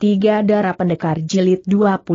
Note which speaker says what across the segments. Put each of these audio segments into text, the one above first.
Speaker 1: Tiga Darah Pendekar Jilid 29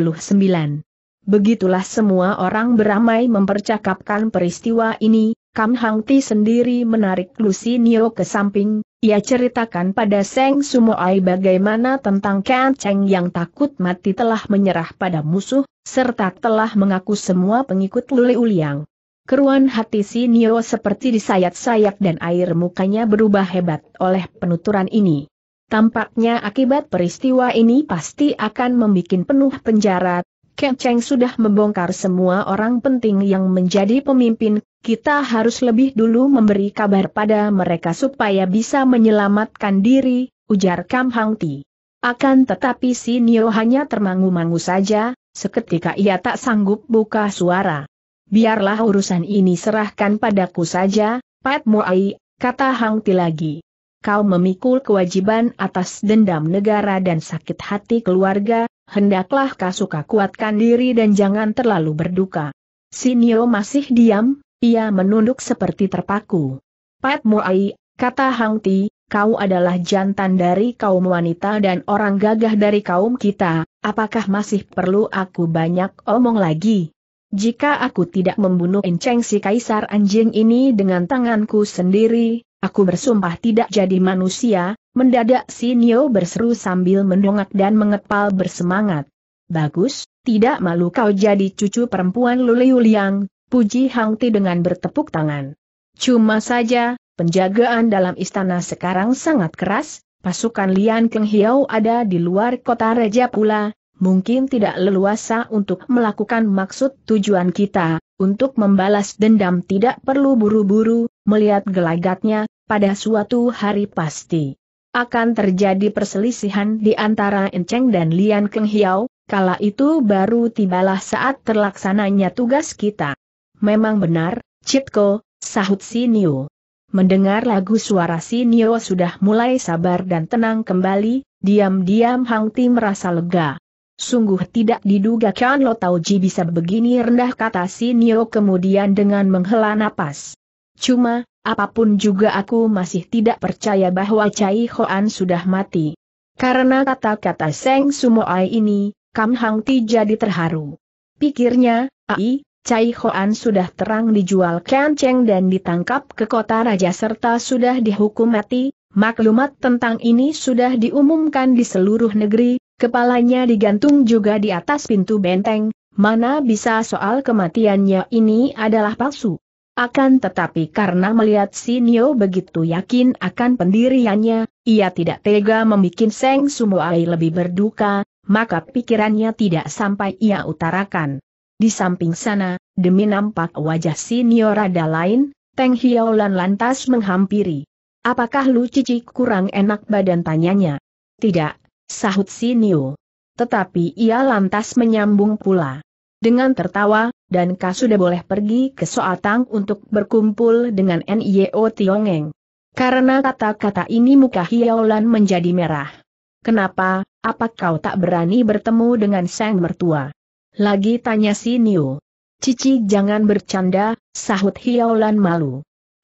Speaker 1: Begitulah semua orang beramai mempercakapkan peristiwa ini, Kam Hang Ti sendiri menarik Lucy Nio ke samping, ia ceritakan pada Seng Sumoai bagaimana tentang Ken Cheng yang takut mati telah menyerah pada musuh, serta telah mengaku semua pengikut Luli Uliang. Keruan hati si Nio seperti disayat-sayat dan air mukanya berubah hebat oleh penuturan ini. Tampaknya akibat peristiwa ini pasti akan membuat penuh penjara. Keceng sudah membongkar semua orang penting yang menjadi pemimpin, kita harus lebih dulu memberi kabar pada mereka supaya bisa menyelamatkan diri, ujar Kam Hang Ti. Akan tetapi si Nio hanya termangu-mangu saja, seketika ia tak sanggup buka suara. Biarlah urusan ini serahkan padaku saja, Pat Moai, kata Hang Ti lagi kau memikul kewajiban atas dendam negara dan sakit hati keluarga, hendaklah kau suka kuatkan diri dan jangan terlalu berduka. Sinio masih diam, ia menunduk seperti terpaku. Pat Muai kata Hang Ti, kau adalah jantan dari kaum wanita dan orang gagah dari kaum kita, apakah masih perlu aku banyak omong lagi? Jika aku tidak membunuh enceng si kaisar anjing ini dengan tanganku sendiri, Aku bersumpah tidak jadi manusia, mendadak si Nio berseru sambil mendongak dan mengepal bersemangat. Bagus, tidak malu kau jadi cucu perempuan Luliu Liang, puji Hangti dengan bertepuk tangan. Cuma saja, penjagaan dalam istana sekarang sangat keras, pasukan Lian Keng Hiao ada di luar kota Raja pula, mungkin tidak leluasa untuk melakukan maksud tujuan kita, untuk membalas dendam tidak perlu buru-buru, melihat gelagatnya, pada suatu hari pasti akan terjadi perselisihan di antara Enceng dan Lian Keng Hiao, kala itu baru tibalah saat terlaksananya tugas kita. Memang benar, Citko, sahut Siniu. Mendengar lagu suara Siniu sudah mulai sabar dan tenang kembali, diam-diam Hang Ti merasa lega. Sungguh tidak diduga Kan Lo tau Ji bisa begini rendah kata Siniu kemudian dengan menghela napas. Cuma, Apapun juga aku masih tidak percaya bahwa Cai Hoan sudah mati. Karena kata-kata Seng Sumoai ini, Kam Hang Ti jadi terharu. Pikirnya, Ai, Cai Hoan sudah terang dijual Kenceng dan ditangkap ke kota raja serta sudah dihukum mati, maklumat tentang ini sudah diumumkan di seluruh negeri, kepalanya digantung juga di atas pintu benteng, mana bisa soal kematiannya ini adalah palsu. Akan tetapi karena melihat Nio begitu yakin akan pendiriannya, ia tidak tega membuat Seng Sumoai lebih berduka, maka pikirannya tidak sampai ia utarakan. Di samping sana, demi nampak wajah Nio rada lain, Teng hiaulan lantas menghampiri. Apakah lu cici kurang enak badan tanyanya? Tidak, sahut Nio. Tetapi ia lantas menyambung pula dengan tertawa, dan kau sudah boleh pergi ke Soatang untuk berkumpul dengan NIO Tiongeng. Karena kata-kata ini muka Hiaolan menjadi merah. Kenapa, apa kau tak berani bertemu dengan sang mertua? Lagi tanya si Niu. Cici jangan bercanda, sahut Hiaolan malu.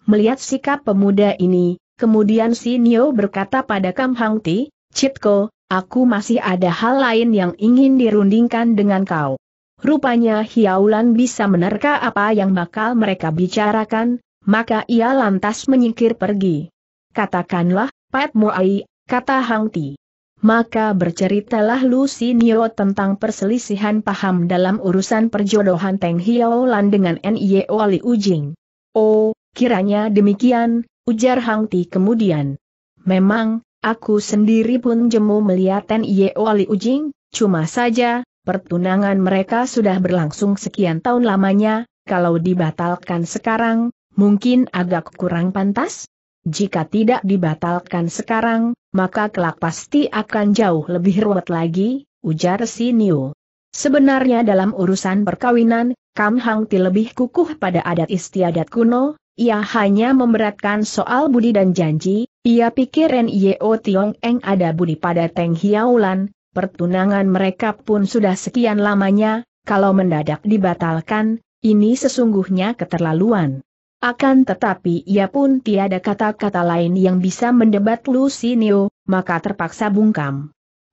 Speaker 1: Melihat sikap pemuda ini, kemudian si Niu berkata pada Kam Hang Ti, Citko, aku masih ada hal lain yang ingin dirundingkan dengan kau. Rupanya Hiaulan bisa menerka apa yang bakal mereka bicarakan, maka ia lantas menyingkir pergi. Katakanlah, Pat Moai, kata Hang Ti. Maka berceritalah Nio tentang perselisihan paham dalam urusan perjodohan Teng Hiaulan dengan N.I.E. Wali Ujing. Oh, kiranya demikian, ujar Hang Ti kemudian. Memang, aku sendiri pun jemu melihat N.I.E. Wali Ujing, cuma saja, Pertunangan mereka sudah berlangsung sekian tahun lamanya, kalau dibatalkan sekarang, mungkin agak kurang pantas? Jika tidak dibatalkan sekarang, maka kelak pasti akan jauh lebih ruwet lagi, ujar si Niu. Sebenarnya dalam urusan perkawinan, Kam Hang Ti lebih kukuh pada adat istiadat kuno, ia hanya memberatkan soal budi dan janji, ia pikir Nio Tiong Eng ada budi pada Teng Hiaulan, pertunangan mereka pun sudah sekian lamanya, kalau mendadak dibatalkan, ini sesungguhnya keterlaluan. Akan tetapi ia pun tiada kata-kata lain yang bisa mendebat Neo, maka terpaksa bungkam.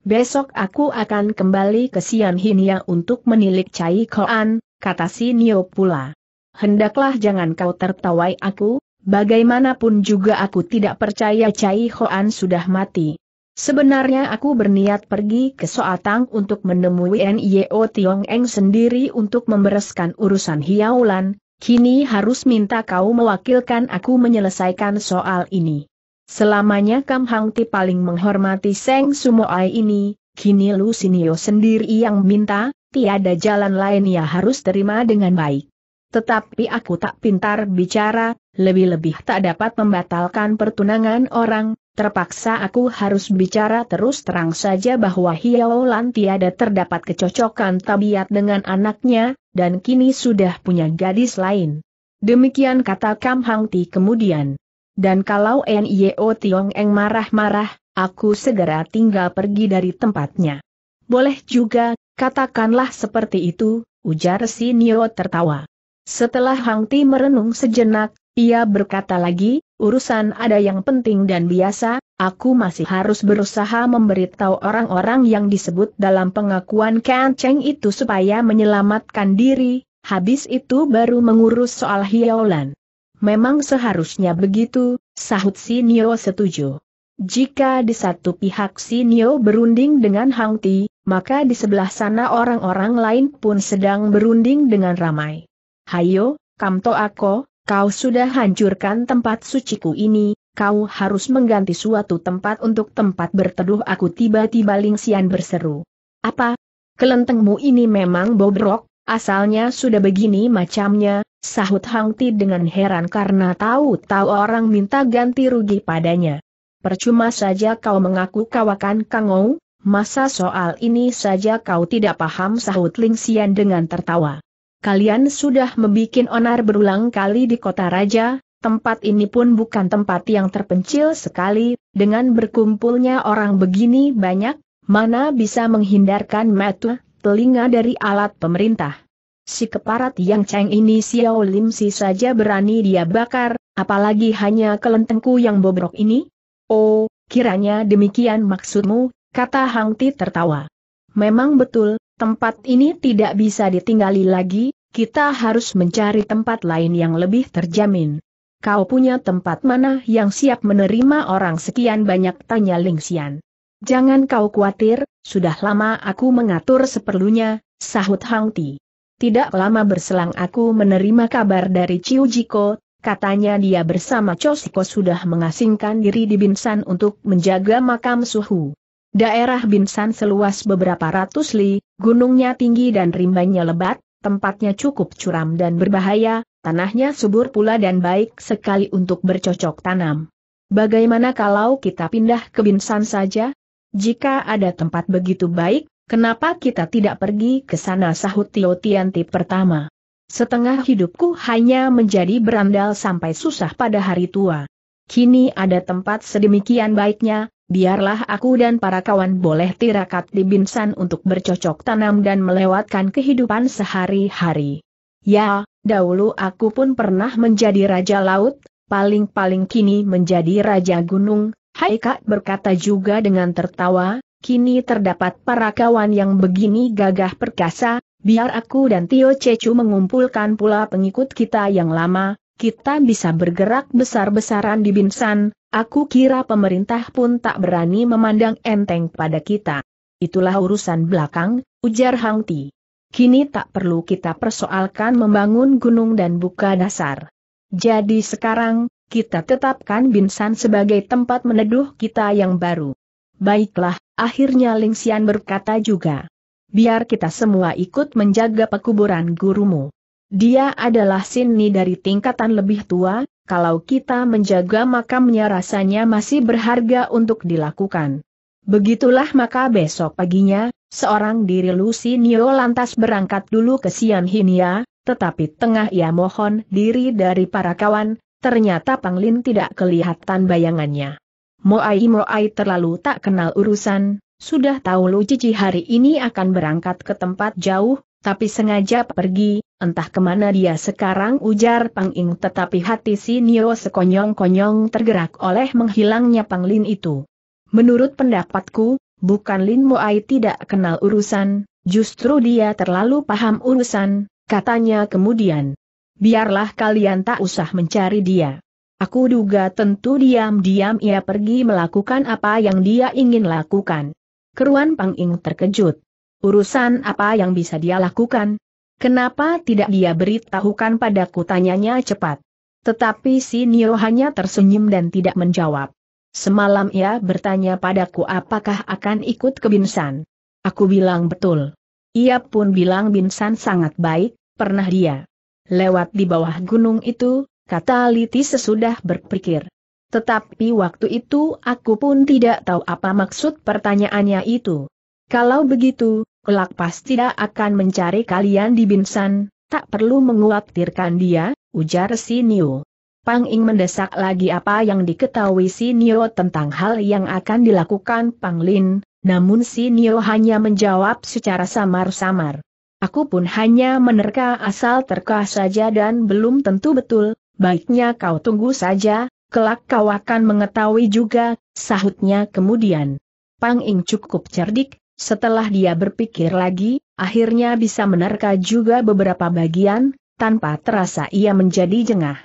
Speaker 1: Besok aku akan kembali ke Sian Hinia ya untuk menilik Cai Koan, kata Neo pula. Hendaklah jangan kau tertawai aku, bagaimanapun juga aku tidak percaya Cai Hoan sudah mati. Sebenarnya aku berniat pergi ke Soatang untuk menemui Nio Tiong Eng sendiri untuk membereskan urusan Hiaulan, kini harus minta kau mewakilkan aku menyelesaikan soal ini. Selamanya Kam Hang Ti paling menghormati Seng Sumoai ini, kini Lu Sinio sendiri yang minta, tiada jalan lain ia harus terima dengan baik. Tetapi aku tak pintar bicara, lebih-lebih tak dapat membatalkan pertunangan orang, Terpaksa aku harus bicara terus terang saja bahwa Hiao Lan tiada terdapat kecocokan tabiat dengan anaknya, dan kini sudah punya gadis lain. Demikian kata Kam Hang Ti kemudian. Dan kalau N.I.O. Tiong Eng marah-marah, aku segera tinggal pergi dari tempatnya. Boleh juga, katakanlah seperti itu, ujar si Nio tertawa. Setelah Hang Ti merenung sejenak, ia berkata lagi, urusan ada yang penting dan biasa, aku masih harus berusaha memberitahu orang-orang yang disebut dalam pengakuan Kan Cheng itu supaya menyelamatkan diri, habis itu baru mengurus soal Hiaolan. Memang seharusnya begitu, sahut Nio setuju. Jika di satu pihak Nio berunding dengan Hang Ti, maka di sebelah sana orang-orang lain pun sedang berunding dengan ramai. Hayo, Kamto Ako, Kau sudah hancurkan tempat suciku ini, kau harus mengganti suatu tempat untuk tempat berteduh aku tiba-tiba Lingsian berseru. Apa? Kelentengmu ini memang bobrok, asalnya sudah begini macamnya, sahut Hang Ti dengan heran karena tahu-tahu orang minta ganti rugi padanya. Percuma saja kau mengaku kawakan Kangou, masa soal ini saja kau tidak paham sahut Lingsian dengan tertawa kalian sudah membuat onar berulang kali di kota raja, tempat ini pun bukan tempat yang terpencil sekali, dengan berkumpulnya orang begini banyak, mana bisa menghindarkan metu, telinga dari alat pemerintah. Si keparat yang ceng ini Xiao Lim si saja berani dia bakar, apalagi hanya kelentengku yang bobrok ini? Oh, kiranya demikian maksudmu, kata Hang Ti tertawa. Memang betul, Tempat ini tidak bisa ditinggali lagi, kita harus mencari tempat lain yang lebih terjamin. Kau punya tempat mana yang siap menerima orang sekian banyak tanya Lingxian. Jangan kau khawatir, sudah lama aku mengatur seperlunya, sahut Hang Ti. Tidak lama berselang aku menerima kabar dari Chiu Jiko, katanya dia bersama Chosiko sudah mengasingkan diri di Binsan untuk menjaga makam Suhu. Daerah Binsan seluas beberapa ratus li, gunungnya tinggi dan rimbanya lebat, tempatnya cukup curam dan berbahaya, tanahnya subur pula dan baik sekali untuk bercocok tanam. Bagaimana kalau kita pindah ke Binsan saja? Jika ada tempat begitu baik, kenapa kita tidak pergi ke sana sahut Tio Tianti pertama? Setengah hidupku hanya menjadi berandal sampai susah pada hari tua. Kini ada tempat sedemikian baiknya, biarlah aku dan para kawan boleh tirakat di Binsan untuk bercocok tanam dan melewatkan kehidupan sehari-hari. Ya, dahulu aku pun pernah menjadi raja laut, paling-paling kini menjadi raja gunung, Haikat berkata juga dengan tertawa, kini terdapat para kawan yang begini gagah perkasa, biar aku dan Tio Cecu mengumpulkan pula pengikut kita yang lama, kita bisa bergerak besar-besaran di Binsan, Aku kira pemerintah pun tak berani memandang enteng pada kita. Itulah urusan belakang, ujar Hang Ti. Kini tak perlu kita persoalkan membangun gunung dan buka dasar. Jadi sekarang, kita tetapkan Binsan sebagai tempat meneduh kita yang baru. Baiklah, akhirnya Ling Lingsian berkata juga. Biar kita semua ikut menjaga pekuburan gurumu. Dia adalah sini dari tingkatan lebih tua, kalau kita menjaga makamnya rasanya masih berharga untuk dilakukan. Begitulah maka besok paginya, seorang diri Lucy Nio lantas berangkat dulu ke Sian Hinia, tetapi tengah ia mohon diri dari para kawan, ternyata Panglin tidak kelihatan bayangannya. Moai Moai terlalu tak kenal urusan, sudah tahu Lu Cici hari ini akan berangkat ke tempat jauh, tapi sengaja pergi, entah kemana dia sekarang ujar Pang Ing tetapi hati si Nio sekonyong-konyong tergerak oleh menghilangnya Pang Lin itu. Menurut pendapatku, bukan Lin Moai tidak kenal urusan, justru dia terlalu paham urusan, katanya kemudian. Biarlah kalian tak usah mencari dia. Aku duga tentu diam-diam ia pergi melakukan apa yang dia ingin lakukan. Keruan Pang Ing terkejut. Urusan apa yang bisa dia lakukan? Kenapa tidak dia beritahukan padaku tanyanya cepat? Tetapi si Nio hanya tersenyum dan tidak menjawab. Semalam ia bertanya padaku apakah akan ikut ke Binsan. Aku bilang betul. Ia pun bilang Binsan sangat baik, pernah dia. Lewat di bawah gunung itu, kata Liti sesudah berpikir. Tetapi waktu itu aku pun tidak tahu apa maksud pertanyaannya itu. Kalau begitu, kelak pasti tidak akan mencari kalian di Binsan, tak perlu menguatirkan dia, ujar si Nio. Pang Ing mendesak lagi apa yang diketahui si Nio tentang hal yang akan dilakukan Pang Lin, namun si Nio hanya menjawab secara samar-samar. Aku pun hanya menerka asal terka saja dan belum tentu betul, baiknya kau tunggu saja, kelak kau akan mengetahui juga, sahutnya kemudian. Pang Ing cukup cerdik, setelah dia berpikir lagi, akhirnya bisa menerka juga beberapa bagian, tanpa terasa ia menjadi jengah.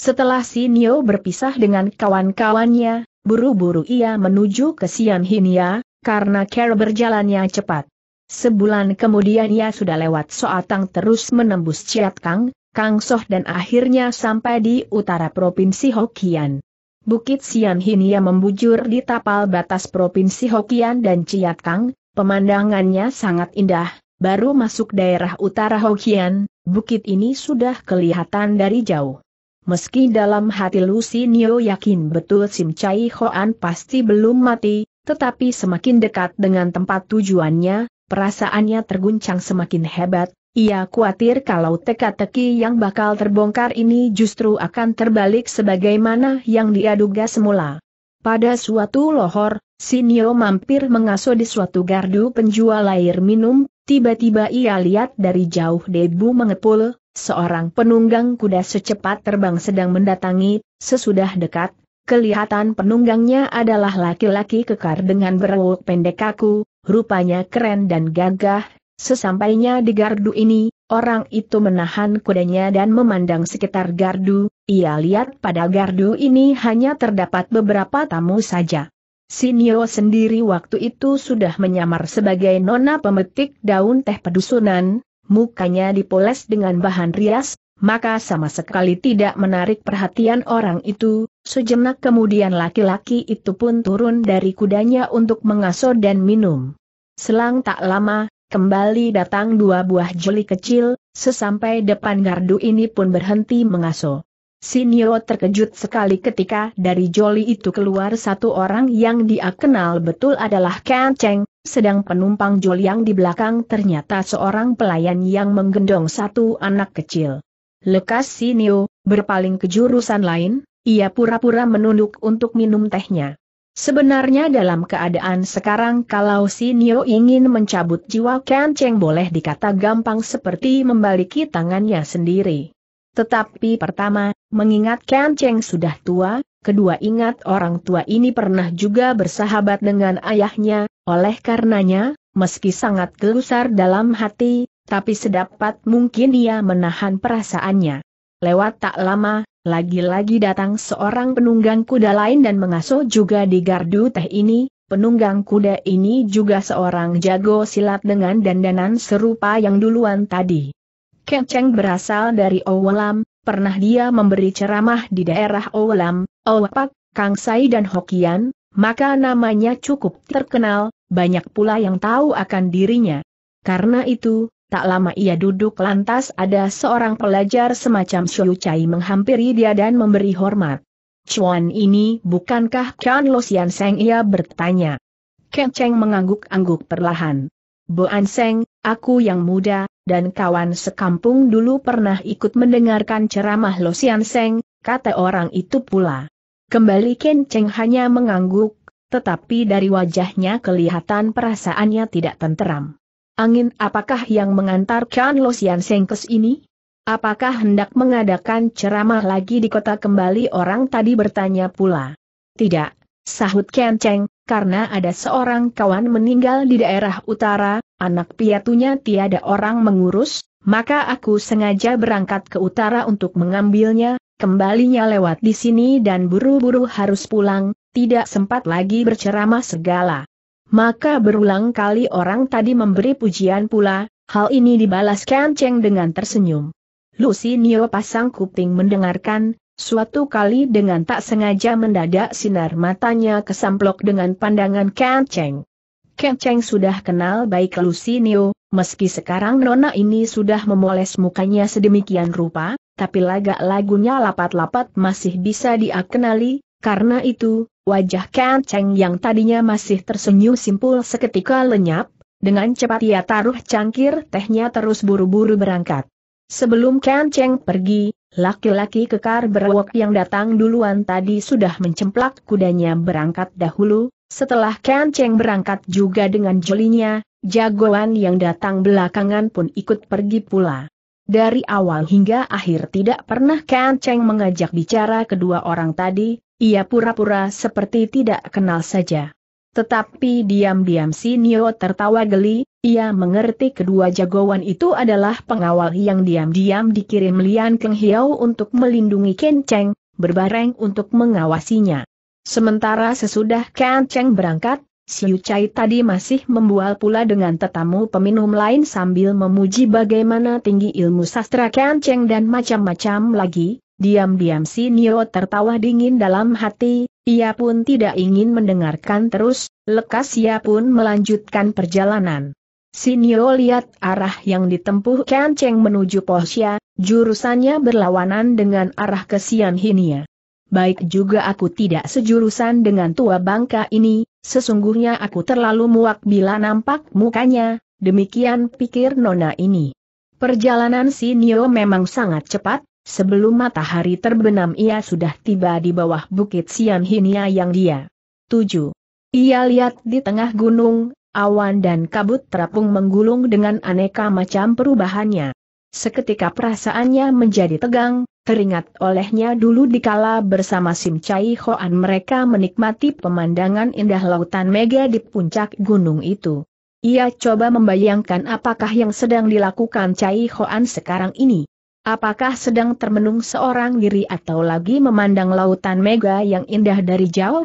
Speaker 1: Setelah Nio berpisah dengan kawan-kawannya, buru-buru ia menuju ke Sian Hinia, ya, karena Care berjalannya cepat. Sebulan kemudian ia sudah lewat Soatang terus menembus Ciat Kang Kang Soh dan akhirnya sampai di utara Provinsi Hokian. Bukit Sian Hinia ya membujur di tapal batas Provinsi Hokian dan Kang. Pemandangannya sangat indah, baru masuk daerah utara Hokian, bukit ini sudah kelihatan dari jauh. Meski dalam hati Lucy Nio yakin betul Sim Chai Hoan pasti belum mati, tetapi semakin dekat dengan tempat tujuannya, perasaannya terguncang semakin hebat, ia khawatir kalau teka-teki yang bakal terbongkar ini justru akan terbalik sebagaimana yang diaduga semula. Pada suatu lohor, Sinio mampir mengasuh di suatu gardu penjual air minum, tiba-tiba ia lihat dari jauh debu mengepul, seorang penunggang kuda secepat terbang sedang mendatangi, sesudah dekat, kelihatan penunggangnya adalah laki-laki kekar dengan berwuk pendek kaku, rupanya keren dan gagah, sesampainya di gardu ini, Orang itu menahan kudanya dan memandang sekitar gardu, ia lihat pada gardu ini hanya terdapat beberapa tamu saja. Sinio sendiri waktu itu sudah menyamar sebagai nona pemetik daun teh pedusunan, mukanya dipoles dengan bahan rias, maka sama sekali tidak menarik perhatian orang itu, sejenak kemudian laki-laki itu pun turun dari kudanya untuk mengasuh dan minum. Selang tak lama, kembali datang dua buah juli kecil, sesampai depan gardu ini pun berhenti mengasuh. Sinio terkejut sekali ketika dari joli itu keluar satu orang yang dia kenal betul adalah Kanceng, sedang penumpang joli yang di belakang ternyata seorang pelayan yang menggendong satu anak kecil. Lekas Sinio, berpaling ke jurusan lain, ia pura-pura menunduk untuk minum tehnya. Sebenarnya dalam keadaan sekarang kalau si Nio ingin mencabut jiwa Ken Cheng boleh dikata gampang seperti membaliki tangannya sendiri. Tetapi pertama, mengingat Ken Cheng sudah tua, kedua ingat orang tua ini pernah juga bersahabat dengan ayahnya, oleh karenanya, meski sangat gelusar dalam hati, tapi sedapat mungkin ia menahan perasaannya. Lewat tak lama, lagi-lagi datang seorang penunggang kuda lain dan mengasuh juga di gardu teh ini, penunggang kuda ini juga seorang jago silat dengan dandanan serupa yang duluan tadi. Keceng berasal dari Owalam, pernah dia memberi ceramah di daerah Owalam, Owapak, Kangsai dan Hokian, maka namanya cukup terkenal, banyak pula yang tahu akan dirinya. Karena itu, Tak lama ia duduk lantas ada seorang pelajar semacam Xiu Chai menghampiri dia dan memberi hormat. Chuan ini bukankah Kian Lo Sian Seng ia bertanya. Ken Cheng mengangguk-angguk perlahan. Boan Seng, aku yang muda, dan kawan sekampung dulu pernah ikut mendengarkan ceramah Lo Sian Seng, kata orang itu pula. Kembali Ken Cheng hanya mengangguk, tetapi dari wajahnya kelihatan perasaannya tidak tenteram. Angin apakah yang mengantar mengantarkan Losian Sengkes ini? Apakah hendak mengadakan ceramah lagi di kota kembali orang tadi bertanya pula? Tidak, sahut Kian Cheng, karena ada seorang kawan meninggal di daerah utara, anak piatunya tiada orang mengurus, maka aku sengaja berangkat ke utara untuk mengambilnya, kembalinya lewat di sini dan buru-buru harus pulang, tidak sempat lagi berceramah segala. Maka berulang kali orang tadi memberi pujian pula, hal ini dibalas Kenceng dengan tersenyum. Lucy Nio pasang kuping mendengarkan, suatu kali dengan tak sengaja mendadak sinar matanya kesamplok dengan pandangan Kenceng. Kenceng sudah kenal baik Lucy Nio, meski sekarang nona ini sudah memoles mukanya sedemikian rupa, tapi lagak lagunya lapat-lapat masih bisa dia karena itu, Wajah Kan Cheng yang tadinya masih tersenyum simpul seketika lenyap, dengan cepat ia taruh cangkir tehnya terus buru-buru berangkat. Sebelum Kan Cheng pergi, laki-laki kekar berwok yang datang duluan tadi sudah mencemplak kudanya berangkat dahulu, setelah Kan Cheng berangkat juga dengan jolinya, jagoan yang datang belakangan pun ikut pergi pula. Dari awal hingga akhir tidak pernah Kan Cheng mengajak bicara kedua orang tadi, ia pura-pura seperti tidak kenal saja. Tetapi diam-diam si Nio tertawa geli, ia mengerti kedua jagoan itu adalah pengawal yang diam-diam dikirim Lian Keng Hiao untuk melindungi Ken Cheng, berbareng untuk mengawasinya. Sementara sesudah Ken Cheng berangkat, Siu Chai tadi masih membual pula dengan tetamu peminum lain sambil memuji bagaimana tinggi ilmu sastra Ken Cheng dan macam-macam lagi, Diam-diam si Nio tertawa dingin dalam hati, ia pun tidak ingin mendengarkan terus, lekas ia pun melanjutkan perjalanan. Si Nio lihat arah yang ditempuh Ken Cheng menuju Pohsia, jurusannya berlawanan dengan arah ke Sian Hinia. Baik juga aku tidak sejurusan dengan tua bangka ini, sesungguhnya aku terlalu muak bila nampak mukanya, demikian pikir Nona ini. Perjalanan si Nio memang sangat cepat, Sebelum matahari terbenam ia sudah tiba di bawah bukit Sian Hinia yang dia. 7. Ia lihat di tengah gunung, awan dan kabut terapung menggulung dengan aneka macam perubahannya. Seketika perasaannya menjadi tegang, teringat olehnya dulu dikala bersama Sim Chai Hoan mereka menikmati pemandangan indah lautan mega di puncak gunung itu. Ia coba membayangkan apakah yang sedang dilakukan Chai Hoan sekarang ini. Apakah sedang termenung seorang diri atau lagi memandang lautan mega yang indah dari jauh?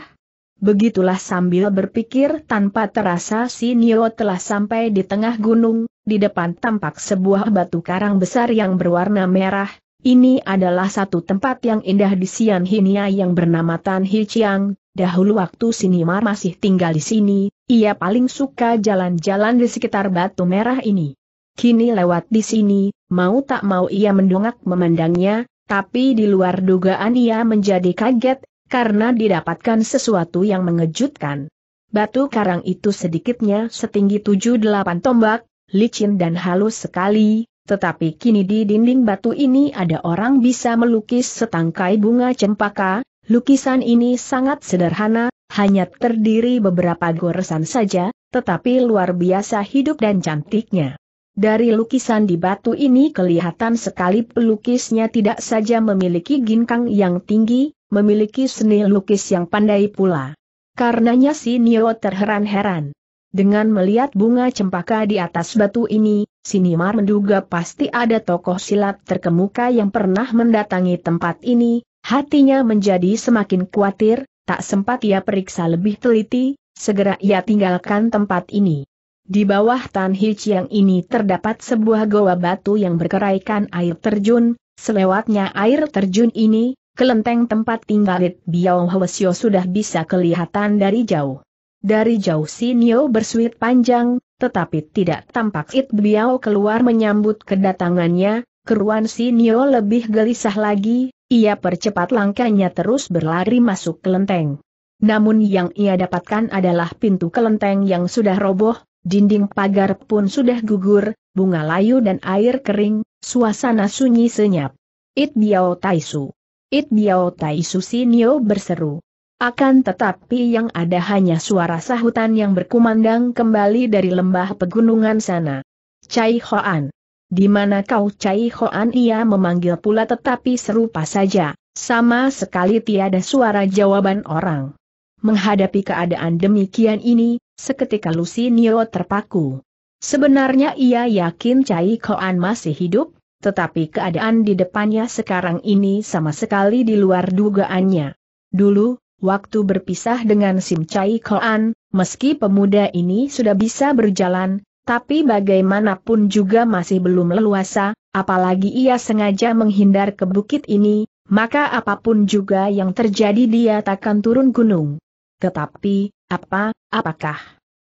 Speaker 1: Begitulah sambil berpikir tanpa terasa si Nio telah sampai di tengah gunung, di depan tampak sebuah batu karang besar yang berwarna merah, ini adalah satu tempat yang indah di Sian Hinia yang bernama Tan Hichiang, dahulu waktu Sinimar masih tinggal di sini, ia paling suka jalan-jalan di sekitar batu merah ini. Kini lewat di sini, Mau tak mau ia mendongak memandangnya, tapi di luar dugaan ia menjadi kaget, karena didapatkan sesuatu yang mengejutkan. Batu karang itu sedikitnya setinggi 7-8 tombak, licin dan halus sekali, tetapi kini di dinding batu ini ada orang bisa melukis setangkai bunga cempaka, lukisan ini sangat sederhana, hanya terdiri beberapa goresan saja, tetapi luar biasa hidup dan cantiknya. Dari lukisan di batu ini kelihatan sekali pelukisnya tidak saja memiliki ginkang yang tinggi, memiliki seni lukis yang pandai pula. Karenanya si Nio terheran-heran. Dengan melihat bunga cempaka di atas batu ini, Sinimar menduga pasti ada tokoh silat terkemuka yang pernah mendatangi tempat ini, hatinya menjadi semakin khawatir, tak sempat ia periksa lebih teliti, segera ia tinggalkan tempat ini. Di bawah Tan Hichiang ini terdapat sebuah goa batu yang berkeraikan air terjun, selewatnya air terjun ini, kelenteng tempat tinggal It Biao Hwasyo sudah bisa kelihatan dari jauh. Dari jauh Nio bersuit panjang, tetapi tidak tampak It Biao keluar menyambut kedatangannya, keruan Nio lebih gelisah lagi, ia percepat langkahnya terus berlari masuk kelenteng. Namun yang ia dapatkan adalah pintu kelenteng yang sudah roboh, Dinding pagar pun sudah gugur, bunga layu dan air kering, suasana sunyi senyap. It Biao Taisu. It Biao Taisu Nio berseru. Akan tetapi yang ada hanya suara sahutan yang berkumandang kembali dari lembah pegunungan sana. Cai Hoan. Di mana kau Cai Hoan ia memanggil pula tetapi serupa saja, sama sekali tiada suara jawaban orang. Menghadapi keadaan demikian ini, Seketika Lucy Nio terpaku. Sebenarnya ia yakin Cai Koan masih hidup, tetapi keadaan di depannya sekarang ini sama sekali di luar dugaannya. Dulu, waktu berpisah dengan Sim Cai Koan, meski pemuda ini sudah bisa berjalan, tapi bagaimanapun juga masih belum leluasa, apalagi ia sengaja menghindar ke bukit ini, maka apapun juga yang terjadi dia takkan turun gunung. Tetapi, apa, Apakah?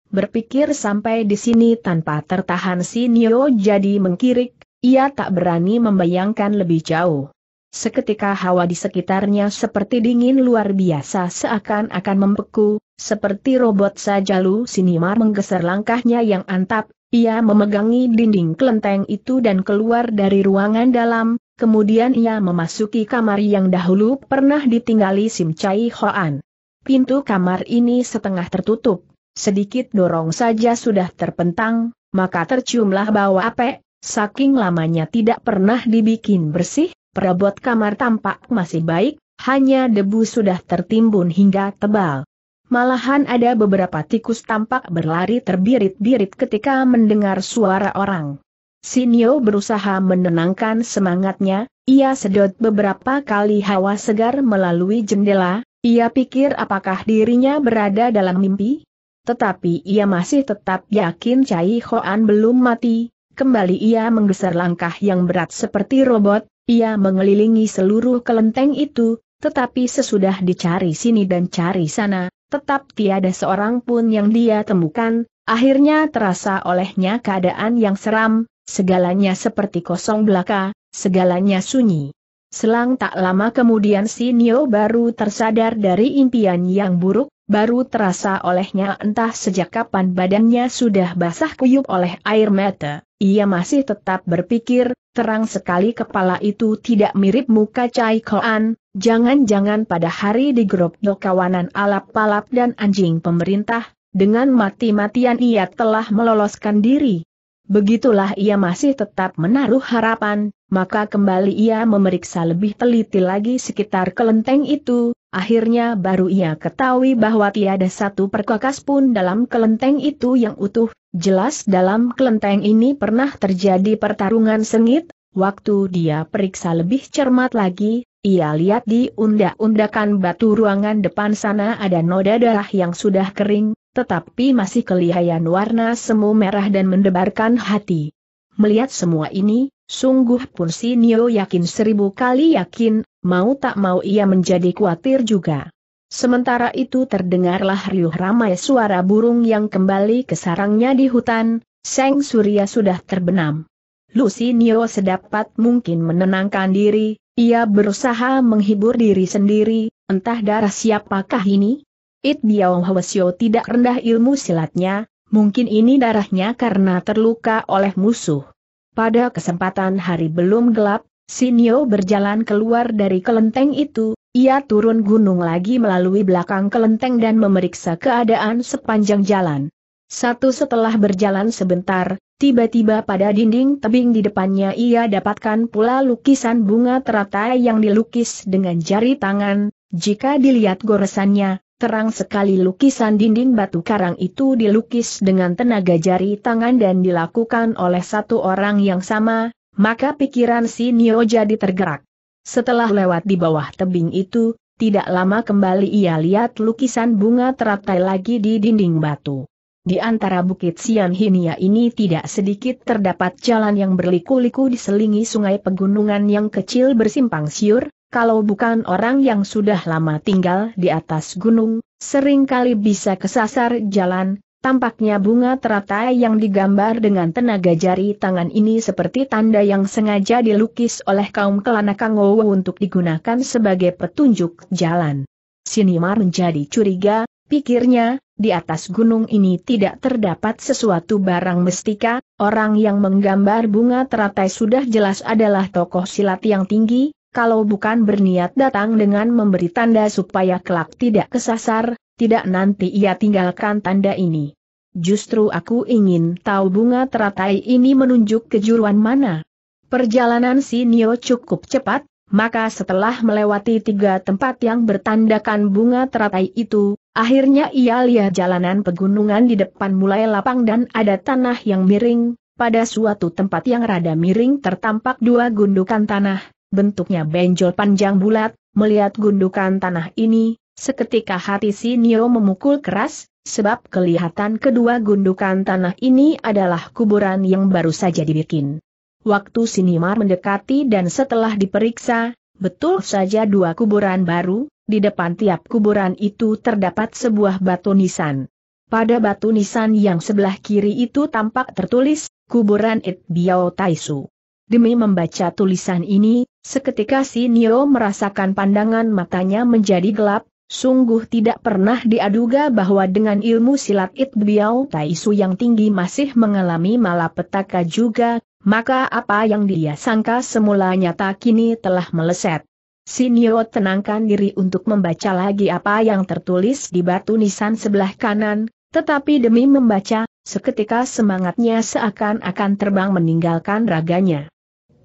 Speaker 1: Berpikir sampai di sini tanpa tertahan si Nio jadi mengkirik, ia tak berani membayangkan lebih jauh. Seketika hawa di sekitarnya seperti dingin luar biasa seakan-akan membeku, seperti robot saja Lu Sinimar menggeser langkahnya yang antap, ia memegangi dinding kelenteng itu dan keluar dari ruangan dalam, kemudian ia memasuki kamar yang dahulu pernah ditinggali Sim Chai Hoan. Pintu kamar ini setengah tertutup, sedikit dorong saja sudah terpentang, maka terciumlah bau ape. saking lamanya tidak pernah dibikin bersih, perabot kamar tampak masih baik, hanya debu sudah tertimbun hingga tebal. Malahan ada beberapa tikus tampak berlari terbirit-birit ketika mendengar suara orang. Sinyo berusaha menenangkan semangatnya, ia sedot beberapa kali hawa segar melalui jendela, ia pikir apakah dirinya berada dalam mimpi? Tetapi ia masih tetap yakin Cai Hoan belum mati, kembali ia menggeser langkah yang berat seperti robot, ia mengelilingi seluruh kelenteng itu, tetapi sesudah dicari sini dan cari sana, tetap tiada seorang pun yang dia temukan, akhirnya terasa olehnya keadaan yang seram, segalanya seperti kosong belaka, segalanya sunyi. Selang tak lama kemudian si Nio baru tersadar dari impian yang buruk, baru terasa olehnya entah sejak kapan badannya sudah basah kuyup oleh air mata. Ia masih tetap berpikir, terang sekali kepala itu tidak mirip muka Cai Koan, jangan-jangan pada hari di grup kawanan alap-alap dan anjing pemerintah, dengan mati-matian ia telah meloloskan diri. Begitulah ia masih tetap menaruh harapan, maka kembali ia memeriksa lebih teliti lagi sekitar kelenteng itu, akhirnya baru ia ketahui bahwa tiada satu perkakas pun dalam kelenteng itu yang utuh, jelas dalam kelenteng ini pernah terjadi pertarungan sengit, waktu dia periksa lebih cermat lagi, ia lihat di undak-undakan batu ruangan depan sana ada noda darah yang sudah kering, tetapi masih kelihayan warna semu merah dan mendebarkan hati. Melihat semua ini, sungguh pun si Nio yakin seribu kali yakin, mau tak mau ia menjadi khawatir juga. Sementara itu terdengarlah riuh ramai suara burung yang kembali ke sarangnya di hutan, Seng Surya sudah terbenam. Nio sedapat mungkin menenangkan diri, ia berusaha menghibur diri sendiri, entah darah siapakah ini? It Biao Hwasyo tidak rendah ilmu silatnya, mungkin ini darahnya karena terluka oleh musuh. Pada kesempatan hari belum gelap, Sinio berjalan keluar dari kelenteng itu, ia turun gunung lagi melalui belakang kelenteng dan memeriksa keadaan sepanjang jalan. Satu setelah berjalan sebentar, tiba-tiba pada dinding tebing di depannya ia dapatkan pula lukisan bunga teratai yang dilukis dengan jari tangan, jika dilihat goresannya, Terang sekali lukisan dinding batu karang itu dilukis dengan tenaga jari tangan dan dilakukan oleh satu orang yang sama, maka pikiran si Nio jadi tergerak. Setelah lewat di bawah tebing itu, tidak lama kembali ia lihat lukisan bunga teratai lagi di dinding batu. Di antara bukit Sian Hinia ini tidak sedikit terdapat jalan yang berliku-liku diselingi sungai pegunungan yang kecil bersimpang siur, kalau bukan orang yang sudah lama tinggal di atas gunung, seringkali bisa kesasar jalan, tampaknya bunga teratai yang digambar dengan tenaga jari tangan ini seperti tanda yang sengaja dilukis oleh kaum Kelana Kangowo untuk digunakan sebagai petunjuk jalan. Sinimar menjadi curiga, pikirnya, di atas gunung ini tidak terdapat sesuatu barang mestika, orang yang menggambar bunga teratai sudah jelas adalah tokoh silat yang tinggi, kalau bukan berniat datang dengan memberi tanda supaya kelak tidak kesasar, tidak nanti ia tinggalkan tanda ini. Justru aku ingin tahu bunga teratai ini menunjuk kejuruan mana. Perjalanan si Nio cukup cepat, maka setelah melewati tiga tempat yang bertandakan bunga teratai itu, akhirnya ia lihat jalanan pegunungan di depan mulai lapang dan ada tanah yang miring, pada suatu tempat yang rada miring tertampak dua gundukan tanah, bentuknya benjol panjang bulat, melihat gundukan tanah ini, seketika hati si Nio memukul keras, sebab kelihatan kedua gundukan tanah ini adalah kuburan yang baru saja dibikin. Waktu Sinimar mendekati dan setelah diperiksa, betul saja dua kuburan baru, di depan tiap kuburan itu terdapat sebuah batu nisan. Pada batu nisan yang sebelah kiri itu tampak tertulis, kuburan It Taisu. Demi membaca tulisan ini, seketika si Nio merasakan pandangan matanya menjadi gelap, sungguh tidak pernah diaduga bahwa dengan ilmu silat It Biao Tai yang tinggi masih mengalami malapetaka juga, maka apa yang dia sangka semula nyata kini telah meleset. Si Nio tenangkan diri untuk membaca lagi apa yang tertulis di batu nisan sebelah kanan, tetapi demi membaca, seketika semangatnya seakan-akan terbang meninggalkan raganya.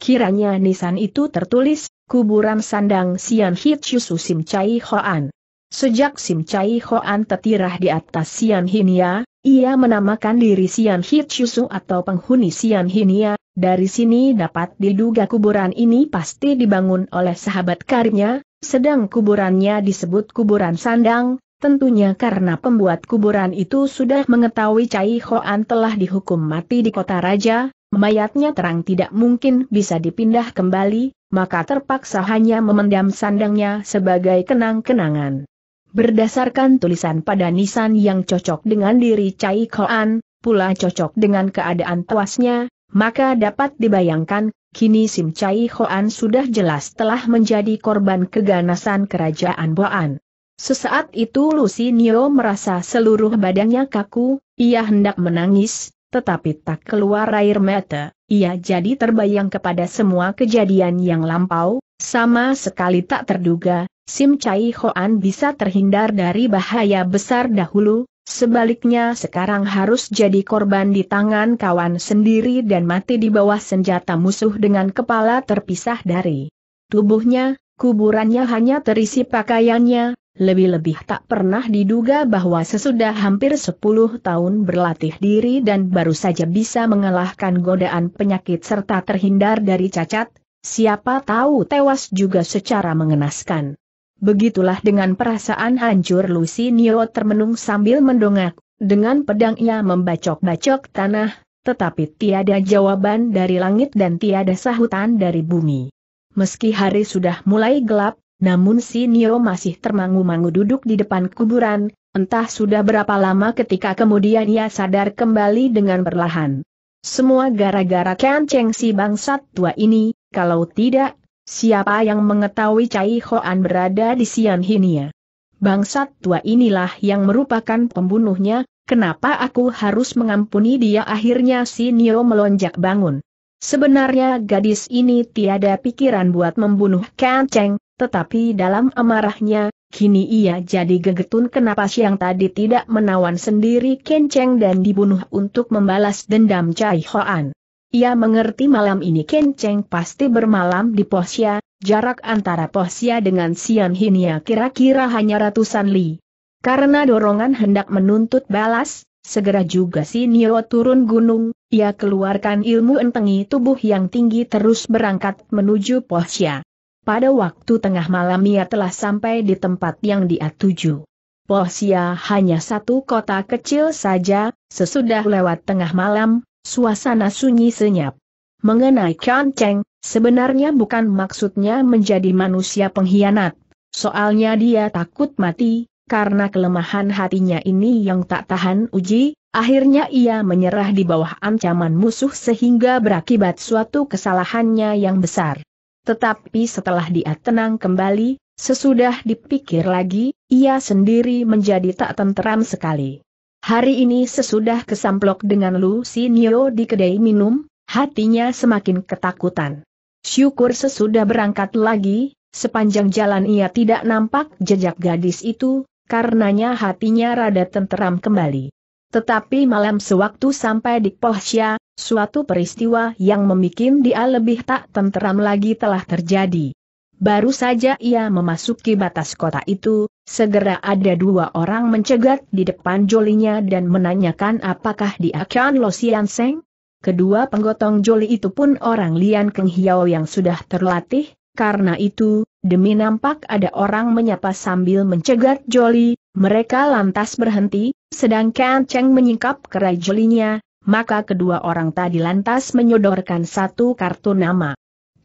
Speaker 1: Kiranya nisan itu tertulis, kuburan sandang Sian Hitchusu Sim Chai Hoan. Sejak Sim Chai Hoan tertirah di atas Sian Hinia, ia menamakan diri Sian Yusu atau penghuni Sian Hinia, dari sini dapat diduga kuburan ini pasti dibangun oleh sahabat karibnya, sedang kuburannya disebut kuburan sandang, tentunya karena pembuat kuburan itu sudah mengetahui Chai Hoan telah dihukum mati di kota raja, mayatnya terang tidak mungkin bisa dipindah kembali, maka terpaksa hanya memendam sandangnya sebagai kenang-kenangan. Berdasarkan tulisan pada nisan yang cocok dengan diri Cai Koan, pula cocok dengan keadaan tuasnya, maka dapat dibayangkan, kini Sim Cai Koan sudah jelas telah menjadi korban keganasan kerajaan Boan. Sesaat itu Nio merasa seluruh badannya kaku, ia hendak menangis, tetapi tak keluar air mata, ia jadi terbayang kepada semua kejadian yang lampau, sama sekali tak terduga, Sim Chai Hoan bisa terhindar dari bahaya besar dahulu, sebaliknya sekarang harus jadi korban di tangan kawan sendiri dan mati di bawah senjata musuh dengan kepala terpisah dari tubuhnya, kuburannya hanya terisi pakaiannya, lebih-lebih tak pernah diduga bahwa sesudah hampir 10 tahun berlatih diri dan baru saja bisa mengalahkan godaan penyakit serta terhindar dari cacat, siapa tahu tewas juga secara mengenaskan. Begitulah dengan perasaan hancur Lucy Neo termenung sambil mendongak, dengan pedang ia membacok-bacok tanah, tetapi tiada jawaban dari langit dan tiada sahutan dari bumi. Meski hari sudah mulai gelap, namun si Nio masih termangu-mangu duduk di depan kuburan, entah sudah berapa lama ketika kemudian ia sadar kembali dengan perlahan. Semua gara-gara kenceng si bangsat tua ini, kalau tidak, siapa yang mengetahui Cai Hoan berada di Sian Hinia? Bangsat tua inilah yang merupakan pembunuhnya, kenapa aku harus mengampuni dia akhirnya si Nio melonjak bangun. Sebenarnya gadis ini tiada pikiran buat membunuh Cheng, tetapi dalam amarahnya, kini ia jadi gegetun kenapa siang tadi tidak menawan sendiri Kenceng dan dibunuh untuk membalas dendam Cai Hoan. Ia mengerti malam ini Kenceng pasti bermalam di Posya, jarak antara Posya dengan Sian Hinia kira-kira hanya ratusan li. Karena dorongan hendak menuntut balas, Segera juga si Nio turun gunung, ia keluarkan ilmu entengi tubuh yang tinggi terus berangkat menuju Posya. Pada waktu tengah malam ia telah sampai di tempat yang dia tuju. Polsia hanya satu kota kecil saja, sesudah lewat tengah malam, suasana sunyi senyap. Mengenai Kian Cheng, sebenarnya bukan maksudnya menjadi manusia pengkhianat. Soalnya dia takut mati, karena kelemahan hatinya ini yang tak tahan uji, akhirnya ia menyerah di bawah ancaman musuh sehingga berakibat suatu kesalahannya yang besar. Tetapi setelah dia tenang kembali, sesudah dipikir lagi, ia sendiri menjadi tak tenteram sekali. Hari ini sesudah kesamplok dengan Lu Sinio di kedai minum, hatinya semakin ketakutan. Syukur sesudah berangkat lagi, sepanjang jalan ia tidak nampak jejak gadis itu, karenanya hatinya rada tenteram kembali. Tetapi malam sewaktu sampai di Pohsia, Suatu peristiwa yang membuat dia lebih tak tenteram lagi telah terjadi. Baru saja ia memasuki batas kota itu, segera ada dua orang mencegat di depan jolinya dan menanyakan apakah dia Kian Lo Sian Seng? Kedua penggotong joli itu pun orang Lian Keng Hiao yang sudah terlatih, karena itu, demi nampak ada orang menyapa sambil mencegat joli, mereka lantas berhenti, sedangkan Cheng menyingkap kerai jolinya, maka kedua orang tadi lantas menyodorkan satu kartu nama.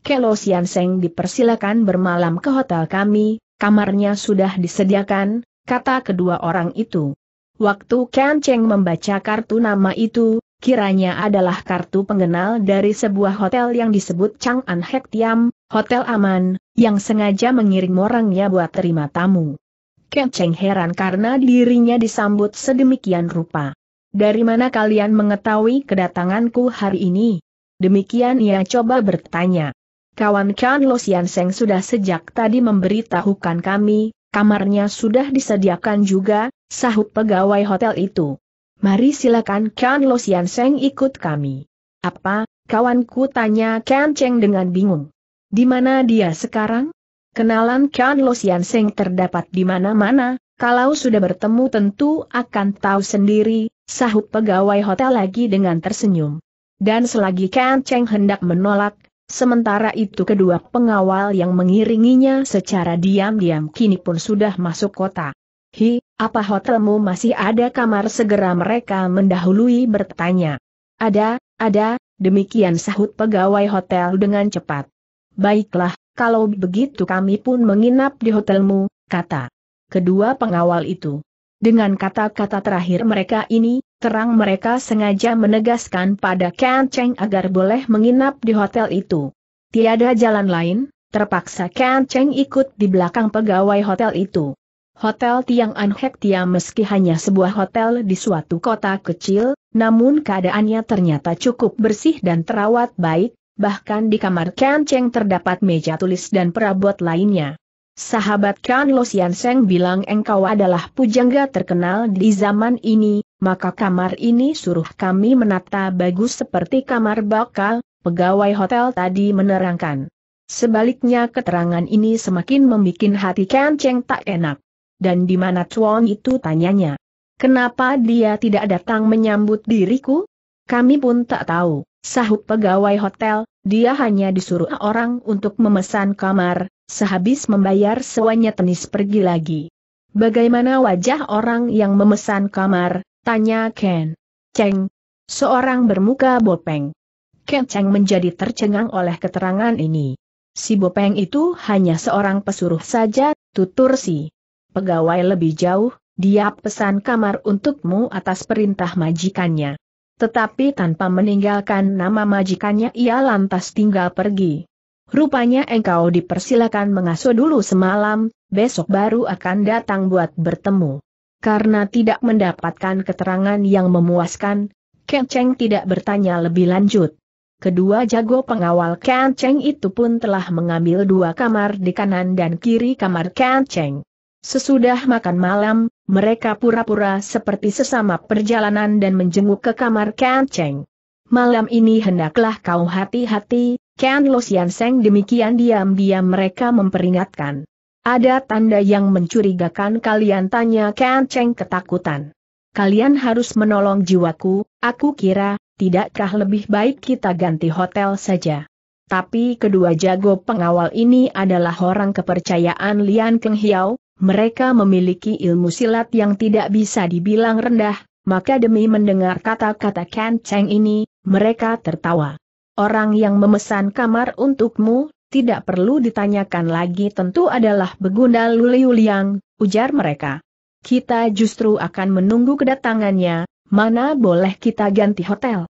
Speaker 1: Kelo Sian Seng dipersilakan bermalam ke hotel kami, kamarnya sudah disediakan, kata kedua orang itu. Waktu Ken Cheng membaca kartu nama itu, kiranya adalah kartu pengenal dari sebuah hotel yang disebut Chang An Hek Tiam, Hotel Aman, yang sengaja mengirim orangnya buat terima tamu. Ken Cheng heran karena dirinya disambut sedemikian rupa. Dari mana kalian mengetahui kedatanganku hari ini? Demikian ia coba bertanya. Kawan Kan Lo Sian Seng sudah sejak tadi memberitahukan kami, kamarnya sudah disediakan juga, sahut pegawai hotel itu. Mari silakan Kan Lo Sian Seng ikut kami. Apa, kawanku tanya Kan Cheng dengan bingung. Di mana dia sekarang? Kenalan Kan Lo Sian Seng terdapat di mana-mana, kalau sudah bertemu tentu akan tahu sendiri, sahut pegawai hotel lagi dengan tersenyum. Dan selagi Kan Cheng hendak menolak, sementara itu kedua pengawal yang mengiringinya secara diam-diam kini pun sudah masuk kota. Hi, apa hotelmu masih ada kamar segera mereka mendahului bertanya. Ada, ada, demikian sahut pegawai hotel dengan cepat. Baiklah, kalau begitu kami pun menginap di hotelmu, kata kedua pengawal itu. Dengan kata-kata terakhir mereka ini, terang mereka sengaja menegaskan pada Kan Cheng agar boleh menginap di hotel itu. Tiada jalan lain, terpaksa Kan Cheng ikut di belakang pegawai hotel itu. Hotel Tiang An Hek Tia meski hanya sebuah hotel di suatu kota kecil, namun keadaannya ternyata cukup bersih dan terawat baik, bahkan di kamar Kan Cheng terdapat meja tulis dan perabot lainnya. Sahabat Kan Lo Sian Seng bilang engkau adalah pujangga terkenal di zaman ini, maka kamar ini suruh kami menata bagus seperti kamar bakal, pegawai hotel tadi menerangkan. Sebaliknya keterangan ini semakin membuat hati Kan Cheng tak enak. Dan di mana Chuan itu tanyanya. Kenapa dia tidak datang menyambut diriku? Kami pun tak tahu, sahut pegawai hotel, dia hanya disuruh orang untuk memesan kamar, Sehabis membayar sewanya tenis pergi lagi. Bagaimana wajah orang yang memesan kamar, tanya Ken. Cheng. Seorang bermuka bopeng. Ken Cheng menjadi tercengang oleh keterangan ini. Si bopeng itu hanya seorang pesuruh saja, tutur si. Pegawai lebih jauh, dia pesan kamar untukmu atas perintah majikannya. Tetapi tanpa meninggalkan nama majikannya ia lantas tinggal pergi. Rupanya engkau dipersilakan mengasuh dulu semalam, besok baru akan datang buat bertemu. Karena tidak mendapatkan keterangan yang memuaskan, Kenceng tidak bertanya lebih lanjut. Kedua jago pengawal Kenceng itu pun telah mengambil dua kamar di kanan dan kiri kamar Kenceng. Sesudah makan malam, mereka pura-pura seperti sesama perjalanan dan menjenguk ke kamar Kenceng. Malam ini hendaklah kau hati-hati, Ken Lo Sian Seng demikian diam-diam mereka memperingatkan. Ada tanda yang mencurigakan kalian tanya Ken Cheng ketakutan. Kalian harus menolong jiwaku, aku kira, tidakkah lebih baik kita ganti hotel saja. Tapi kedua jago pengawal ini adalah orang kepercayaan Lian Keng Hiao, mereka memiliki ilmu silat yang tidak bisa dibilang rendah, maka demi mendengar kata-kata Ken Cheng ini, mereka tertawa. Orang yang memesan kamar untukmu, tidak perlu ditanyakan lagi tentu adalah Begundal Luliuliang, ujar mereka. Kita justru akan menunggu kedatangannya, mana boleh kita ganti hotel.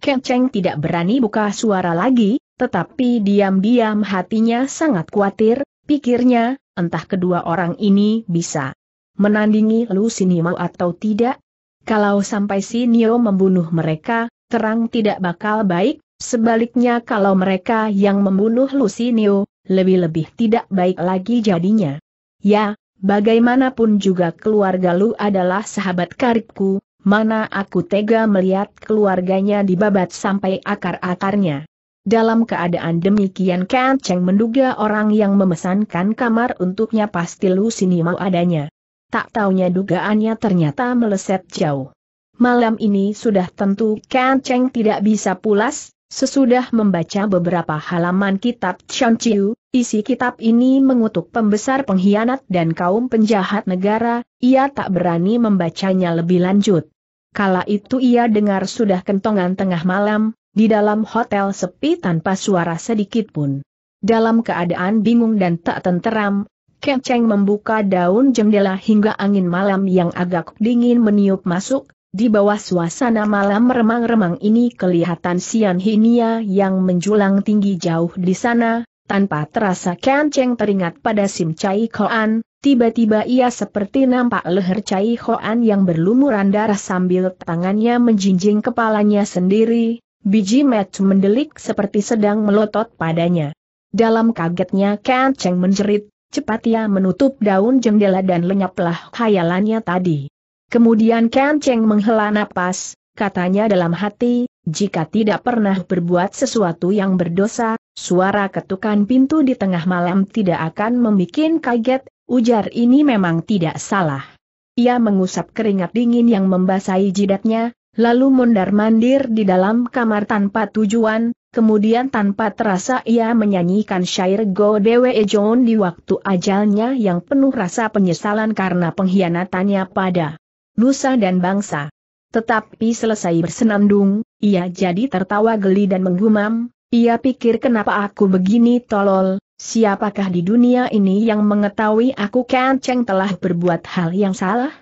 Speaker 1: Kenceng tidak berani buka suara lagi, tetapi diam-diam hatinya sangat khawatir, pikirnya, entah kedua orang ini bisa menandingi Lu Sinimau atau tidak. Kalau sampai Sinio membunuh mereka, terang tidak bakal baik, Sebaliknya kalau mereka yang membunuh Lucinio, lebih-lebih tidak baik lagi jadinya. Ya, bagaimanapun juga keluarga Lu adalah sahabat karibku, mana aku tega melihat keluarganya dibabat sampai akar-akarnya. Dalam keadaan demikian Kan Cheng menduga orang yang memesankan kamar untuknya pasti Lucinio adanya. Tak taunya dugaannya ternyata meleset jauh. Malam ini sudah tentu Kan Cheng tidak bisa pulas, Sesudah membaca beberapa halaman kitab Chiu, isi kitab ini mengutuk pembesar pengkhianat dan kaum penjahat negara, ia tak berani membacanya lebih lanjut. Kala itu ia dengar sudah kentongan tengah malam, di dalam hotel sepi tanpa suara sedikit pun. Dalam keadaan bingung dan tak tenteram, Keceng membuka daun jendela hingga angin malam yang agak dingin meniup masuk, di bawah suasana malam remang-remang ini kelihatan Sian Hinia yang menjulang tinggi jauh di sana, tanpa terasa Cheng teringat pada Sim Chai Koan, tiba-tiba ia seperti nampak leher Chai Koan yang berlumuran darah sambil tangannya menjinjing kepalanya sendiri, biji metu mendelik seperti sedang melotot padanya. Dalam kagetnya Cheng menjerit, cepat ia ya menutup daun jendela dan lenyaplah khayalannya tadi. Kemudian Kan Cheng menghela napas, katanya dalam hati, jika tidak pernah berbuat sesuatu yang berdosa, suara ketukan pintu di tengah malam tidak akan membuat kaget, ujar ini memang tidak salah. Ia mengusap keringat dingin yang membasahi jidatnya, lalu mondar-mandir di dalam kamar tanpa tujuan, kemudian tanpa terasa ia menyanyikan syair Go Dewe John di waktu ajalnya yang penuh rasa penyesalan karena pengkhianatannya pada nusa dan bangsa. Tetapi selesai bersenandung, ia jadi tertawa geli dan menggumam, ia pikir kenapa aku begini tolol, siapakah di dunia ini yang mengetahui aku Kanceng telah berbuat hal yang salah?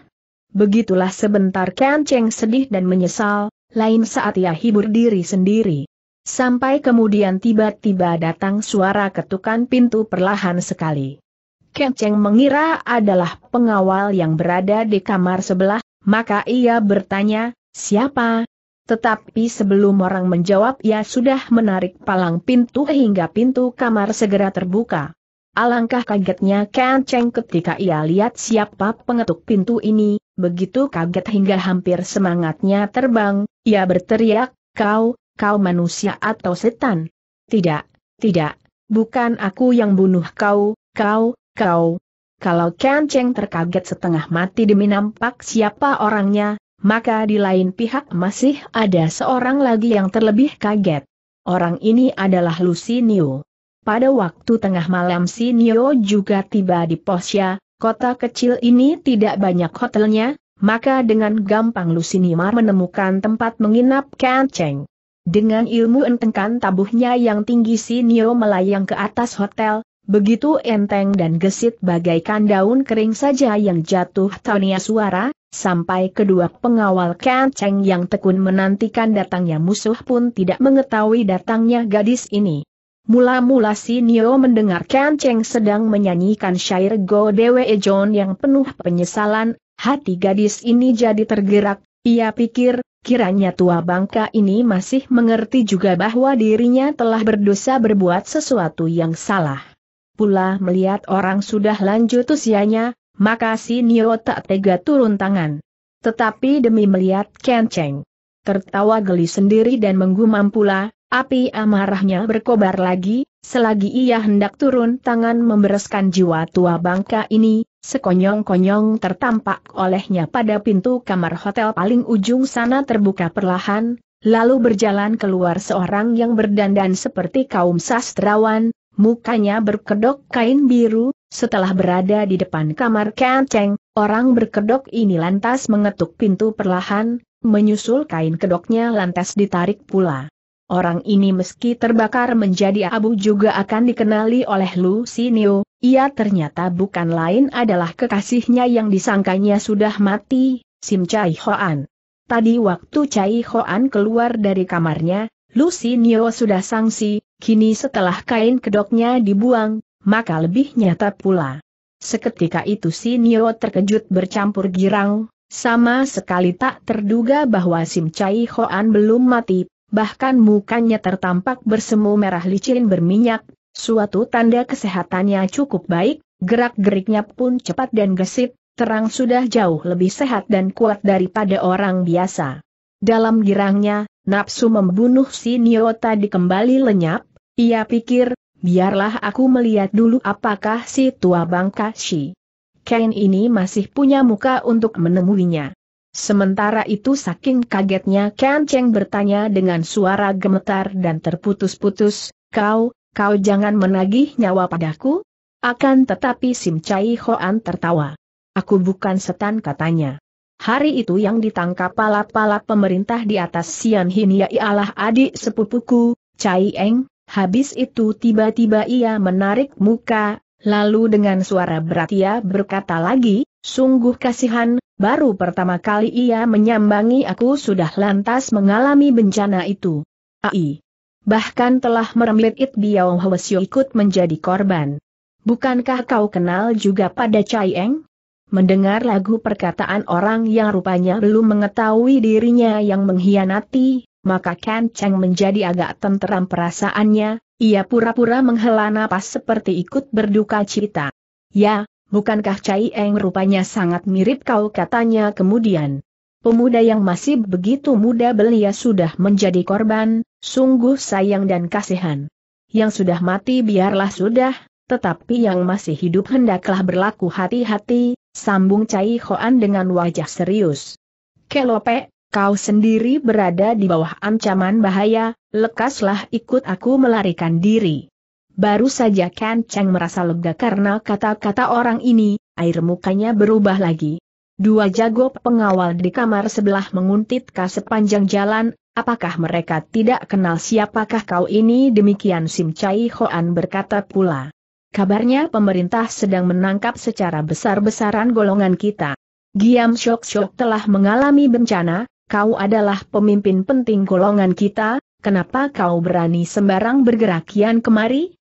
Speaker 1: Begitulah sebentar Kanceng sedih dan menyesal, lain saat ia hibur diri sendiri. Sampai kemudian tiba-tiba datang suara ketukan pintu perlahan sekali. Kenceng mengira adalah pengawal yang berada di kamar sebelah, maka ia bertanya, siapa? Tetapi sebelum orang menjawab ia sudah menarik palang pintu hingga pintu kamar segera terbuka. Alangkah kagetnya Ken Cheng ketika ia lihat siapa pengetuk pintu ini, begitu kaget hingga hampir semangatnya terbang, ia berteriak, kau, kau manusia atau setan? Tidak, tidak, bukan aku yang bunuh kau, kau, kau, kalau Ken Cheng terkaget setengah mati demi nampak siapa orangnya, maka di lain pihak masih ada seorang lagi yang terlebih kaget. Orang ini adalah Lucy Niu. Pada waktu tengah malam Si Niu juga tiba di Posya, kota kecil ini tidak banyak hotelnya, maka dengan gampang Lucy Niu menemukan tempat menginap Ken Cheng. Dengan ilmu entengkan tabuhnya yang tinggi Si Niu melayang ke atas hotel, Begitu enteng dan gesit bagaikan daun kering saja yang jatuh tania suara, sampai kedua pengawal kenceng yang tekun menantikan datangnya musuh pun tidak mengetahui datangnya gadis ini. Mula-mula si Nio mendengar kenceng sedang menyanyikan syair Go Dewe John yang penuh penyesalan, hati gadis ini jadi tergerak, ia pikir, Kiranya tua bangka ini masih mengerti juga bahwa dirinya telah berdosa berbuat sesuatu yang salah pula melihat orang sudah lanjut usianya, maka si Nio tak tega turun tangan. Tetapi demi melihat Ken Cheng, tertawa geli sendiri dan menggumam pula, api amarahnya berkobar lagi, selagi ia hendak turun tangan membereskan jiwa tua bangka ini, sekonyong-konyong tertampak olehnya pada pintu kamar hotel paling ujung sana terbuka perlahan, lalu berjalan keluar seorang yang berdandan seperti kaum sastrawan, Mukanya berkedok kain biru, setelah berada di depan kamar Kenceng, orang berkedok ini lantas mengetuk pintu perlahan, menyusul kain kedoknya lantas ditarik pula. Orang ini meski terbakar menjadi abu juga akan dikenali oleh Lu Sinio, ia ternyata bukan lain adalah kekasihnya yang disangkanya sudah mati, Sim Chai Hoan. Tadi waktu Chai Hoan keluar dari kamarnya, Lu Sinio sudah sangsi, Kini setelah kain kedoknya dibuang, maka lebih nyata pula. Seketika itu si Nio terkejut bercampur girang, sama sekali tak terduga bahwa Sim Chai Hoan belum mati, bahkan mukanya tertampak bersemu merah licin berminyak, suatu tanda kesehatannya cukup baik, gerak-geriknya pun cepat dan gesit, terang sudah jauh lebih sehat dan kuat daripada orang biasa. Dalam girangnya, Napsu membunuh si Nio tadi kembali lenyap, ia pikir, biarlah aku melihat dulu apakah si tua bangka si Ken ini masih punya muka untuk menemuinya. Sementara itu saking kagetnya Ken Cheng bertanya dengan suara gemetar dan terputus-putus, kau, kau jangan menagih nyawa padaku? Akan tetapi Sim Chai Hoan tertawa. Aku bukan setan katanya. Hari itu yang ditangkap palap-palap pemerintah di atas Sian Hinia ya ialah adik sepupuku, Cai Eng, habis itu tiba-tiba ia menarik muka, lalu dengan suara berat ia berkata lagi, sungguh kasihan, baru pertama kali ia menyambangi aku sudah lantas mengalami bencana itu. Ai. Bahkan telah merembet It Biao Hwasyo ikut menjadi korban. Bukankah kau kenal juga pada Cai Eng? Mendengar lagu perkataan orang yang rupanya belum mengetahui dirinya yang mengkhianati, maka Ken Cheng menjadi agak tenteram perasaannya, ia pura-pura menghela napas seperti ikut berduka cita. Ya, bukankah Cai Eng rupanya sangat mirip kau katanya kemudian. Pemuda yang masih begitu muda belia sudah menjadi korban, sungguh sayang dan kasihan. Yang sudah mati biarlah sudah, tetapi yang masih hidup hendaklah berlaku hati-hati, Sambung Cai Hoan dengan wajah serius. Kelope, kau sendiri berada di bawah ancaman bahaya, lekaslah ikut aku melarikan diri. Baru saja Ken Cheng merasa lega karena kata-kata orang ini, air mukanya berubah lagi. Dua jago pengawal di kamar sebelah menguntit ke sepanjang jalan, apakah mereka tidak kenal siapakah kau ini demikian Sim Chai Hoan berkata pula. Kabarnya pemerintah sedang menangkap secara besar-besaran golongan kita. Giam Shok Shok telah mengalami bencana, kau adalah pemimpin penting golongan kita, kenapa kau berani sembarang bergerak kian kemari?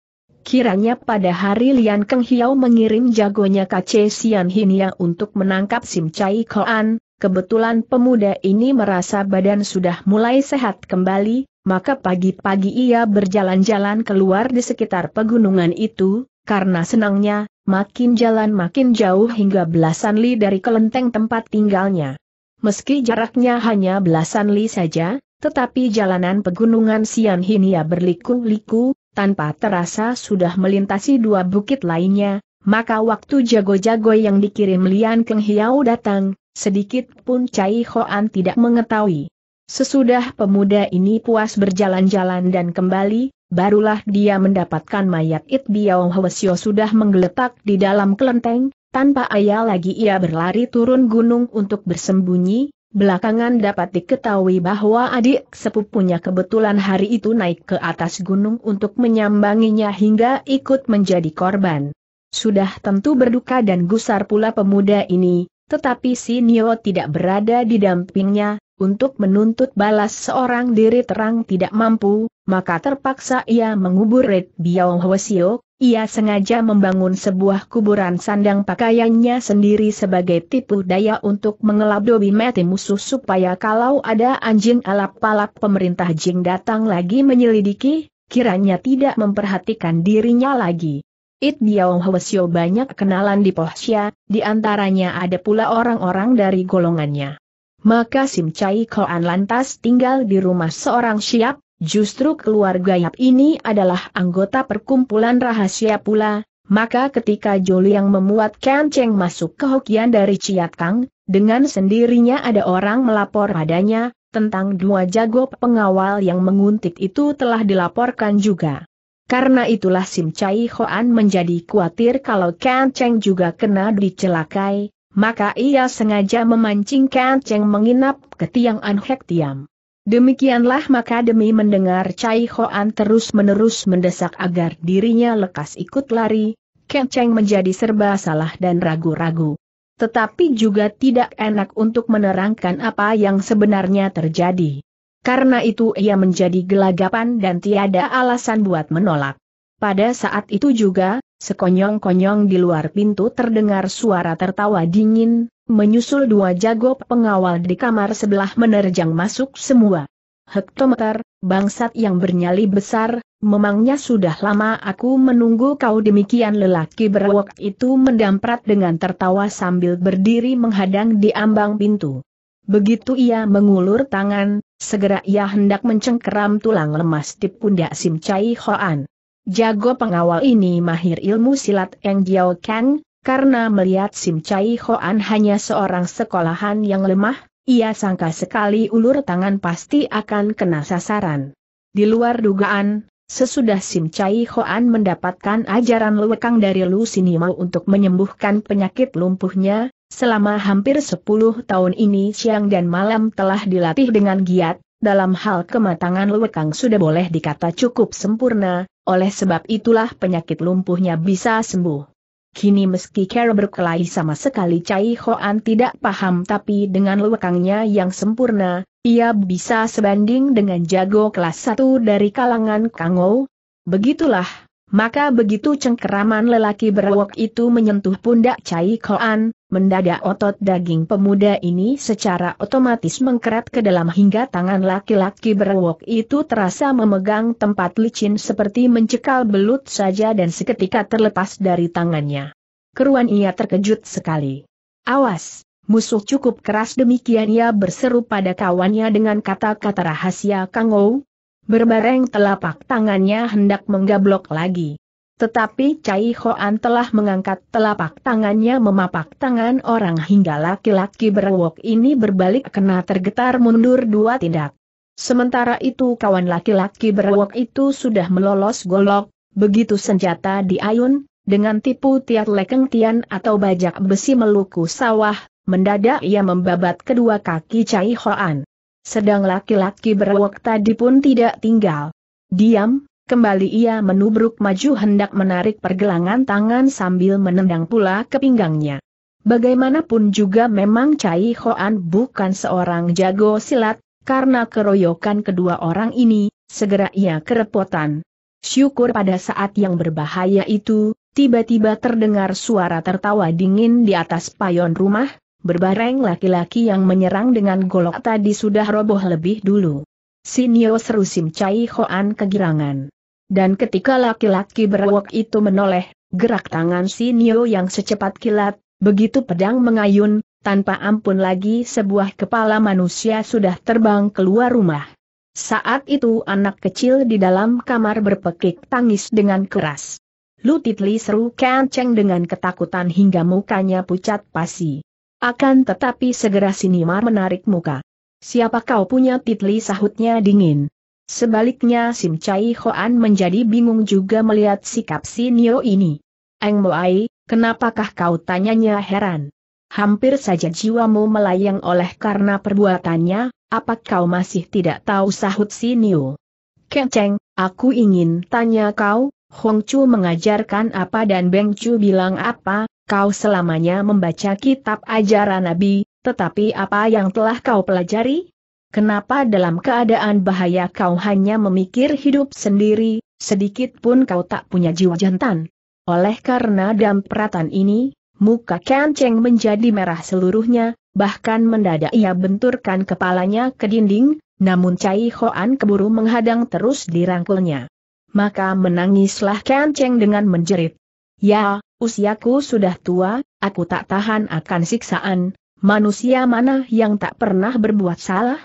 Speaker 1: Kiranya pada hari Lian Keng Hiao mengirim jagonya KC Sian Hinia ya untuk menangkap Sim Chai Koan, kebetulan pemuda ini merasa badan sudah mulai sehat kembali, maka pagi-pagi ia berjalan-jalan keluar di sekitar pegunungan itu, karena senangnya, makin jalan makin jauh hingga belasan li dari kelenteng tempat tinggalnya. Meski jaraknya hanya belasan li saja, tetapi jalanan pegunungan Sian Hinia berliku-liku, tanpa terasa sudah melintasi dua bukit lainnya, maka waktu jago-jago yang dikirim Lian Keng Hiau datang, sedikit pun Cai Hoan tidak mengetahui. Sesudah pemuda ini puas berjalan-jalan dan kembali, barulah dia mendapatkan mayat It Biao Hwasyo sudah menggeletak di dalam kelenteng, tanpa ayah lagi ia berlari turun gunung untuk bersembunyi, belakangan dapat diketahui bahwa adik sepupunya kebetulan hari itu naik ke atas gunung untuk menyambanginya hingga ikut menjadi korban. Sudah tentu berduka dan gusar pula pemuda ini, tetapi si Nio tidak berada di dampingnya, untuk menuntut balas seorang diri terang tidak mampu, maka terpaksa ia mengubur Red Biao Hwasio, ia sengaja membangun sebuah kuburan sandang pakaiannya sendiri sebagai tipu daya untuk mengelabui mati musuh supaya kalau ada anjing alap-alap pemerintah Jing datang lagi menyelidiki, kiranya tidak memperhatikan dirinya lagi. It Biao Hwasyo banyak kenalan di Pohsia, di antaranya ada pula orang-orang dari golongannya. Maka Sim Chai Koan lantas tinggal di rumah seorang siap, justru keluarga Yap ini adalah anggota perkumpulan rahasia pula, maka ketika Joli yang memuat Ken Cheng masuk ke Hokian dari Ciat Kang, dengan sendirinya ada orang melapor padanya, tentang dua jago pengawal yang menguntit itu telah dilaporkan juga. Karena itulah Sim Chai Hoan menjadi khawatir kalau Kan Cheng juga kena dicelakai, maka ia sengaja memancing Kan Cheng menginap ke Tiang An Hek Tiam. Demikianlah maka demi mendengar Chai Hoan terus-menerus mendesak agar dirinya lekas ikut lari, Kan Cheng menjadi serba salah dan ragu-ragu. Tetapi juga tidak enak untuk menerangkan apa yang sebenarnya terjadi. Karena itu ia menjadi gelagapan dan tiada alasan buat menolak. Pada saat itu juga, sekonyong-konyong di luar pintu terdengar suara tertawa dingin, menyusul dua jago pengawal di kamar sebelah menerjang masuk semua. Hektometer, bangsat yang bernyali besar, memangnya sudah lama aku menunggu kau demikian lelaki berwok itu mendamprat dengan tertawa sambil berdiri menghadang di ambang pintu. Begitu ia mengulur tangan, segera ia hendak mencengkeram tulang lemas di pundak Sim Chai Hoan. Jago pengawal ini mahir ilmu silat Eng Jiao Kang, karena melihat Sim Chai Hoan hanya seorang sekolahan yang lemah, ia sangka sekali ulur tangan pasti akan kena sasaran. Di luar dugaan, sesudah Sim Chai Hoan mendapatkan ajaran lewekang dari Lu Sinimau untuk menyembuhkan penyakit lumpuhnya, Selama hampir 10 tahun ini siang dan malam telah dilatih dengan giat, dalam hal kematangan lewekang sudah boleh dikata cukup sempurna, oleh sebab itulah penyakit lumpuhnya bisa sembuh. Kini meski Kera berkelahi sama sekali Cai Hoan tidak paham tapi dengan lewekangnya yang sempurna, ia bisa sebanding dengan jago kelas 1 dari kalangan Kangou. Begitulah maka begitu cengkeraman lelaki berwok itu menyentuh pundak Cai Koan, mendadak otot daging pemuda ini secara otomatis mengkeret ke dalam hingga tangan laki-laki berwok itu terasa memegang tempat licin seperti mencekal belut saja dan seketika terlepas dari tangannya. Keruan ia terkejut sekali. Awas, musuh cukup keras demikian ia berseru pada kawannya dengan kata-kata rahasia Kangou, Berbareng telapak tangannya hendak menggablok lagi. Tetapi Cai Hoan telah mengangkat telapak tangannya memapak tangan orang hingga laki-laki berwok ini berbalik kena tergetar mundur dua tindak. Sementara itu kawan laki-laki berwok itu sudah melolos golok, begitu senjata diayun, dengan tipu tiat lekeng tian atau bajak besi meluku sawah, mendadak ia membabat kedua kaki Cai Hoan sedang laki-laki berwok tadi pun tidak tinggal. Diam, kembali ia menubruk maju hendak menarik pergelangan tangan sambil menendang pula ke pinggangnya. Bagaimanapun juga memang Cai Hoan bukan seorang jago silat, karena keroyokan kedua orang ini, segera ia kerepotan. Syukur pada saat yang berbahaya itu, tiba-tiba terdengar suara tertawa dingin di atas payon rumah, berbareng laki-laki yang menyerang dengan golok tadi sudah roboh lebih dulu. Sinio seru Sim Chai Hoan kegirangan. Dan ketika laki-laki berwok itu menoleh, gerak tangan Sinio yang secepat kilat, begitu pedang mengayun, tanpa ampun lagi sebuah kepala manusia sudah terbang keluar rumah. Saat itu anak kecil di dalam kamar berpekik tangis dengan keras. Lutitli seru kenceng dengan ketakutan hingga mukanya pucat pasi. Akan tetapi segera Sinimar menarik muka. Siapa kau punya titli sahutnya dingin. Sebaliknya Sim Chai Hoan menjadi bingung juga melihat sikap si Nio ini. Eng Moai, kenapakah kau tanyanya heran? Hampir saja jiwamu melayang oleh karena perbuatannya, apa kau masih tidak tahu sahut si Nio? Keceng, aku ingin tanya kau, Hong Chu mengajarkan apa dan Beng Chu bilang apa, kau selamanya membaca kitab ajaran Nabi, tetapi apa yang telah kau pelajari? Kenapa dalam keadaan bahaya kau hanya memikir hidup sendiri, sedikit pun kau tak punya jiwa jantan? Oleh karena dampratan ini, muka Kanceng menjadi merah seluruhnya, bahkan mendadak ia benturkan kepalanya ke dinding, namun Cai Hoan keburu menghadang terus dirangkulnya. Maka menangislah Kanceng dengan menjerit. Ya, Usiaku sudah tua, aku tak tahan akan siksaan, manusia mana yang tak pernah berbuat salah?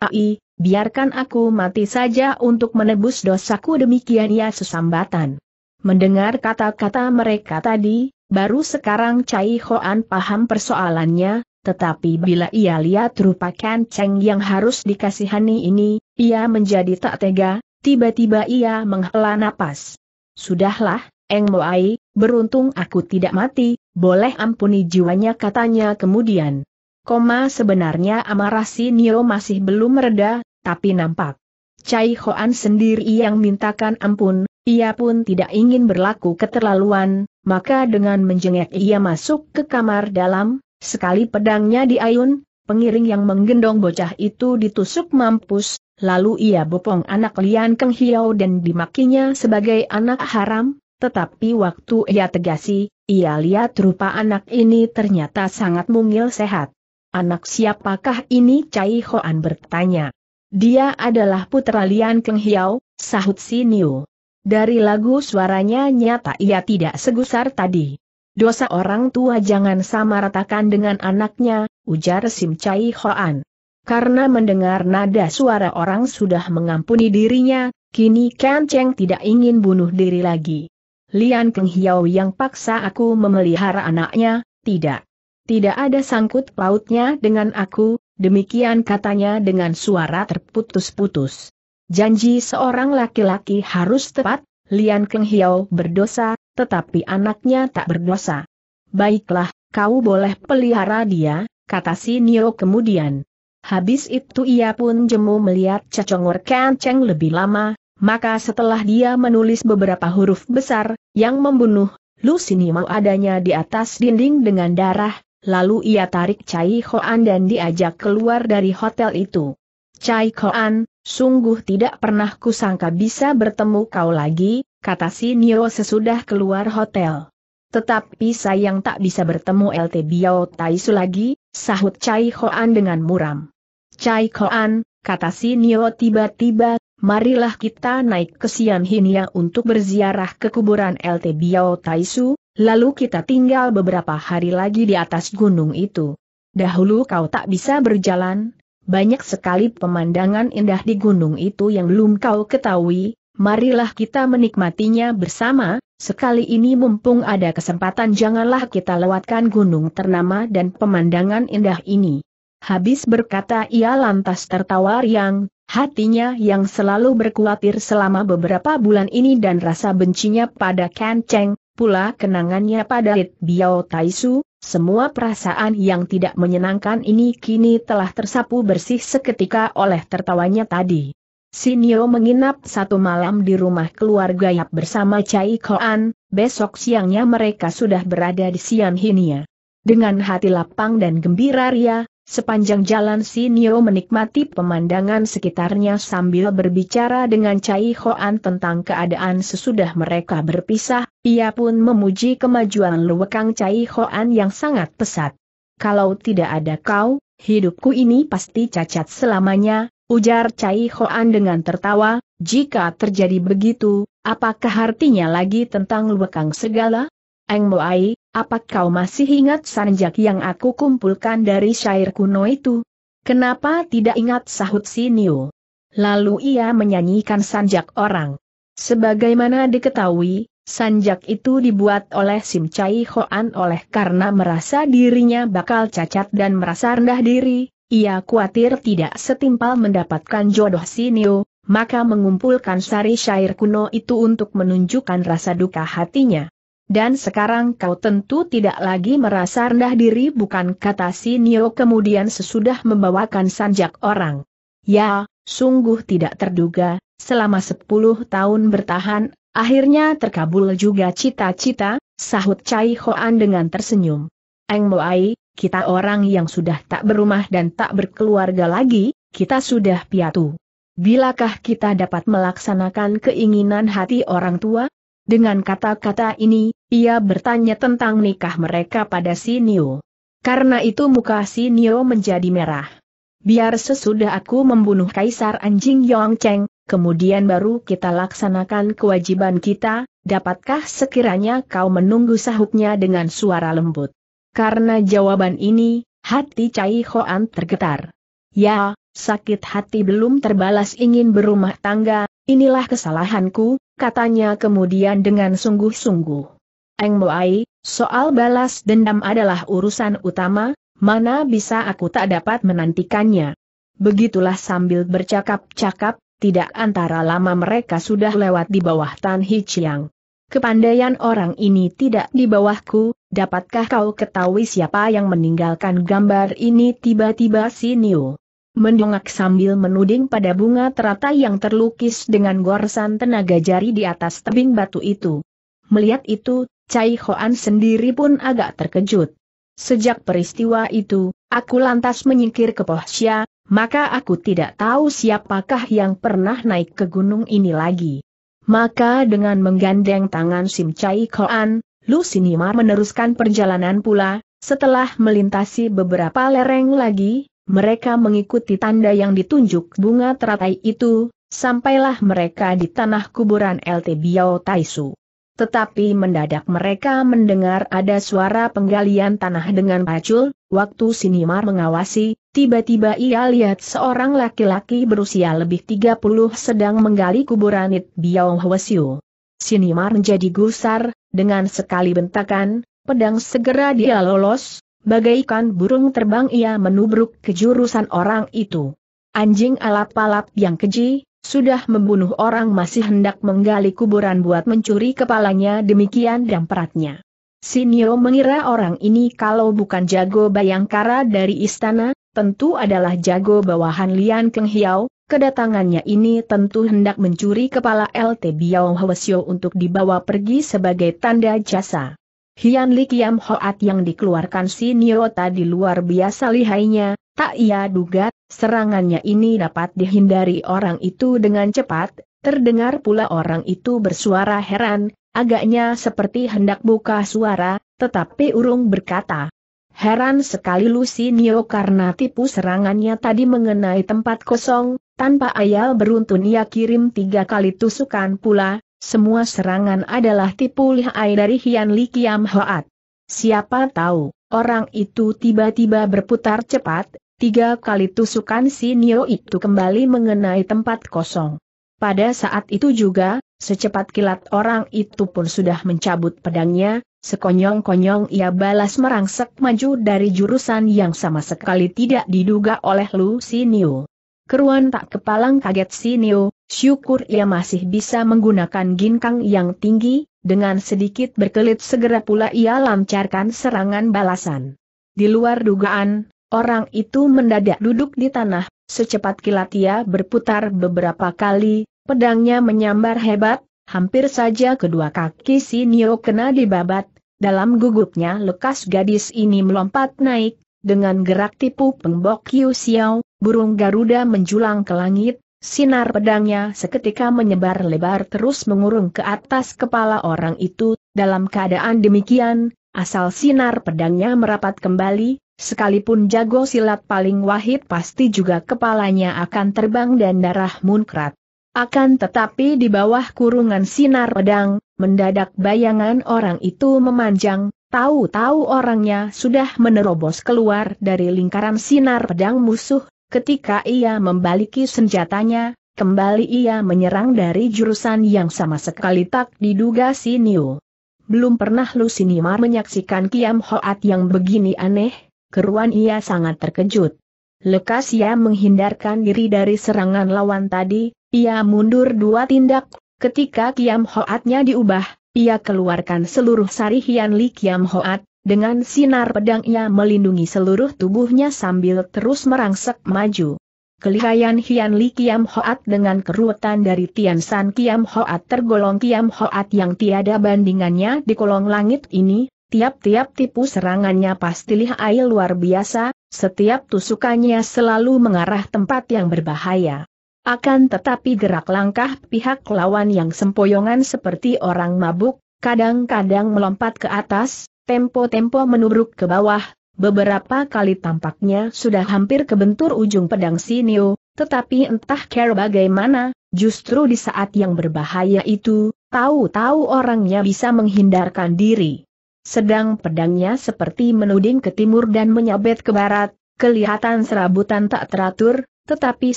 Speaker 1: Ai, biarkan aku mati saja untuk menebus dosaku demikian ia ya sesambatan. Mendengar kata-kata mereka tadi, baru sekarang Cai Hoan paham persoalannya, tetapi bila ia lihat rupa Ceng yang harus dikasihani ini, ia menjadi tak tega, tiba-tiba ia menghela napas. Sudahlah, Eng Moai, beruntung aku tidak mati, boleh ampuni jiwanya katanya kemudian. Koma sebenarnya amarah si Nio masih belum mereda, tapi nampak. Cai Hoan sendiri yang mintakan ampun, ia pun tidak ingin berlaku keterlaluan, maka dengan menjengek ia masuk ke kamar dalam, sekali pedangnya diayun, pengiring yang menggendong bocah itu ditusuk mampus, lalu ia bopong anak Lian Keng Hiao dan dimakinya sebagai anak haram, tetapi waktu ia tegasi, ia lihat rupa anak ini ternyata sangat mungil sehat. Anak siapakah ini Cai Hoan bertanya. Dia adalah putra Lian Keng Hiao, sahut si Niu. Dari lagu suaranya nyata ia tidak segusar tadi. Dosa orang tua jangan sama ratakan dengan anaknya, ujar Sim Cai Hoan. Karena mendengar nada suara orang sudah mengampuni dirinya, kini Kan Cheng tidak ingin bunuh diri lagi. Lian Keng Hiao yang paksa aku memelihara anaknya, tidak. Tidak ada sangkut pautnya dengan aku, demikian katanya dengan suara terputus-putus. Janji seorang laki-laki harus tepat, Lian Keng Hiao berdosa, tetapi anaknya tak berdosa. Baiklah, kau boleh pelihara dia, kata si Nio kemudian. Habis itu ia pun jemu melihat Cacongor kenceng lebih lama, maka setelah dia menulis beberapa huruf besar, yang membunuh, Lu Sini mau adanya di atas dinding dengan darah, lalu ia tarik Cai Hoan dan diajak keluar dari hotel itu. Cai Hoan, sungguh tidak pernah kusangka bisa bertemu kau lagi, kata si Niro sesudah keluar hotel. Tetapi sayang tak bisa bertemu LT Biao Taisu lagi, sahut Cai Hoan dengan muram. Cai Hoan, kata si Nio tiba-tiba, marilah kita naik ke Sian Hinia untuk berziarah ke kuburan LT Biao Taisu, lalu kita tinggal beberapa hari lagi di atas gunung itu. Dahulu kau tak bisa berjalan, banyak sekali pemandangan indah di gunung itu yang belum kau ketahui, marilah kita menikmatinya bersama, sekali ini mumpung ada kesempatan janganlah kita lewatkan gunung ternama dan pemandangan indah ini. Habis berkata ia lantas tertawa riang, Hatinya yang selalu berkuatir selama beberapa bulan ini dan rasa bencinya pada Kan Cheng, pula kenangannya pada It Biao Taisu, semua perasaan yang tidak menyenangkan ini kini telah tersapu bersih seketika oleh tertawanya tadi. Sinio menginap satu malam di rumah keluarga Yap bersama Cai Koan, besok siangnya mereka sudah berada di Sian Hinia. Dengan hati lapang dan gembira Ria, Sepanjang jalan Nio menikmati pemandangan sekitarnya sambil berbicara dengan Cai Hoan tentang keadaan sesudah mereka berpisah, ia pun memuji kemajuan luwekang Cai Hoan yang sangat pesat. Kalau tidak ada kau, hidupku ini pasti cacat selamanya, ujar Cai Hoan dengan tertawa, jika terjadi begitu, apakah artinya lagi tentang luwekang segala? Eng Moai, apa kau masih ingat sanjak yang aku kumpulkan dari syair kuno itu? Kenapa tidak ingat sahut si Niu? Lalu ia menyanyikan sanjak orang. Sebagaimana diketahui, sanjak itu dibuat oleh Sim Chai Hoan oleh karena merasa dirinya bakal cacat dan merasa rendah diri, ia khawatir tidak setimpal mendapatkan jodoh si Niu, maka mengumpulkan sari syair kuno itu untuk menunjukkan rasa duka hatinya. Dan sekarang kau tentu tidak lagi merasa rendah diri bukan kata si Nio kemudian sesudah membawakan sanjak orang. Ya, sungguh tidak terduga, selama sepuluh tahun bertahan, akhirnya terkabul juga cita-cita, sahut Cai Hoan dengan tersenyum. Eng Moai, kita orang yang sudah tak berumah dan tak berkeluarga lagi, kita sudah piatu. Bilakah kita dapat melaksanakan keinginan hati orang tua? Dengan kata-kata ini, ia bertanya tentang nikah mereka pada si Nio. Karena itu muka si Nio menjadi merah. Biar sesudah aku membunuh Kaisar Anjing Yong Cheng, kemudian baru kita laksanakan kewajiban kita, dapatkah sekiranya kau menunggu sahutnya dengan suara lembut. Karena jawaban ini, hati Cai Hoan tergetar. Ya, sakit hati belum terbalas ingin berumah tangga, inilah kesalahanku, katanya kemudian dengan sungguh-sungguh. Eng Moai, soal balas dendam adalah urusan utama, mana bisa aku tak dapat menantikannya. Begitulah sambil bercakap-cakap, tidak antara lama mereka sudah lewat di bawah Tan Hichiang. Kepandaian orang ini tidak di bawahku, Dapatkah kau ketahui siapa yang meninggalkan gambar ini tiba-tiba si Niu? Mendongak sambil menuding pada bunga teratai yang terlukis dengan goresan tenaga jari di atas tebing batu itu. Melihat itu, Cai Hoan sendiri pun agak terkejut. Sejak peristiwa itu, aku lantas menyingkir ke Pohsia, maka aku tidak tahu siapakah yang pernah naik ke gunung ini lagi. Maka dengan menggandeng tangan Sim Cai Hoan, Lu Sinima meneruskan perjalanan pula, setelah melintasi beberapa lereng lagi, mereka mengikuti tanda yang ditunjuk bunga teratai itu, sampailah mereka di tanah kuburan LT Biao Taisu. Tetapi mendadak mereka mendengar ada suara penggalian tanah dengan pacul, waktu Sinimar mengawasi, tiba-tiba ia lihat seorang laki-laki berusia lebih 30 sedang menggali kuburan It Biao Hwasyu. Sinimar menjadi gusar, dengan sekali bentakan, pedang segera dia lolos, bagaikan burung terbang ia menubruk ke jurusan orang itu. Anjing alap-alap yang keji, sudah membunuh orang masih hendak menggali kuburan buat mencuri kepalanya demikian dan peratnya. Sinio mengira orang ini kalau bukan jago bayangkara dari istana, tentu adalah jago bawahan Lian Keng Hiao, Kedatangannya ini tentu hendak mencuri kepala LT Biao Hwasyo untuk dibawa pergi sebagai tanda jasa. Hian Li Kiam Hoat yang dikeluarkan si Nio di luar biasa lihainya, tak ia duga, serangannya ini dapat dihindari orang itu dengan cepat, terdengar pula orang itu bersuara heran, agaknya seperti hendak buka suara, tetapi urung berkata. Heran sekali Lucy Nio karena tipu serangannya tadi mengenai tempat kosong, tanpa ayal beruntun ia kirim tiga kali tusukan pula, semua serangan adalah tipu lihai dari Hian Li Kiam Hoat. Siapa tahu, orang itu tiba-tiba berputar cepat, tiga kali tusukan si Nio itu kembali mengenai tempat kosong. Pada saat itu juga, secepat kilat orang itu pun sudah mencabut pedangnya, sekonyong-konyong ia balas merangsek maju dari jurusan yang sama sekali tidak diduga oleh Lu Sinio. Keruan tak kepalang kaget si Neo, syukur ia masih bisa menggunakan ginkang yang tinggi, dengan sedikit berkelit segera pula ia lancarkan serangan balasan. Di luar dugaan, orang itu mendadak duduk di tanah, secepat kilat ia berputar beberapa kali, pedangnya menyambar hebat, hampir saja kedua kaki si Neo kena dibabat, dalam gugupnya lekas gadis ini melompat naik, dengan gerak tipu pengbok Yu Xiao, Burung Garuda menjulang ke langit, sinar pedangnya seketika menyebar lebar terus mengurung ke atas kepala orang itu, dalam keadaan demikian, asal sinar pedangnya merapat kembali, sekalipun jago silat paling wahid pasti juga kepalanya akan terbang dan darah munkrat. Akan tetapi di bawah kurungan sinar pedang, mendadak bayangan orang itu memanjang, tahu-tahu orangnya sudah menerobos keluar dari lingkaran sinar pedang musuh, Ketika ia membaliki senjatanya, kembali ia menyerang dari jurusan yang sama sekali tak diduga si Niu. Belum pernah Sinimar menyaksikan Kiam Hoat yang begini aneh, keruan ia sangat terkejut. Lekas ia menghindarkan diri dari serangan lawan tadi, ia mundur dua tindak, ketika Kiam Hoatnya diubah, ia keluarkan seluruh sarihian Li Kiam Hoat, dengan sinar pedang ia melindungi seluruh tubuhnya sambil terus merangsek maju. Kelihayan Hian Li Kiam Hoat dengan keruwetan dari Tian San Kiam Hoat tergolong Kiam Hoat yang tiada bandingannya di kolong langit ini, tiap-tiap tipu serangannya pasti air luar biasa, setiap tusukannya selalu mengarah tempat yang berbahaya. Akan tetapi gerak langkah pihak lawan yang sempoyongan seperti orang mabuk, kadang-kadang melompat ke atas, tempo-tempo menubruk ke bawah, beberapa kali tampaknya sudah hampir kebentur ujung pedang Sinio, tetapi entah care bagaimana, justru di saat yang berbahaya itu, tahu-tahu orangnya bisa menghindarkan diri. Sedang pedangnya seperti menuding ke timur dan menyabet ke barat, kelihatan serabutan tak teratur, tetapi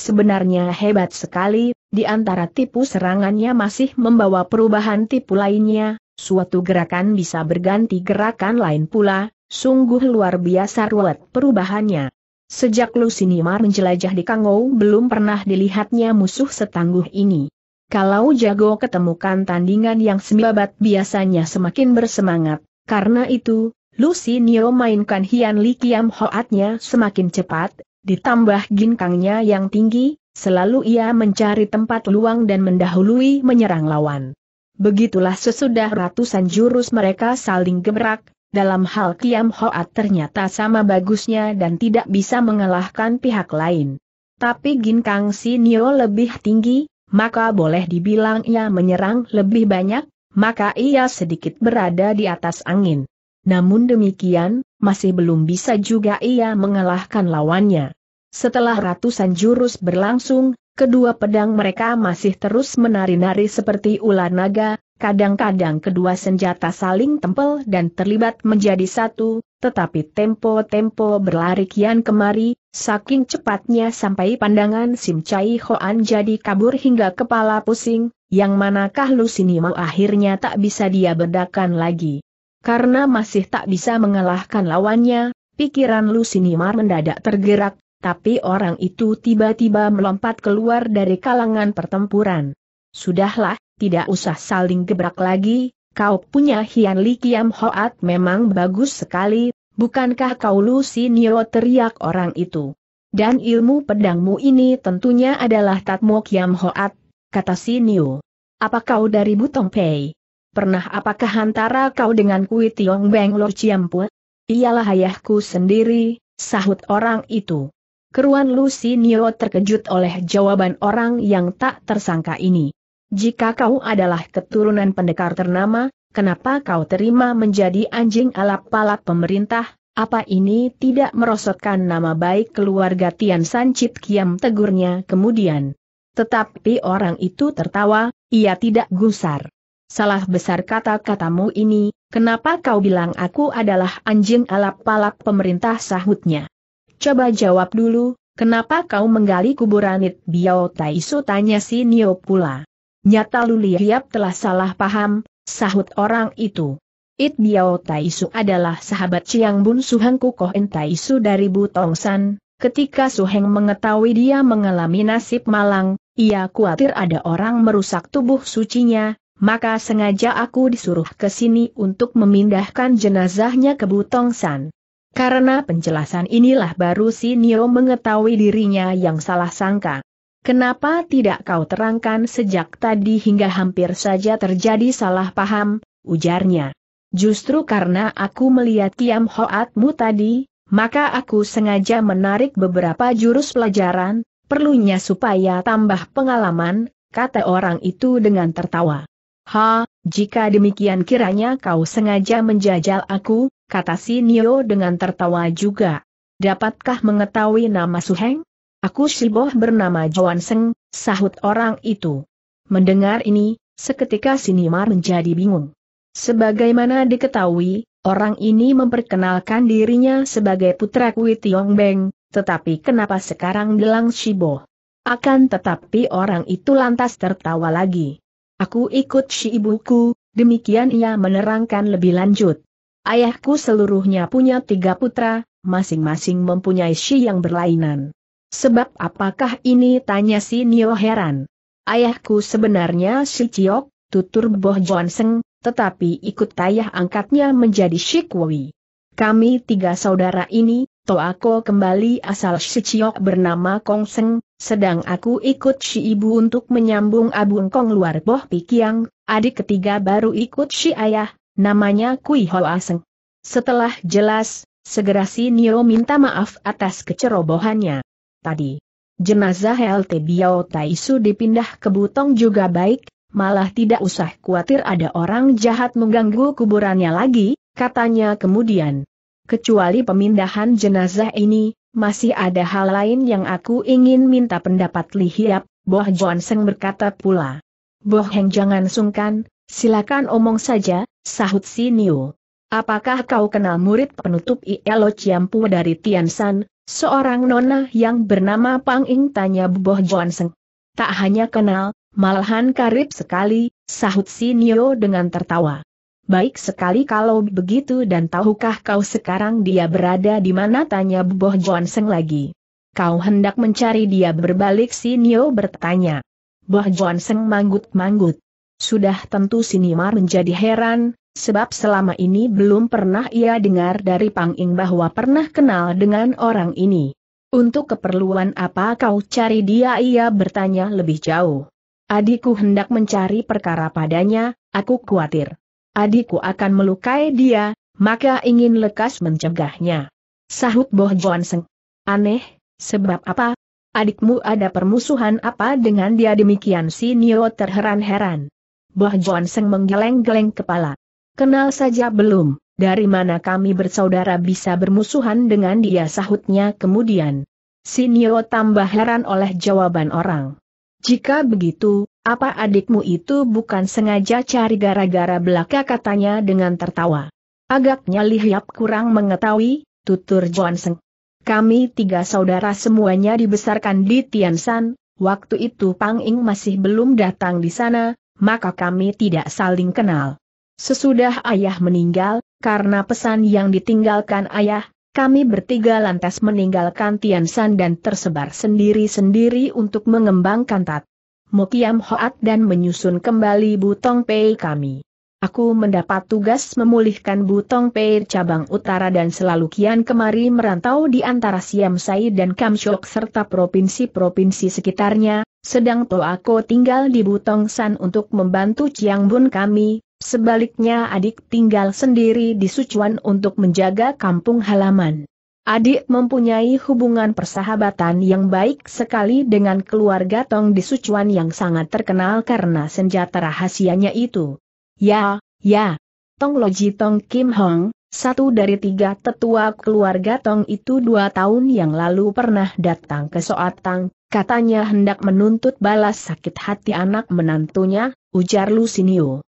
Speaker 1: sebenarnya hebat sekali, di antara tipu serangannya masih membawa perubahan tipu lainnya, Suatu gerakan bisa berganti gerakan lain pula, sungguh luar biasa ruwet perubahannya. Sejak Lusinimar menjelajah di Kangou belum pernah dilihatnya musuh setangguh ini. Kalau jago ketemukan tandingan yang sembabat biasanya semakin bersemangat, karena itu, Lusinio mainkan Hian Li Kiam Hoatnya semakin cepat, ditambah ginkangnya yang tinggi, selalu ia mencari tempat luang dan mendahului menyerang lawan. Begitulah sesudah ratusan jurus mereka saling gemerak, dalam hal Kiam Hoat ternyata sama bagusnya dan tidak bisa mengalahkan pihak lain. Tapi Ginkang Nio lebih tinggi, maka boleh dibilang ia menyerang lebih banyak, maka ia sedikit berada di atas angin. Namun demikian, masih belum bisa juga ia mengalahkan lawannya. Setelah ratusan jurus berlangsung, Kedua pedang mereka masih terus menari-nari seperti ular naga, kadang-kadang kedua senjata saling tempel dan terlibat menjadi satu, tetapi tempo-tempo berlari kian kemari, saking cepatnya sampai pandangan Sim Chai Hoan jadi kabur hingga kepala pusing, yang manakah Lu mau akhirnya tak bisa dia bedakan lagi. Karena masih tak bisa mengalahkan lawannya, pikiran Lusinimar mendadak tergerak, tapi orang itu tiba-tiba melompat keluar dari kalangan pertempuran. Sudahlah, tidak usah saling gebrak lagi, kau punya Hian Li Kiam Hoat memang bagus sekali, bukankah kau Lu Nio teriak orang itu. Dan ilmu pedangmu ini tentunya adalah Tatmo Kiam Hoat, kata Siniu. Apa kau dari Butong Pei? Pernah apakah antara kau dengan Kui Tiong Beng Chiam Pu? Iyalah ayahku sendiri, sahut orang itu. Keruan Lucy Nio terkejut oleh jawaban orang yang tak tersangka ini. Jika kau adalah keturunan pendekar ternama, kenapa kau terima menjadi anjing alap-alap pemerintah? Apa ini tidak merosotkan nama baik keluarga Tian San Chit Kiam tegurnya kemudian. Tetapi orang itu tertawa, ia tidak gusar. Salah besar kata-katamu ini, kenapa kau bilang aku adalah anjing alap-alap pemerintah sahutnya. Coba jawab dulu, kenapa kau menggali kuburan It Biao Taisu tanya si Nio pula. Nyata Luli Hiap telah salah paham, sahut orang itu. It Biao Taisu adalah sahabat Chiang Bun Suheng Kukohen Taisu dari Butongsan, Ketika Suheng mengetahui dia mengalami nasib malang, ia khawatir ada orang merusak tubuh sucinya, maka sengaja aku disuruh ke sini untuk memindahkan jenazahnya ke Butongsan. Karena penjelasan inilah baru si Nio mengetahui dirinya yang salah sangka. Kenapa tidak kau terangkan sejak tadi hingga hampir saja terjadi salah paham, ujarnya. Justru karena aku melihat Kiam Hoatmu tadi, maka aku sengaja menarik beberapa jurus pelajaran, perlunya supaya tambah pengalaman, kata orang itu dengan tertawa. Ha, jika demikian kiranya kau sengaja menjajal aku, kata si Nio dengan tertawa juga. Dapatkah mengetahui nama Suheng? Aku Shiboh bernama Joan Seng, sahut orang itu. Mendengar ini, seketika Sinimar menjadi bingung. Sebagaimana diketahui, orang ini memperkenalkan dirinya sebagai putra Kui Tiong Beng, tetapi kenapa sekarang gelang Shibo? Akan tetapi orang itu lantas tertawa lagi. Aku ikut si ibuku, demikian ia menerangkan lebih lanjut. Ayahku seluruhnya punya tiga putra, masing-masing mempunyai si yang berlainan. Sebab apakah ini tanya si Nio heran. Ayahku sebenarnya si Ciok, tutur Boh Johnson, tetapi ikut ayah angkatnya menjadi si Kui. Kami tiga saudara ini, aku kembali asal Shichiok bernama Kong Seng, sedang aku ikut si ibu untuk menyambung abun Kong luar Boh Pikiang, adik ketiga baru ikut si ayah, namanya Kui Hoa Aseng. Setelah jelas, segera si Nio minta maaf atas kecerobohannya. Tadi, jenazah LT Biao Taisu dipindah ke Butong juga baik, malah tidak usah khawatir ada orang jahat mengganggu kuburannya lagi, katanya kemudian kecuali pemindahan jenazah ini, masih ada hal lain yang aku ingin minta pendapat Li Hiap, Boh Johnson berkata pula. Boh Heng jangan sungkan, silakan omong saja, sahut si Niu. Apakah kau kenal murid penutup Ielo Ciampu dari Tiansan, seorang nona yang bernama Pang Ing tanya Boh Johnson. Tak hanya kenal, malahan karib sekali, sahut si Nio dengan tertawa. Baik sekali kalau begitu dan tahukah kau sekarang dia berada di mana tanya Boh Seng lagi. Kau hendak mencari dia berbalik si Nio bertanya. Boh Seng manggut-manggut. Sudah tentu Sinimar menjadi heran, sebab selama ini belum pernah ia dengar dari Pang Ing bahwa pernah kenal dengan orang ini. Untuk keperluan apa kau cari dia ia bertanya lebih jauh. Adikku hendak mencari perkara padanya, aku khawatir adikku akan melukai dia, maka ingin lekas mencegahnya. Sahut Boh Joan Aneh, sebab apa? Adikmu ada permusuhan apa dengan dia demikian si Nio terheran-heran. Boh Joan menggeleng-geleng kepala. Kenal saja belum, dari mana kami bersaudara bisa bermusuhan dengan dia sahutnya kemudian. Si Nio tambah heran oleh jawaban orang. Jika begitu, apa adikmu itu bukan sengaja cari gara-gara belaka katanya dengan tertawa. Agaknya Lihiap kurang mengetahui, tutur Johnson. Kami tiga saudara semuanya dibesarkan di Tiansan, waktu itu Pang Ing masih belum datang di sana, maka kami tidak saling kenal. Sesudah ayah meninggal, karena pesan yang ditinggalkan ayah, kami bertiga lantas meninggalkan Tian San dan tersebar sendiri-sendiri untuk mengembangkan tat. Mokiam Hoat dan menyusun kembali Butong Pei kami. Aku mendapat tugas memulihkan Butong Pei cabang utara dan selalu kian kemari merantau di antara Siam Sai dan Kamshok serta provinsi-provinsi sekitarnya, sedang Toako tinggal di Butong San untuk membantu Chiang Bun kami, Sebaliknya adik tinggal sendiri di Sucuan untuk menjaga kampung halaman. Adik mempunyai hubungan persahabatan yang baik sekali dengan keluarga Tong di Sucuan yang sangat terkenal karena senjata rahasianya itu. Ya, ya. Tong Loji Tong Kim Hong, satu dari tiga tetua keluarga Tong itu dua tahun yang lalu pernah datang ke Soatang, katanya hendak menuntut balas sakit hati anak menantunya, ujar Lusinio.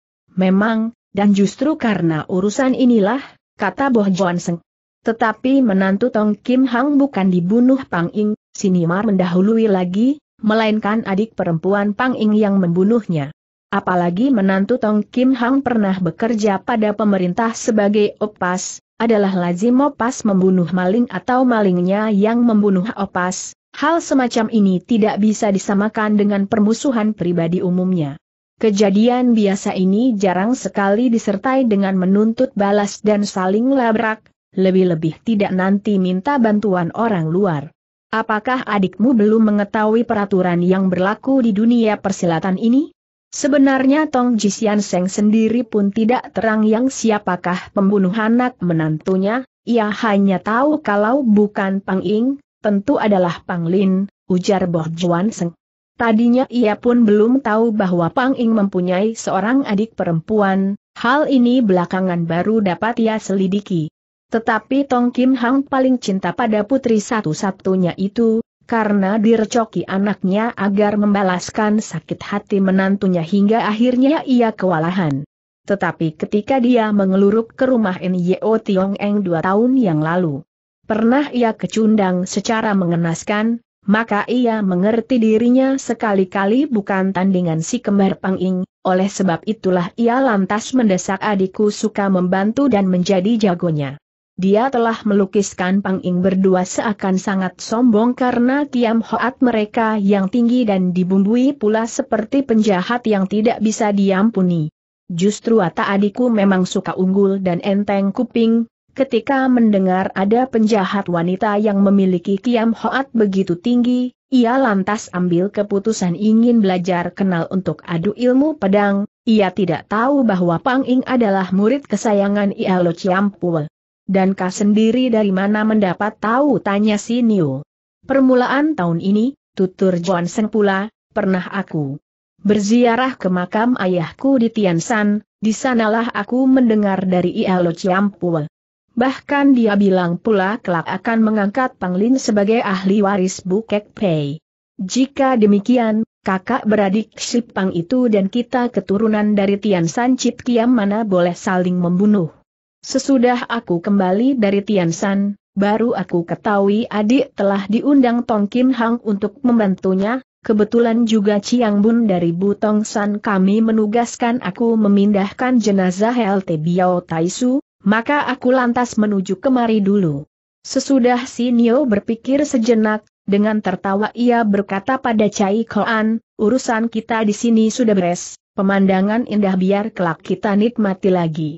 Speaker 1: Memang, dan justru karena urusan inilah, kata Boh Joan Seng. Tetapi menantu Tong Kim Hang bukan dibunuh Pang Ing, Sinimar mendahului lagi, melainkan adik perempuan Pang Ing yang membunuhnya. Apalagi menantu Tong Kim Hang pernah bekerja pada pemerintah sebagai opas, adalah lazim opas membunuh maling atau malingnya yang membunuh opas, hal semacam ini tidak bisa disamakan dengan permusuhan pribadi umumnya. Kejadian biasa ini jarang sekali disertai dengan menuntut balas dan saling labrak, lebih-lebih tidak nanti minta bantuan orang luar. Apakah adikmu belum mengetahui peraturan yang berlaku di dunia persilatan ini? Sebenarnya Tong Jisian Seng sendiri pun tidak terang yang siapakah pembunuh anak menantunya, ia hanya tahu kalau bukan Pang Ing, tentu adalah Pang Lin, ujar Boh Juan Seng. Tadinya ia pun belum tahu bahwa Pang Ing mempunyai seorang adik perempuan, hal ini belakangan baru dapat ia selidiki. Tetapi Tong Kim Hang paling cinta pada putri satu-satunya itu, karena direcoki anaknya agar membalaskan sakit hati menantunya hingga akhirnya ia kewalahan. Tetapi ketika dia mengeluruk ke rumah Nyo Tiong Eng dua tahun yang lalu, pernah ia kecundang secara mengenaskan, maka ia mengerti dirinya sekali-kali bukan tandingan si kembar panging, oleh sebab itulah ia lantas mendesak adikku suka membantu dan menjadi jagonya. Dia telah melukiskan Pang Ing berdua seakan sangat sombong karena kiam hoat mereka yang tinggi dan dibumbui pula seperti penjahat yang tidak bisa diampuni. Justru Ata adikku memang suka unggul dan enteng kuping, Ketika mendengar ada penjahat wanita yang memiliki kiam hoat begitu tinggi, ia lantas ambil keputusan ingin belajar kenal untuk adu ilmu pedang, ia tidak tahu bahwa Pang Ing adalah murid kesayangan Ia Lo Ciampul. Dan kah sendiri dari mana mendapat tahu tanya si Niu. Permulaan tahun ini, tutur Johnson pula, pernah aku berziarah ke makam ayahku di Tiansan, di sanalah aku mendengar dari Ia Ialo Ciampul. Bahkan dia bilang pula kelak akan mengangkat Panglin sebagai ahli waris Bukek Pei. Jika demikian, kakak beradik Sipang itu dan kita keturunan dari Tian San Cip Kiam mana boleh saling membunuh. Sesudah aku kembali dari Tian San, baru aku ketahui adik telah diundang Tong Kim Hang untuk membantunya, kebetulan juga Chiang Bun dari Butong San kami menugaskan aku memindahkan jenazah LT Biao Taisu, maka aku lantas menuju kemari dulu. Sesudah Nio berpikir sejenak, dengan tertawa ia berkata pada Cai Koan, urusan kita di sini sudah beres, pemandangan indah biar kelak kita nikmati lagi.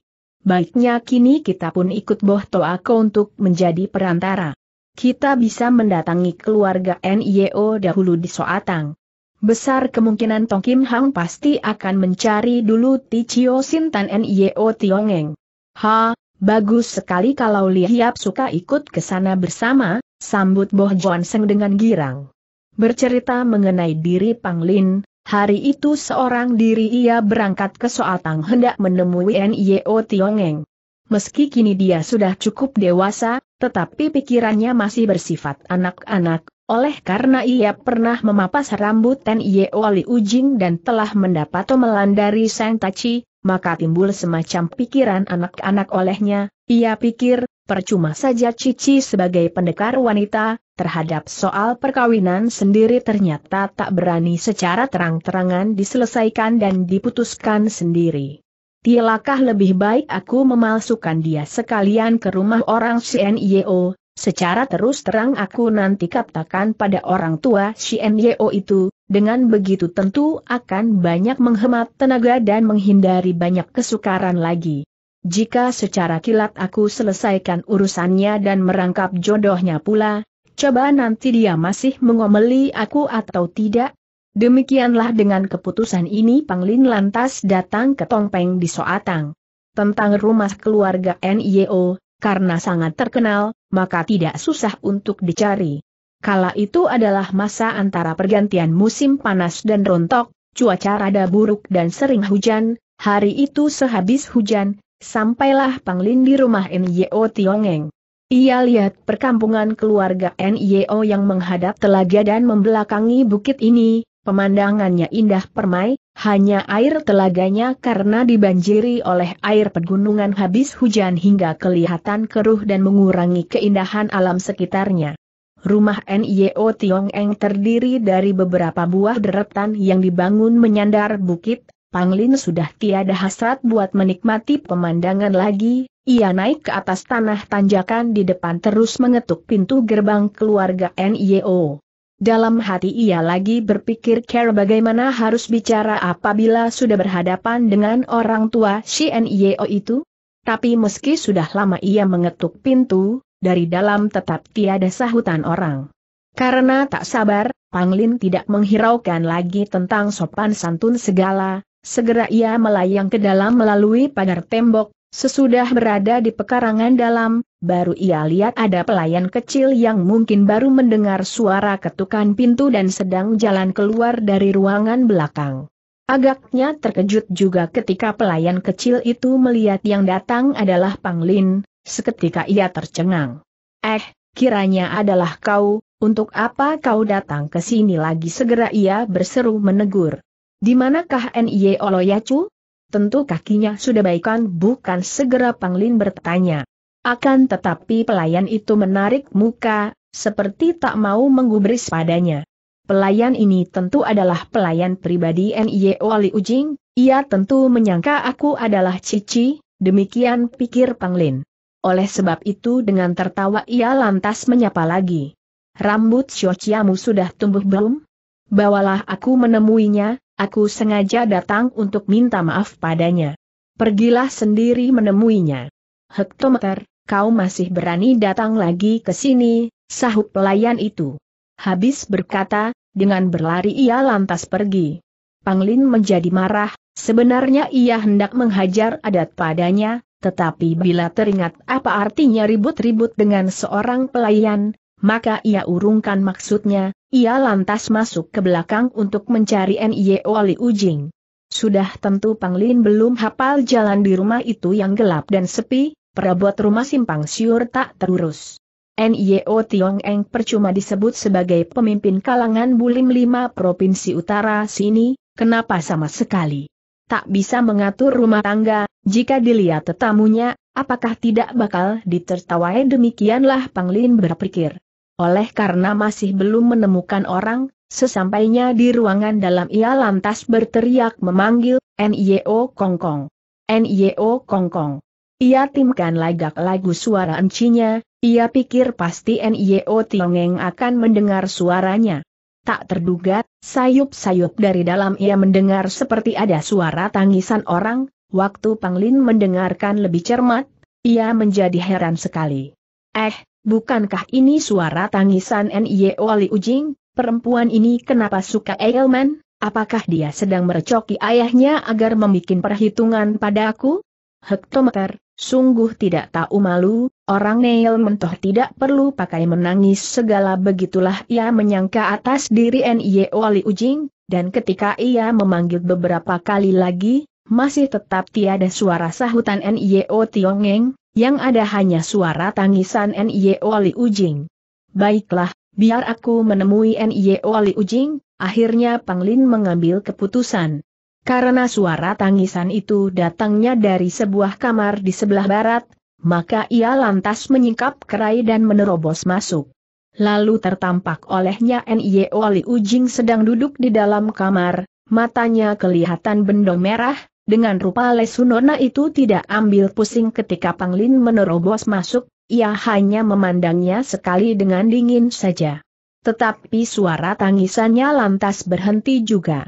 Speaker 1: Baiknya kini kita pun ikut Boh Toako untuk menjadi perantara. Kita bisa mendatangi keluarga NIO dahulu di Soatang. Besar kemungkinan Tong Kim Hang pasti akan mencari dulu Tichio Sintan NIO Tiongeng. Ha, bagus sekali kalau Lihiap suka ikut ke sana bersama, sambut Boh Joan dengan girang. Bercerita mengenai diri Panglin, hari itu seorang diri ia berangkat ke Soatang hendak menemui Nio Tiongeng. Meski kini dia sudah cukup dewasa, tetapi pikirannya masih bersifat anak-anak, oleh karena ia pernah memapas rambut Nio Yeo Li Ujing dan telah mendapat omelan dari Sang Tachi, maka timbul semacam pikiran anak-anak olehnya, ia pikir, percuma saja Cici sebagai pendekar wanita, terhadap soal perkawinan sendiri ternyata tak berani secara terang-terangan diselesaikan dan diputuskan sendiri. Tilakah lebih baik aku memalsukan dia sekalian ke rumah orang CNYO, secara terus terang aku nanti katakan pada orang tua CNYO itu, dengan begitu tentu akan banyak menghemat tenaga dan menghindari banyak kesukaran lagi. Jika secara kilat aku selesaikan urusannya dan merangkap jodohnya pula, coba nanti dia masih mengomeli aku atau tidak? Demikianlah dengan keputusan ini Panglin lantas datang ke Tongpeng di Soatang. Tentang rumah keluarga NIO, karena sangat terkenal, maka tidak susah untuk dicari. Kala itu adalah masa antara pergantian musim panas dan rontok, cuaca rada buruk dan sering hujan, hari itu sehabis hujan, sampailah Panglin di rumah N.Y.O. Tiongeng. Ia lihat perkampungan keluarga N.Y.O. yang menghadap telaga dan membelakangi bukit ini, pemandangannya indah permai, hanya air telaganya karena dibanjiri oleh air pegunungan habis hujan hingga kelihatan keruh dan mengurangi keindahan alam sekitarnya. Rumah NIO Tiong Eng terdiri dari beberapa buah deretan yang dibangun menyandar bukit, Panglin sudah tiada hasrat buat menikmati pemandangan lagi, ia naik ke atas tanah tanjakan di depan terus mengetuk pintu gerbang keluarga NIO. Dalam hati ia lagi berpikir care bagaimana harus bicara apabila sudah berhadapan dengan orang tua si NIO itu. Tapi meski sudah lama ia mengetuk pintu, dari dalam tetap tiada sahutan orang. Karena tak sabar, Panglin tidak menghiraukan lagi tentang sopan santun segala, segera ia melayang ke dalam melalui pagar tembok, sesudah berada di pekarangan dalam, baru ia lihat ada pelayan kecil yang mungkin baru mendengar suara ketukan pintu dan sedang jalan keluar dari ruangan belakang. Agaknya terkejut juga ketika pelayan kecil itu melihat yang datang adalah Panglin, Seketika ia tercengang. Eh, kiranya adalah kau, untuk apa kau datang ke sini lagi segera ia berseru menegur. Di manakah N.I.E. Oloyacu? Tentu kakinya sudah baikan bukan segera Panglin bertanya. Akan tetapi pelayan itu menarik muka, seperti tak mau menggubris padanya. Pelayan ini tentu adalah pelayan pribadi N.I.E. Oli Ujing, ia tentu menyangka aku adalah Cici, demikian pikir Panglin. Oleh sebab itu dengan tertawa ia lantas menyapa lagi. Rambut syociamu sudah tumbuh belum? Bawalah aku menemuinya, aku sengaja datang untuk minta maaf padanya. Pergilah sendiri menemuinya. Hektometer, kau masih berani datang lagi ke sini, sahut pelayan itu. Habis berkata, dengan berlari ia lantas pergi. Panglin menjadi marah, sebenarnya ia hendak menghajar adat padanya, tetapi bila teringat apa artinya ribut-ribut dengan seorang pelayan, maka ia urungkan maksudnya, ia lantas masuk ke belakang untuk mencari NIO Li Ujing. Sudah tentu Panglin belum hafal jalan di rumah itu yang gelap dan sepi, perabot rumah simpang siur tak terurus. NIO Tiong Eng percuma disebut sebagai pemimpin kalangan bulim lima provinsi utara sini, kenapa sama sekali? tak bisa mengatur rumah tangga, jika dilihat tetamunya, apakah tidak bakal ditertawai demikianlah Panglin berpikir. Oleh karena masih belum menemukan orang, sesampainya di ruangan dalam ia lantas berteriak memanggil, NIO Kongkong. NIO Kongkong. Ia timkan lagak lagu suara encinya, ia pikir pasti NIO Tiongeng akan mendengar suaranya. Tak terduga, sayup-sayup dari dalam ia mendengar seperti ada suara tangisan orang, waktu Panglin mendengarkan lebih cermat, ia menjadi heran sekali. Eh, bukankah ini suara tangisan N.Y.O. Li Ujing, perempuan ini kenapa suka Eilman, apakah dia sedang merecoki ayahnya agar membuat perhitungan padaku? Hektometer, sungguh tidak tahu malu, Orang Neil Mentoh tidak perlu pakai menangis segala begitulah ia menyangka atas diri N.Y.O. Wali Ujing, dan ketika ia memanggil beberapa kali lagi, masih tetap tiada suara sahutan N.Y.O. Tiongeng, yang ada hanya suara tangisan N.Y.O. Wali Ujing. Baiklah, biar aku menemui N.Y.O. Wali Ujing, akhirnya Panglin mengambil keputusan. Karena suara tangisan itu datangnya dari sebuah kamar di sebelah barat, maka ia lantas menyingkap kerai dan menerobos masuk. Lalu tertampak olehnya N.Y.O. E Li Ujing sedang duduk di dalam kamar, matanya kelihatan bendong merah, dengan rupa Lesu Nona itu tidak ambil pusing ketika Panglin menerobos masuk, ia hanya memandangnya sekali dengan dingin saja. Tetapi suara tangisannya lantas berhenti juga.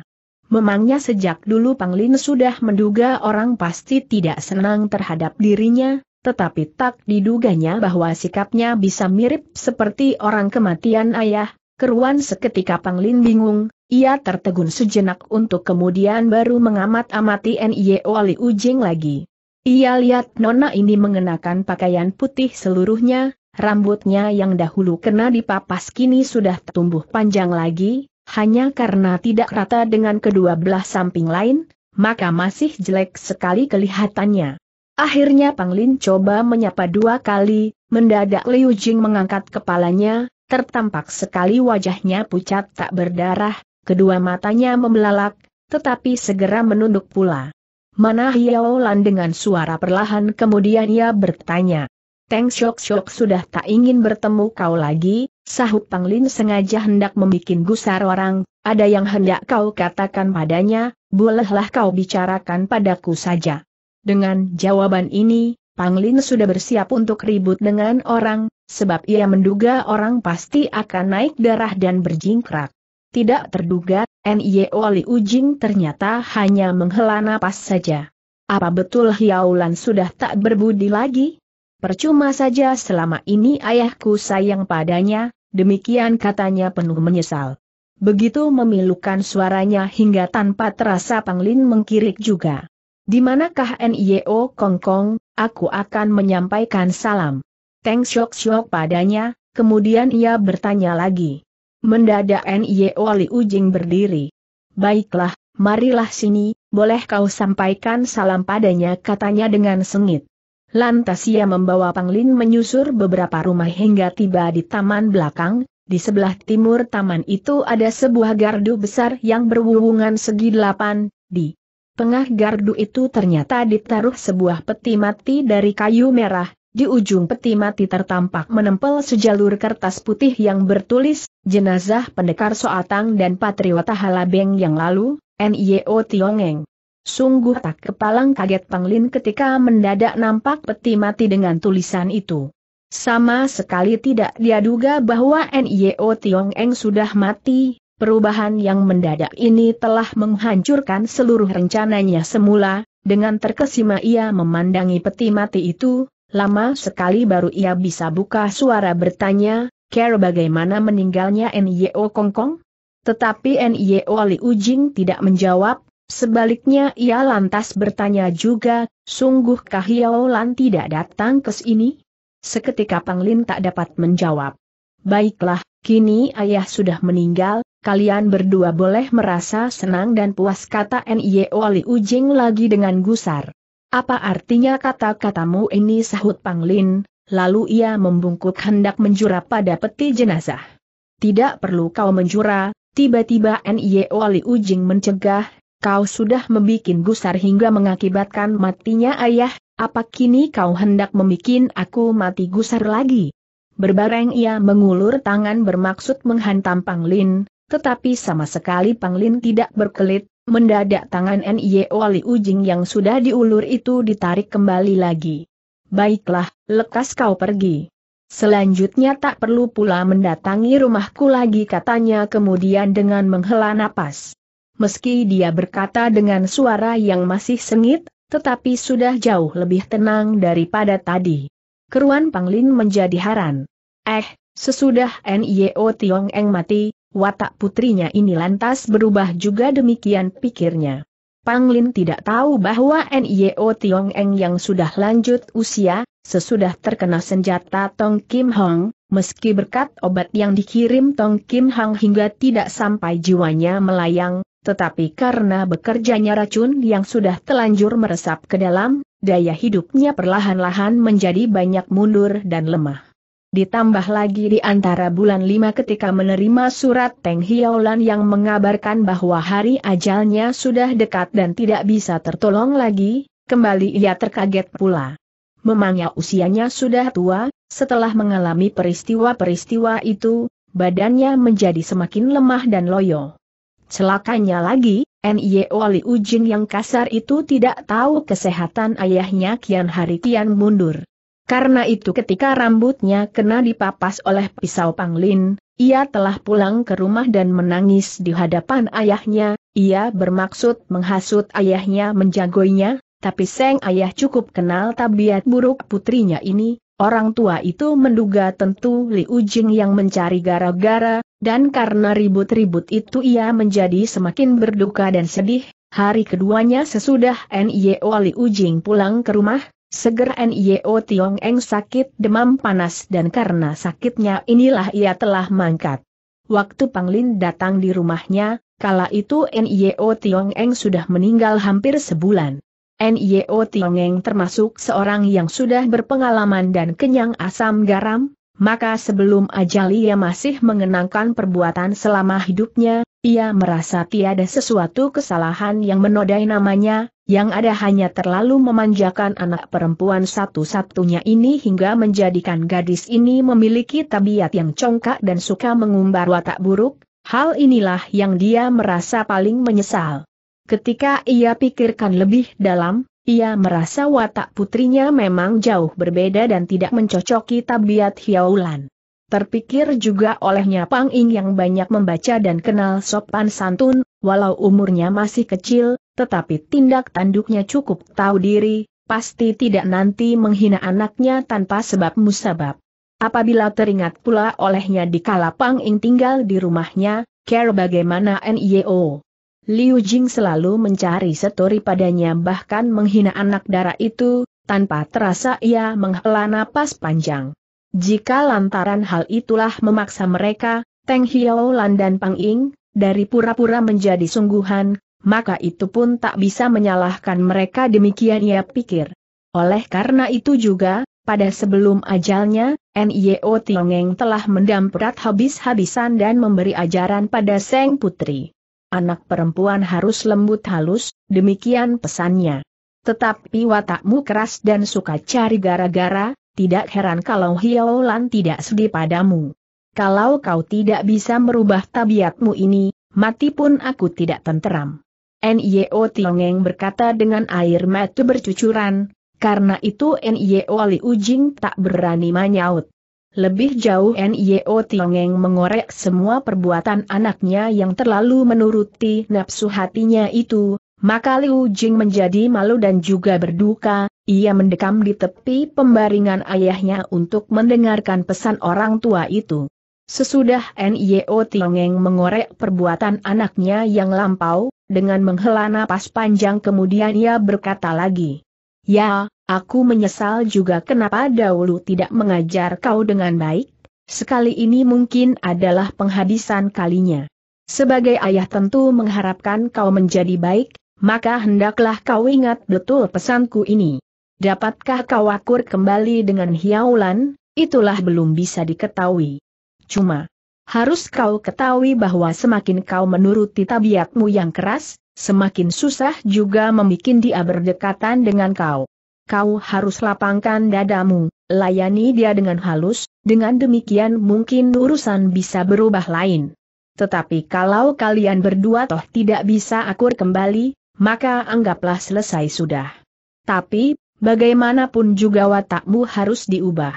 Speaker 1: Memangnya sejak dulu Panglin sudah menduga orang pasti tidak senang terhadap dirinya, tetapi tak diduganya bahwa sikapnya bisa mirip seperti orang kematian ayah, keruan seketika Panglin bingung, ia tertegun sejenak untuk kemudian baru mengamat-amati N.I.O. E Ali Ujing lagi. Ia lihat Nona ini mengenakan pakaian putih seluruhnya, rambutnya yang dahulu kena dipapas kini sudah tumbuh panjang lagi, hanya karena tidak rata dengan kedua belah samping lain, maka masih jelek sekali kelihatannya. Akhirnya Panglin coba menyapa dua kali, mendadak Liu Jing mengangkat kepalanya, tertampak sekali wajahnya pucat tak berdarah, kedua matanya membelalak, tetapi segera menunduk pula. Mana Hiao Lan dengan suara perlahan kemudian ia bertanya. Teng Shok Shok sudah tak ingin bertemu kau lagi, sahut Panglin sengaja hendak membuat gusar orang, ada yang hendak kau katakan padanya, bolehlah kau bicarakan padaku saja. Dengan jawaban ini, Panglin sudah bersiap untuk ribut dengan orang, sebab ia menduga orang pasti akan naik darah dan berjingkrak. Tidak terduga, N.Y.O. Li Ujing ternyata hanya menghela napas saja. Apa betul Hiaulan sudah tak berbudi lagi? Percuma saja selama ini ayahku sayang padanya, demikian katanya penuh menyesal. Begitu memilukan suaranya hingga tanpa terasa Panglin mengkirik juga. Di manakah NIO Kong Kong, aku akan menyampaikan salam. Teng Shok Shok padanya, kemudian ia bertanya lagi. Mendadak NIO Li Ujing berdiri. Baiklah, marilah sini, boleh kau sampaikan salam padanya katanya dengan sengit. Lantas ia membawa Panglin menyusur beberapa rumah hingga tiba di taman belakang, di sebelah timur taman itu ada sebuah gardu besar yang berwuwungan segi delapan, di Pengah gardu itu ternyata ditaruh sebuah peti mati dari kayu merah, di ujung peti mati tertampak menempel sejalur kertas putih yang bertulis, jenazah pendekar Soatang dan Patriota Halabeng yang lalu, NIO e Tiongeng. Sungguh tak kepalang kaget Panglin ketika mendadak nampak peti mati dengan tulisan itu. Sama sekali tidak dia duga bahwa NIO e Tiongeng sudah mati, Perubahan yang mendadak ini telah menghancurkan seluruh rencananya semula, dengan terkesima ia memandangi peti mati itu, lama sekali baru ia bisa buka suara bertanya, Care bagaimana meninggalnya N.Y.O. Kongkong? Tetapi N.Y.O. Li Ujing tidak menjawab, sebaliknya ia lantas bertanya juga, sungguhkah Yao Lan tidak datang ke sini? Seketika Panglin tak dapat menjawab. Baiklah, kini ayah sudah meninggal, kalian berdua boleh merasa senang dan puas kata N.I.O. Wali Ujing lagi dengan gusar. Apa artinya kata-katamu ini sahut Panglin, lalu ia membungkuk hendak menjura pada peti jenazah. Tidak perlu kau menjura, tiba-tiba N.I.O. Wali Ujing mencegah, kau sudah membuat gusar hingga mengakibatkan matinya ayah, apa kini kau hendak membuat aku mati gusar lagi? Berbareng ia mengulur tangan bermaksud menghantam Panglin, tetapi sama sekali Panglin tidak berkelit, mendadak tangan N.I.O. Wali Ujing yang sudah diulur itu ditarik kembali lagi. Baiklah, lekas kau pergi. Selanjutnya tak perlu pula mendatangi rumahku lagi katanya kemudian dengan menghela napas. Meski dia berkata dengan suara yang masih sengit, tetapi sudah jauh lebih tenang daripada tadi. Keruan Panglin menjadi haran. Eh, sesudah NIO Tiong Eng mati, watak putrinya ini lantas berubah juga demikian pikirnya. Panglin tidak tahu bahwa NIO Tiong Eng yang sudah lanjut usia, sesudah terkena senjata Tong Kim Hong, meski berkat obat yang dikirim Tong Kim Hong hingga tidak sampai jiwanya melayang, tetapi karena bekerjanya racun yang sudah telanjur meresap ke dalam, daya hidupnya perlahan-lahan menjadi banyak mundur dan lemah. Ditambah lagi di antara bulan 5 ketika menerima surat Teng Hiolan yang mengabarkan bahwa hari ajalnya sudah dekat dan tidak bisa tertolong lagi, kembali ia terkaget pula. Memangnya usianya sudah tua, setelah mengalami peristiwa-peristiwa itu, badannya menjadi semakin lemah dan loyo. Celakanya lagi, N.I.O. Oli Ujin yang kasar itu tidak tahu kesehatan ayahnya kian hari kian mundur. Karena itu ketika rambutnya kena dipapas oleh pisau Panglin, ia telah pulang ke rumah dan menangis di hadapan ayahnya, ia bermaksud menghasut ayahnya menjagoinya, tapi Seng ayah cukup kenal tabiat buruk putrinya ini, orang tua itu menduga tentu Li Ujing yang mencari gara-gara, dan karena ribut-ribut itu ia menjadi semakin berduka dan sedih, hari keduanya sesudah Nio Li Ujing pulang ke rumah, Segera NIO Tiong Eng sakit demam panas dan karena sakitnya inilah ia telah mangkat. Waktu Panglin datang di rumahnya, kala itu NIO Tiong Eng sudah meninggal hampir sebulan. NIO Tiong Eng termasuk seorang yang sudah berpengalaman dan kenyang asam garam, maka sebelum ajal ia masih mengenangkan perbuatan selama hidupnya, ia merasa tiada sesuatu kesalahan yang menodai namanya, yang ada hanya terlalu memanjakan anak perempuan satu-satunya ini hingga menjadikan gadis ini memiliki tabiat yang congkak dan suka mengumbar watak buruk, hal inilah yang dia merasa paling menyesal. Ketika ia pikirkan lebih dalam, ia merasa watak putrinya memang jauh berbeda dan tidak mencocoki tabiat Hiaulan. Terpikir juga olehnya Pang Ing yang banyak membaca dan kenal sopan santun, walau umurnya masih kecil, tetapi tindak tanduknya cukup tahu diri, pasti tidak nanti menghina anaknya tanpa sebab musabab. Apabila teringat pula olehnya di kalapang yang Ing tinggal di rumahnya, care bagaimana NIO. Liu Jing selalu mencari setori padanya bahkan menghina anak darah itu, tanpa terasa ia menghela napas panjang. Jika lantaran hal itulah memaksa mereka, Teng Hiao Lan dan Pang Ing, dari pura-pura menjadi sungguhan, maka itu pun tak bisa menyalahkan mereka demikian ia pikir. Oleh karena itu juga, pada sebelum ajalnya, NIO Tiongeng telah mendamprat habis-habisan dan memberi ajaran pada Seng Putri. Anak perempuan harus lembut halus, demikian pesannya. Tetapi watakmu keras dan suka cari gara-gara, tidak heran kalau Hiaolan tidak sedih padamu. Kalau kau tidak bisa merubah tabiatmu ini, mati pun aku tidak tenteram. NIO Tiongeng berkata dengan air mata bercucuran, karena itu NIO Li Ujing tak berani menyaut. Lebih jauh NIO Tiongeng mengorek semua perbuatan anaknya yang terlalu menuruti nafsu hatinya itu, maka Li Ujing menjadi malu dan juga berduka, ia mendekam di tepi pembaringan ayahnya untuk mendengarkan pesan orang tua itu. Sesudah NIO Tiongeng mengorek perbuatan anaknya yang lampau, dengan menghela napas panjang kemudian ia berkata lagi. Ya, aku menyesal juga kenapa dahulu tidak mengajar kau dengan baik, sekali ini mungkin adalah penghabisan kalinya. Sebagai ayah tentu mengharapkan kau menjadi baik, maka hendaklah kau ingat betul pesanku ini. Dapatkah kau akur kembali dengan hiaulan, itulah belum bisa diketahui. Cuma, harus kau ketahui bahwa semakin kau menuruti tabiatmu yang keras, semakin susah juga membuat dia berdekatan dengan kau. Kau harus lapangkan dadamu, layani dia dengan halus, dengan demikian mungkin urusan bisa berubah lain. Tetapi kalau kalian berdua toh tidak bisa akur kembali, maka anggaplah selesai sudah. Tapi, bagaimanapun juga watakmu harus diubah.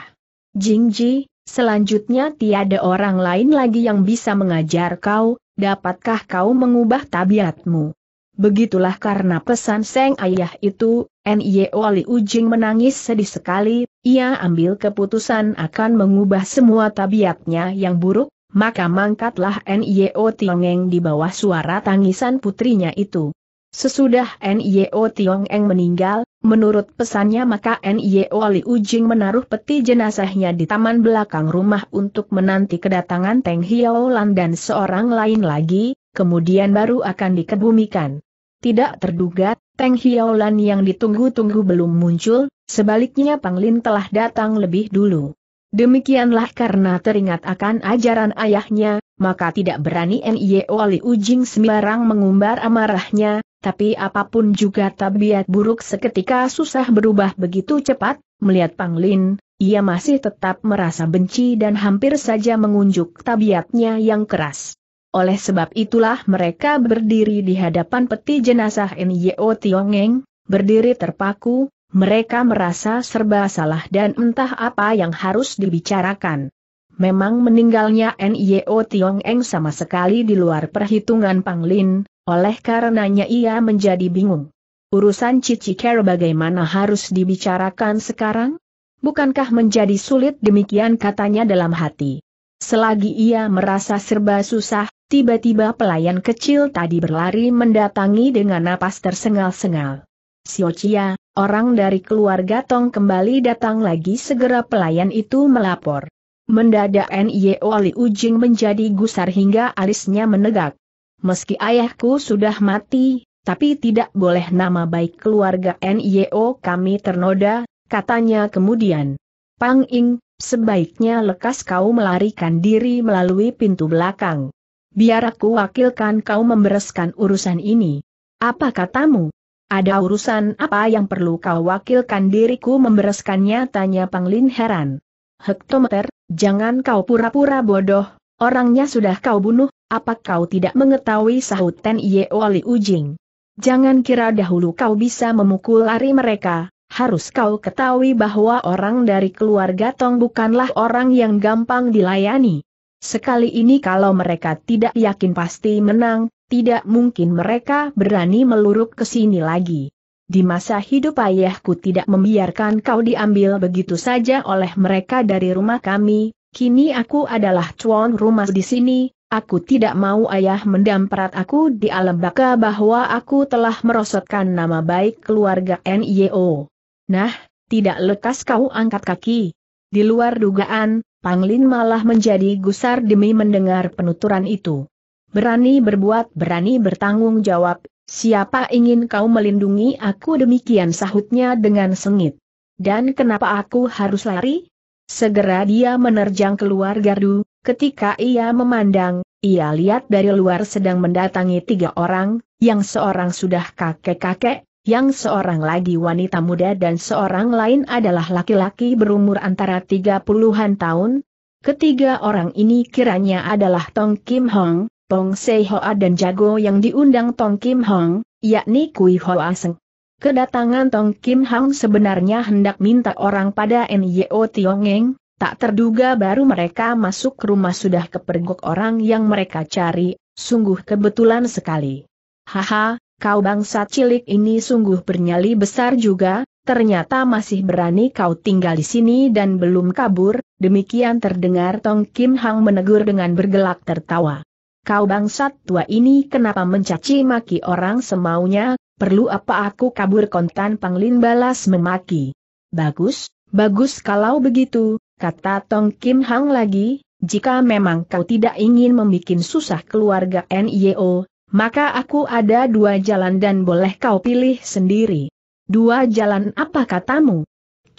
Speaker 1: Jingji, Selanjutnya tiada orang lain lagi yang bisa mengajar kau, dapatkah kau mengubah tabiatmu? Begitulah karena pesan Seng Ayah itu, N.Y.O. Li Ujing menangis sedih sekali, ia ambil keputusan akan mengubah semua tabiatnya yang buruk, maka mangkatlah N.Y.O. Tiongeng di bawah suara tangisan putrinya itu. Sesudah N.Y.O. Tiongeng meninggal, Menurut pesannya maka NIO e Li Ujing menaruh peti jenazahnya di taman belakang rumah untuk menanti kedatangan Teng Lan dan seorang lain lagi, kemudian baru akan dikebumikan. Tidak terduga, Teng Lan yang ditunggu-tunggu belum muncul, sebaliknya Panglin telah datang lebih dulu. Demikianlah karena teringat akan ajaran ayahnya, maka tidak berani N.I.O. Ali Ujing sembarang mengumbar amarahnya, tapi apapun juga tabiat buruk seketika susah berubah begitu cepat, melihat Panglin, ia masih tetap merasa benci dan hampir saja mengunjuk tabiatnya yang keras. Oleh sebab itulah mereka berdiri di hadapan peti jenazah N.Y.O. Tiongeng, berdiri terpaku, mereka merasa serba salah dan entah apa yang harus dibicarakan. Memang meninggalnya NIO Tiong Eng sama sekali di luar perhitungan Panglin, oleh karenanya ia menjadi bingung. Urusan Cici Care bagaimana harus dibicarakan sekarang? Bukankah menjadi sulit demikian katanya dalam hati. Selagi ia merasa serba susah, tiba-tiba pelayan kecil tadi berlari mendatangi dengan napas tersengal-sengal. Siocia, orang dari keluarga Tong kembali datang lagi segera pelayan itu melapor. Mendadak N.Y.O. Li Ujing menjadi gusar hingga alisnya menegak. Meski ayahku sudah mati, tapi tidak boleh nama baik keluarga N.Y.O. kami ternoda, katanya kemudian. Pang Ing, sebaiknya lekas kau melarikan diri melalui pintu belakang. Biar aku wakilkan kau membereskan urusan ini. Apa katamu? Ada urusan apa yang perlu kau wakilkan diriku membereskannya? Tanya Pang Lin heran. Hektometer, Jangan kau pura-pura bodoh, orangnya sudah kau bunuh, apa kau tidak mengetahui sahut Ten Ye Ujing? Jangan kira dahulu kau bisa memukul lari mereka, harus kau ketahui bahwa orang dari keluarga Tong bukanlah orang yang gampang dilayani. Sekali ini kalau mereka tidak yakin pasti menang, tidak mungkin mereka berani meluruk ke sini lagi. Di masa hidup ayahku tidak membiarkan kau diambil begitu saja oleh mereka dari rumah kami, kini aku adalah cuan rumah di sini, aku tidak mau ayah mendamprat aku di alam baka bahwa aku telah merosotkan nama baik keluarga NIO. Nah, tidak lekas kau angkat kaki. Di luar dugaan, Panglin malah menjadi gusar demi mendengar penuturan itu. Berani berbuat, berani bertanggung jawab, Siapa ingin kau melindungi aku demikian sahutnya dengan sengit. Dan kenapa aku harus lari? Segera dia menerjang keluar gardu, ketika ia memandang, ia lihat dari luar sedang mendatangi tiga orang, yang seorang sudah kakek-kakek, yang seorang lagi wanita muda dan seorang lain adalah laki-laki berumur antara tiga puluhan tahun. Ketiga orang ini kiranya adalah Tong Kim Hong, Pong Sei Hoa dan jago yang diundang Tong Kim Hong, yakni Kui Hoa Seng. Kedatangan Tong Kim Hong sebenarnya hendak minta orang pada NYO Tiongeng, tak terduga baru mereka masuk ke rumah sudah kepergok orang yang mereka cari, sungguh kebetulan sekali. Haha, kau bangsa cilik ini sungguh bernyali besar juga, ternyata masih berani kau tinggal di sini dan belum kabur, demikian terdengar Tong Kim Hong menegur dengan bergelak tertawa. Kau bangsat tua ini kenapa mencaci maki orang semaunya, perlu apa aku kabur kontan Panglin balas memaki. Bagus, bagus kalau begitu, kata Tong Kim Hang lagi, jika memang kau tidak ingin membuat susah keluarga NIO, maka aku ada dua jalan dan boleh kau pilih sendiri. Dua jalan apa katamu?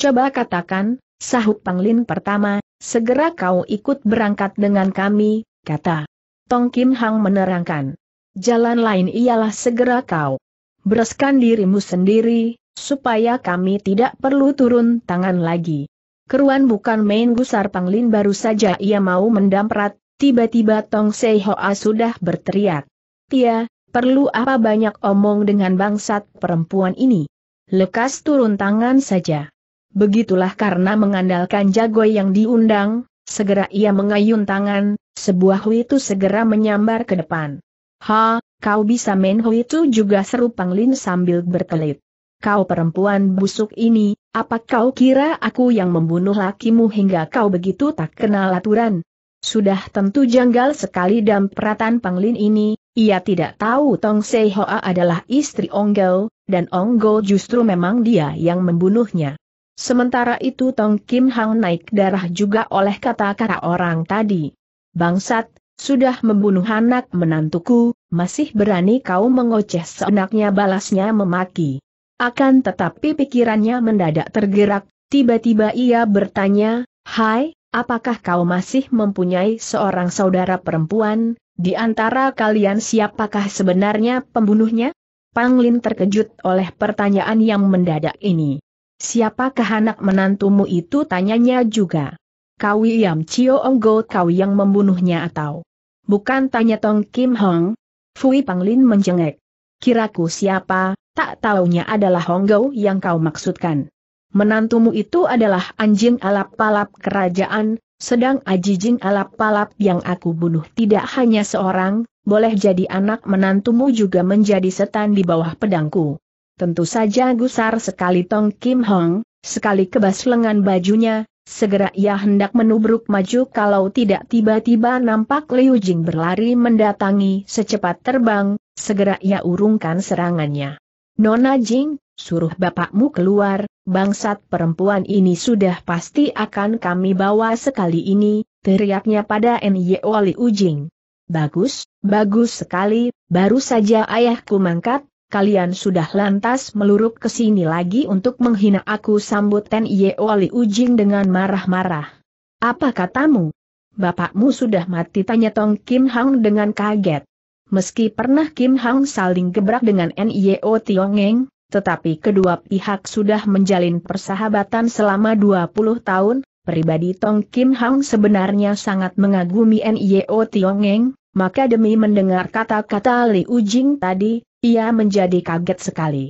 Speaker 1: Coba katakan, sahut Panglin pertama, segera kau ikut berangkat dengan kami, kata. Tong Kim Hang menerangkan. Jalan lain ialah segera kau bereskan dirimu sendiri, supaya kami tidak perlu turun tangan lagi. Keruan bukan main gusar Panglin baru saja ia mau mendamprat, tiba-tiba Tong Sei Hoa sudah berteriak. Tia, perlu apa banyak omong dengan bangsat perempuan ini? Lekas turun tangan saja. Begitulah karena mengandalkan jago yang diundang, Segera ia mengayun tangan, sebuah hui itu segera menyambar ke depan. Ha, kau bisa main hui itu juga seru Panglin sambil berkelit. Kau perempuan busuk ini, apa kau kira aku yang membunuh lakimu hingga kau begitu tak kenal aturan? Sudah tentu janggal sekali dan peratan Panglin ini, ia tidak tahu Tong Sei Hoa adalah istri Onggo, dan Onggo justru memang dia yang membunuhnya. Sementara itu Tong Kim Hang naik darah juga oleh kata-kata orang tadi. Bangsat, sudah membunuh anak menantuku, masih berani kau mengoceh seenaknya balasnya memaki. Akan tetapi pikirannya mendadak tergerak, tiba-tiba ia bertanya, Hai, apakah kau masih mempunyai seorang saudara perempuan, di antara kalian siapakah sebenarnya pembunuhnya? Panglin terkejut oleh pertanyaan yang mendadak ini. Siapakah anak menantumu itu tanyanya juga. Kau Yam Cio Onggo kau yang membunuhnya atau? Bukan tanya Tong Kim Hong. Fui Panglin menjengek. Kiraku siapa, tak taunya adalah Honggo yang kau maksudkan. Menantumu itu adalah anjing alap palap kerajaan, sedang ajijing alap palap yang aku bunuh tidak hanya seorang, boleh jadi anak menantumu juga menjadi setan di bawah pedangku. Tentu saja gusar sekali Tong Kim Hong, sekali kebas lengan bajunya, segera ia hendak menubruk maju kalau tidak tiba-tiba nampak Liu Jing berlari mendatangi secepat terbang, segera ia urungkan serangannya. Nona Jing, suruh bapakmu keluar, bangsat perempuan ini sudah pasti akan kami bawa sekali ini, teriaknya pada N.Y.O. Liu Ujing. Bagus, bagus sekali, baru saja ayahku mangkat, kalian sudah lantas meluruk ke sini lagi untuk menghina aku sambut Ten Yeo Wali Ujing dengan marah-marah. Apa katamu? Bapakmu sudah mati tanya Tong Kim Hang dengan kaget. Meski pernah Kim Hang saling gebrak dengan NIO Tiongeng, tetapi kedua pihak sudah menjalin persahabatan selama 20 tahun, pribadi Tong Kim Hang sebenarnya sangat mengagumi NIO Tiongeng, maka demi mendengar kata-kata Li Ujing tadi, ia menjadi kaget sekali.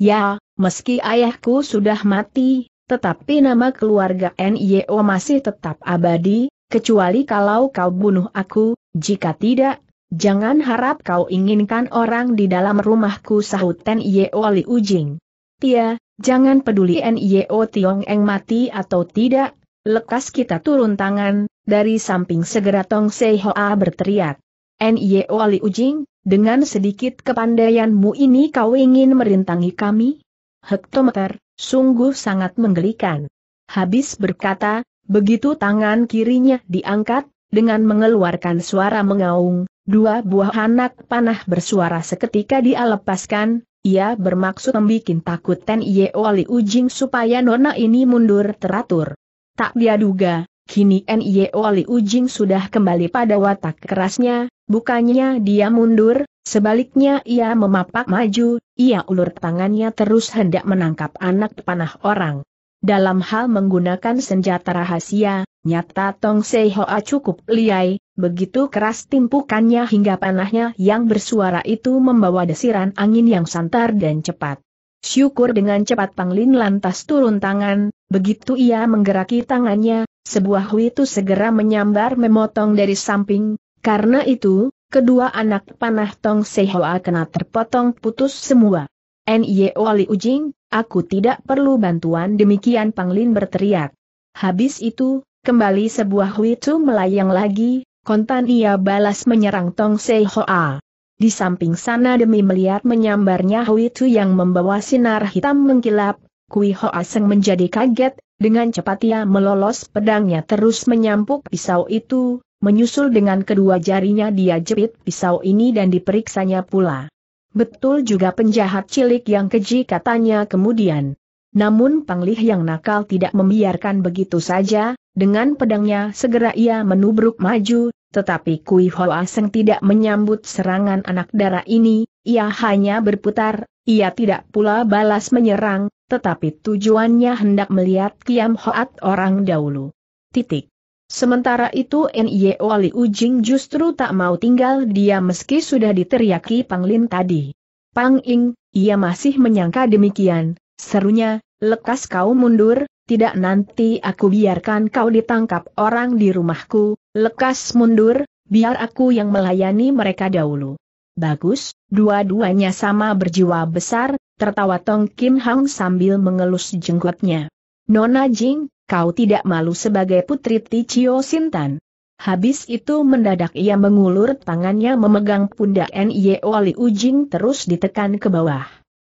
Speaker 1: Ya, meski ayahku sudah mati, tetapi nama keluarga NIO masih tetap abadi, kecuali kalau kau bunuh aku, jika tidak, jangan harap kau inginkan orang di dalam rumahku sahut NIO Li Ujing. Tia, jangan peduli NIO Tiong Eng mati atau tidak, lekas kita turun tangan, dari samping segera Tong Sei Hoa berteriak. N.Y.O. E Ali Ujing, dengan sedikit kepandaianmu ini kau ingin merintangi kami? Hektometer, sungguh sangat menggelikan. Habis berkata, begitu tangan kirinya diangkat, dengan mengeluarkan suara mengaung, dua buah anak panah bersuara seketika dia lepaskan, ia bermaksud membuat takut Ten Ye Wali Ujing supaya nona ini mundur teratur. Tak dia duga, kini N e Ali Ujing sudah kembali pada watak kerasnya, Bukannya dia mundur, sebaliknya ia memapak maju, ia ulur tangannya terus hendak menangkap anak panah orang. Dalam hal menggunakan senjata rahasia, nyata Tong Sehoa cukup liai, begitu keras timpukannya hingga panahnya yang bersuara itu membawa desiran angin yang santar dan cepat. Syukur dengan cepat Lin lantas turun tangan, begitu ia menggeraki tangannya, sebuah hui itu segera menyambar memotong dari samping, karena itu, kedua anak panah Tong Sehoa kena terpotong putus semua. Nye Wali Ujing, aku tidak perlu bantuan demikian Panglin berteriak. Habis itu, kembali sebuah Huitu melayang lagi, kontan ia balas menyerang Tong Sehoa. Di samping sana demi melihat menyambarnya Huitu yang membawa sinar hitam mengkilap, Kui Hoa Seng menjadi kaget, dengan cepat ia melolos pedangnya terus menyampuk pisau itu, Menyusul dengan kedua jarinya dia jepit pisau ini dan diperiksanya pula. Betul juga penjahat cilik yang keji katanya kemudian. Namun Panglih yang nakal tidak membiarkan begitu saja, dengan pedangnya segera ia menubruk maju, tetapi Kui Hoa Seng tidak menyambut serangan anak darah ini, ia hanya berputar, ia tidak pula balas menyerang, tetapi tujuannya hendak melihat Kiam Hoat orang dahulu. Titik. Sementara itu Nio Li Ujing justru tak mau tinggal dia meski sudah diteriaki Panglin tadi. Pang Ing, ia masih menyangka demikian, serunya, lekas kau mundur, tidak nanti aku biarkan kau ditangkap orang di rumahku, lekas mundur, biar aku yang melayani mereka dahulu. Bagus, dua-duanya sama berjiwa besar, tertawa Tong Kim Hang sambil mengelus jenggotnya. Nona Jing, kau tidak malu sebagai putri Ticio Sintan. Habis itu mendadak ia mengulur tangannya memegang pundak Nye Oli Ujing terus ditekan ke bawah.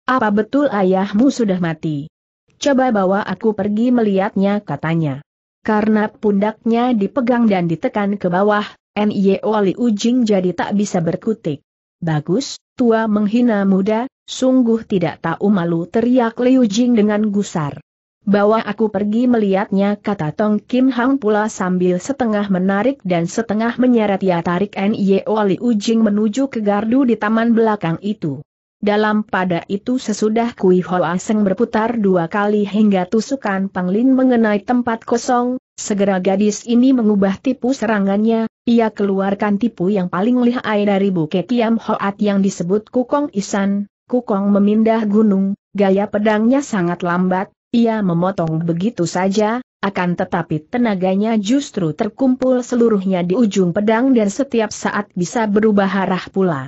Speaker 1: Apa betul ayahmu sudah mati? Coba bawa aku pergi melihatnya katanya. Karena pundaknya dipegang dan ditekan ke bawah, Nye Oli Ujing jadi tak bisa berkutik. Bagus, tua menghina muda, sungguh tidak tahu malu teriak Liu Jing dengan gusar. Bawa aku pergi melihatnya kata Tong Kim Hang pula sambil setengah menarik dan setengah menyeret ia tarik N.Y.O. Li Ujing menuju ke gardu di taman belakang itu. Dalam pada itu sesudah Kui Hoa Seng berputar dua kali hingga tusukan Panglin mengenai tempat kosong, segera gadis ini mengubah tipu serangannya, ia keluarkan tipu yang paling lihai dari bukit Tiam Hoat yang disebut Kukong Isan, Kukong memindah gunung, gaya pedangnya sangat lambat, ia memotong begitu saja, akan tetapi tenaganya justru terkumpul seluruhnya di ujung pedang dan setiap saat bisa berubah arah pula.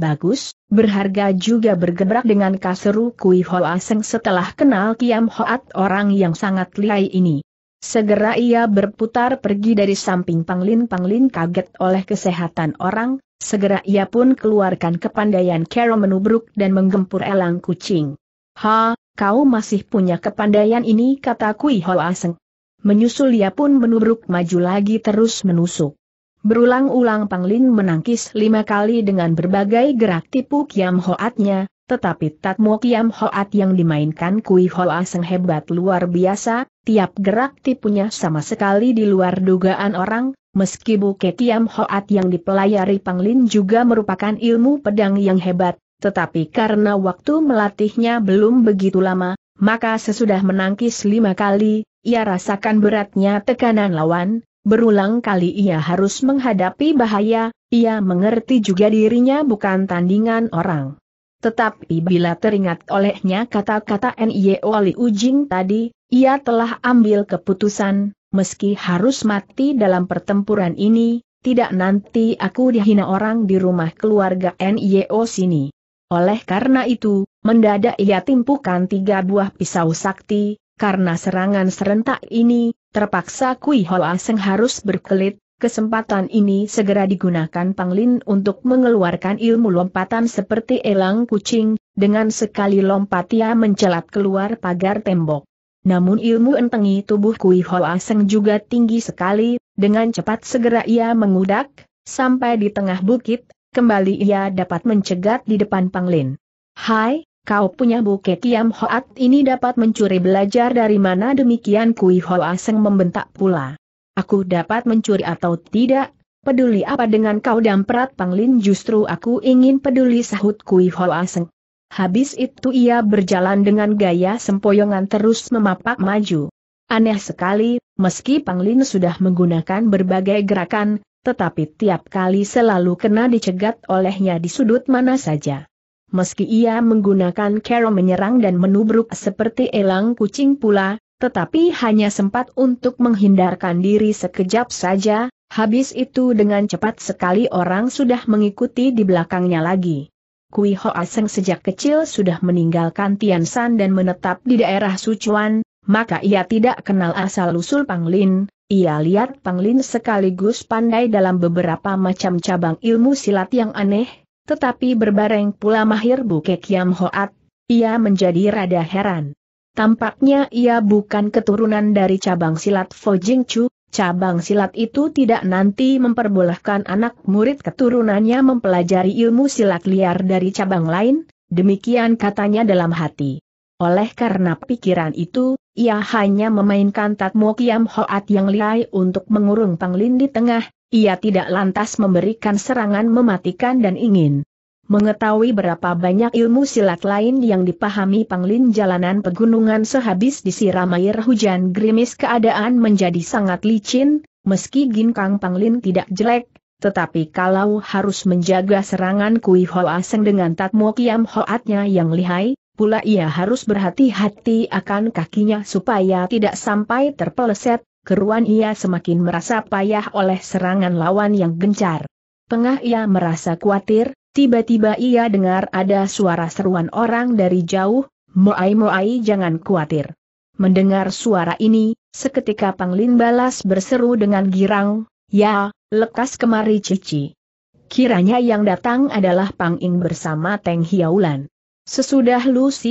Speaker 1: Bagus, berharga juga bergebrak dengan kaseru Kui Hoa Seng setelah kenal Kiam Hoat orang yang sangat lihai ini. Segera ia berputar pergi dari samping Panglin Panglin kaget oleh kesehatan orang, segera ia pun keluarkan kepandaian Kero menubruk dan menggempur elang kucing. Ha, kau masih punya kepandaian ini kata Kui Ho Aseng. Menyusul ia pun menubruk maju lagi terus menusuk. Berulang-ulang Panglin menangkis lima kali dengan berbagai gerak tipu Kiam Hoatnya, tetapi Tatmo Kiam Hoat yang dimainkan Kui Ho Aseng hebat luar biasa, tiap gerak tipunya sama sekali di luar dugaan orang, meski buke Kiam Hoat yang dipelayari Panglin juga merupakan ilmu pedang yang hebat, tetapi karena waktu melatihnya belum begitu lama, maka sesudah menangkis lima kali, ia rasakan beratnya tekanan lawan, berulang kali ia harus menghadapi bahaya, ia mengerti juga dirinya bukan tandingan orang. Tetapi bila teringat olehnya kata-kata Nio Oli Ujing tadi, ia telah ambil keputusan, meski harus mati dalam pertempuran ini, tidak nanti aku dihina orang di rumah keluarga Nio sini. Oleh karena itu, mendadak ia timpukan tiga buah pisau sakti, karena serangan serentak ini, terpaksa Kui Hoa Seng harus berkelit, Kesempatan ini segera digunakan Panglin untuk mengeluarkan ilmu lompatan seperti elang kucing, dengan sekali lompat ia mencelat keluar pagar tembok. Namun ilmu entengi tubuh Kui Hoa Seng juga tinggi sekali, dengan cepat segera ia mengudak, sampai di tengah bukit, kembali ia dapat mencegat di depan Panglin. Hai, kau punya buket Kiam Hoat ini dapat mencuri belajar dari mana demikian Kui Ho aseng membentak pula. Aku dapat mencuri atau tidak, peduli apa dengan kau dan damprat Panglin justru aku ingin peduli sahut Kui Ho aseng. Habis itu ia berjalan dengan gaya sempoyongan terus memapak maju. Aneh sekali, meski Panglin sudah menggunakan berbagai gerakan, tetapi tiap kali selalu kena dicegat olehnya di sudut mana saja. Meski ia menggunakan kero menyerang dan menubruk seperti elang kucing pula, tetapi hanya sempat untuk menghindarkan diri sekejap saja, habis itu dengan cepat sekali orang sudah mengikuti di belakangnya lagi. Kui Ho Aseng sejak kecil sudah meninggalkan Tian San dan menetap di daerah Sichuan, maka ia tidak kenal asal-usul Panglin, ia lihat Panglin sekaligus pandai dalam beberapa macam cabang ilmu silat yang aneh, tetapi berbareng pula mahir Buke Kiam Hoat, ia menjadi rada heran. Tampaknya ia bukan keturunan dari cabang silat Fojing Chu, cabang silat itu tidak nanti memperbolehkan anak murid keturunannya mempelajari ilmu silat liar dari cabang lain, demikian katanya dalam hati. Oleh karena pikiran itu, ia hanya memainkan Tatmo Kiam Hoat yang lihai untuk mengurung Panglin di tengah, ia tidak lantas memberikan serangan mematikan dan ingin mengetahui berapa banyak ilmu silat lain yang dipahami Panglin jalanan pegunungan sehabis disiram air hujan gerimis keadaan menjadi sangat licin, meski ginkang Panglin tidak jelek, tetapi kalau harus menjaga serangan Kui Hoa dengan Tatmo Kiam Hoatnya yang lihai, pula ia harus berhati-hati akan kakinya supaya tidak sampai terpeleset, keruan ia semakin merasa payah oleh serangan lawan yang gencar. Tengah ia merasa khawatir, tiba-tiba ia dengar ada suara seruan orang dari jauh, Moai-moai jangan khawatir. Mendengar suara ini, seketika Panglin Balas berseru dengan girang, Ya, lekas kemari Cici. Kiranya yang datang adalah Pang Ing bersama Teng Hiaulan. Sesudah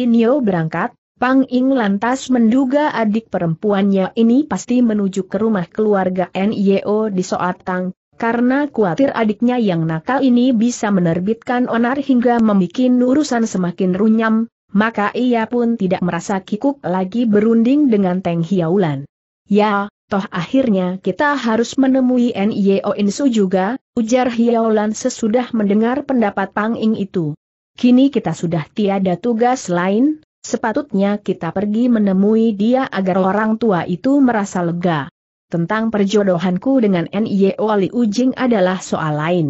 Speaker 1: Neo berangkat, Pang Ing lantas menduga adik perempuannya ini pasti menuju ke rumah keluarga NIO di Soatang, karena khawatir adiknya yang nakal ini bisa menerbitkan onar hingga membuat urusan semakin runyam, maka ia pun tidak merasa kikuk lagi berunding dengan Teng Hiaulan. Ya, toh akhirnya kita harus menemui NIO Insu juga, ujar Hiaulan sesudah mendengar pendapat Pang Ing itu. Kini kita sudah tiada tugas lain, sepatutnya kita pergi menemui dia agar orang tua itu merasa lega. Tentang perjodohanku dengan N.Y.O. Wali Ujing adalah soal lain.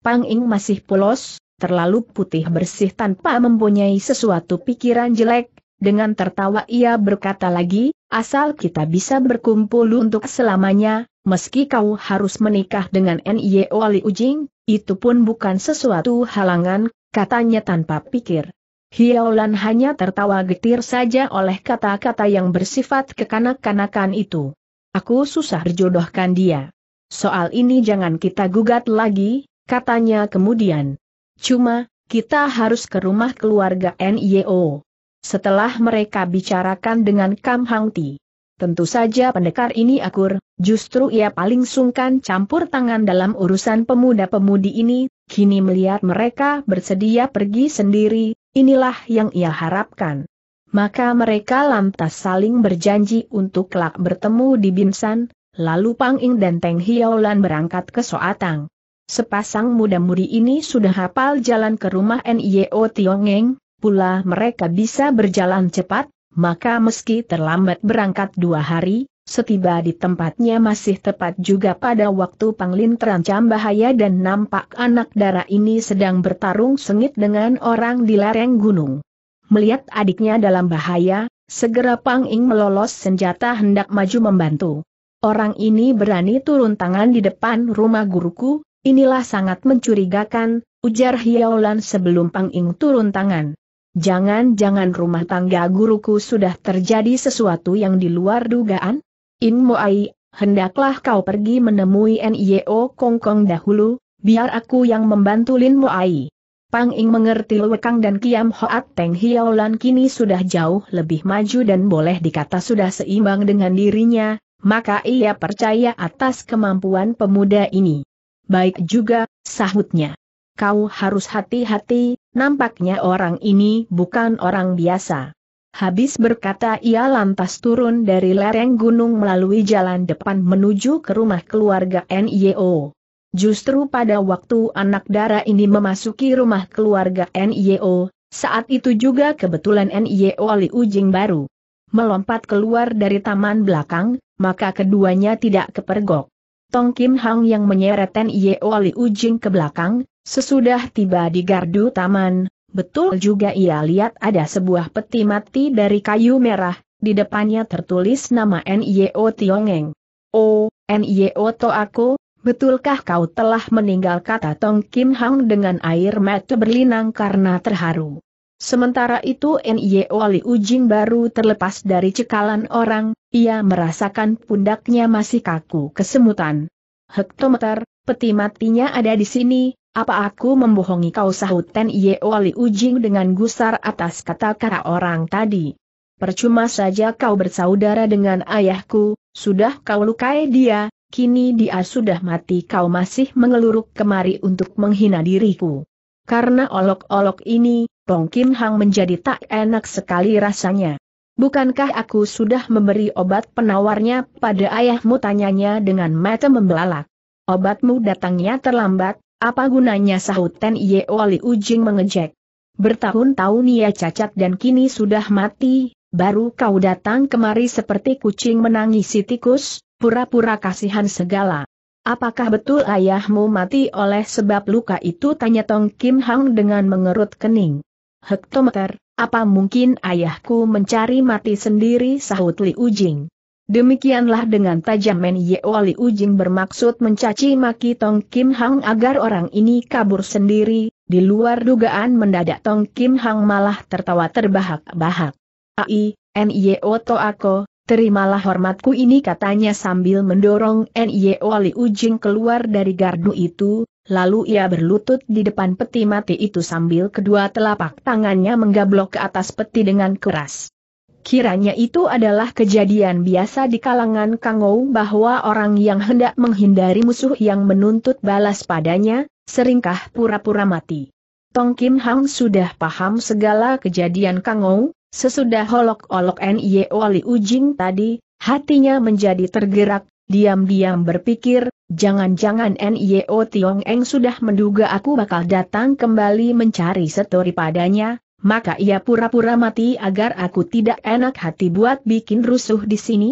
Speaker 1: Pang Ing masih polos, terlalu putih bersih tanpa mempunyai sesuatu pikiran jelek, dengan tertawa ia berkata lagi, asal kita bisa berkumpul untuk selamanya, meski kau harus menikah dengan N.Y.O. Wali Ujing, itu pun bukan sesuatu halangan katanya tanpa pikir. Hiaulan hanya tertawa getir saja oleh kata-kata yang bersifat kekanak-kanakan itu. Aku susah berjodohkan dia. Soal ini jangan kita gugat lagi, katanya kemudian. Cuma, kita harus ke rumah keluarga NIO. Setelah mereka bicarakan dengan Kam Hang Ti. Tentu saja pendekar ini akur, justru ia paling sungkan campur tangan dalam urusan pemuda-pemudi ini, Kini melihat mereka bersedia pergi sendiri, inilah yang ia harapkan. Maka mereka lantas saling berjanji untuk kelak bertemu di Binsan, lalu Pang Ing dan Teng Hiaulan berangkat ke Soatang. Sepasang muda-mudi ini sudah hafal jalan ke rumah NIO Tiongeng, pula mereka bisa berjalan cepat, maka meski terlambat berangkat dua hari, Setiba di tempatnya masih tepat juga pada waktu Panglin terancam bahaya dan nampak anak darah ini sedang bertarung sengit dengan orang di lereng gunung. Melihat adiknya dalam bahaya, segera Pang Ing melolos senjata hendak maju membantu. Orang ini berani turun tangan di depan rumah guruku, inilah sangat mencurigakan, ujar Hiaolan sebelum Pang Ing turun tangan. Jangan-jangan rumah tangga guruku sudah terjadi sesuatu yang di luar dugaan? In Moai, hendaklah kau pergi menemui Nio Kong Kong dahulu, biar aku yang membantu Lin Moai. Pang Ing mengerti lekang dan Kiam Hoat Teng Hiaolan kini sudah jauh lebih maju dan boleh dikata sudah seimbang dengan dirinya, maka ia percaya atas kemampuan pemuda ini. Baik juga, sahutnya. Kau harus hati-hati, nampaknya orang ini bukan orang biasa. Habis berkata ia lantas turun dari lereng gunung melalui jalan depan menuju ke rumah keluarga NIO. Justru pada waktu anak dara ini memasuki rumah keluarga NIO, saat itu juga kebetulan NIO Ali Ujing baru melompat keluar dari taman belakang, maka keduanya tidak kepergok. Tong Kim Hang yang menyeret Nio Ali Ujing ke belakang, sesudah tiba di gardu taman, Betul juga ia lihat ada sebuah peti mati dari kayu merah, di depannya tertulis nama N.Y.O. Tiongeng. Oh, N.Y.O. To aku, betulkah kau telah meninggal kata Tong Kim Hang dengan air mata berlinang karena terharu. Sementara itu N.Y.O. Li Ujing baru terlepas dari cekalan orang, ia merasakan pundaknya masih kaku kesemutan. Hektometer, peti matinya ada di sini, apa aku membohongi kau sahut Ten Ye Ujing dengan gusar atas kata-kata orang tadi? Percuma saja kau bersaudara dengan ayahku, sudah kau lukai dia, kini dia sudah mati kau masih mengeluruk kemari untuk menghina diriku. Karena olok-olok ini, Tong Kim Hang menjadi tak enak sekali rasanya. Bukankah aku sudah memberi obat penawarnya pada ayahmu tanyanya dengan mata membelalak. Obatmu datangnya terlambat, apa gunanya sahut Ten Ye Wali Ujing mengejek? Bertahun-tahun ia cacat dan kini sudah mati, baru kau datang kemari seperti kucing menangisi tikus, pura-pura kasihan segala. Apakah betul ayahmu mati oleh sebab luka itu tanya Tong Kim Hang dengan mengerut kening. Hektometer, apa mungkin ayahku mencari mati sendiri sahut Li Ujing. Demikianlah dengan tajam Men Yeoli Ujing bermaksud mencaci maki Tong Kim Hang agar orang ini kabur sendiri, di luar dugaan mendadak Tong Kim Hang malah tertawa terbahak-bahak. Ai, N.Y.O. Toako, terimalah hormatku ini katanya sambil mendorong N.Y.O. Li Ujing keluar dari gardu itu, lalu ia berlutut di depan peti mati itu sambil kedua telapak tangannya menggablok ke atas peti dengan keras. Kiranya itu adalah kejadian biasa di kalangan Kangou bahwa orang yang hendak menghindari musuh yang menuntut balas padanya, seringkah pura-pura mati. Tong Kim Hang sudah paham segala kejadian Kangou, sesudah holok olok N.I.O. E Li Ujing tadi, hatinya menjadi tergerak, diam-diam berpikir, jangan-jangan N.I.O. E Tiong Eng sudah menduga aku bakal datang kembali mencari setori padanya, maka ia pura-pura mati agar aku tidak enak hati buat bikin rusuh di sini?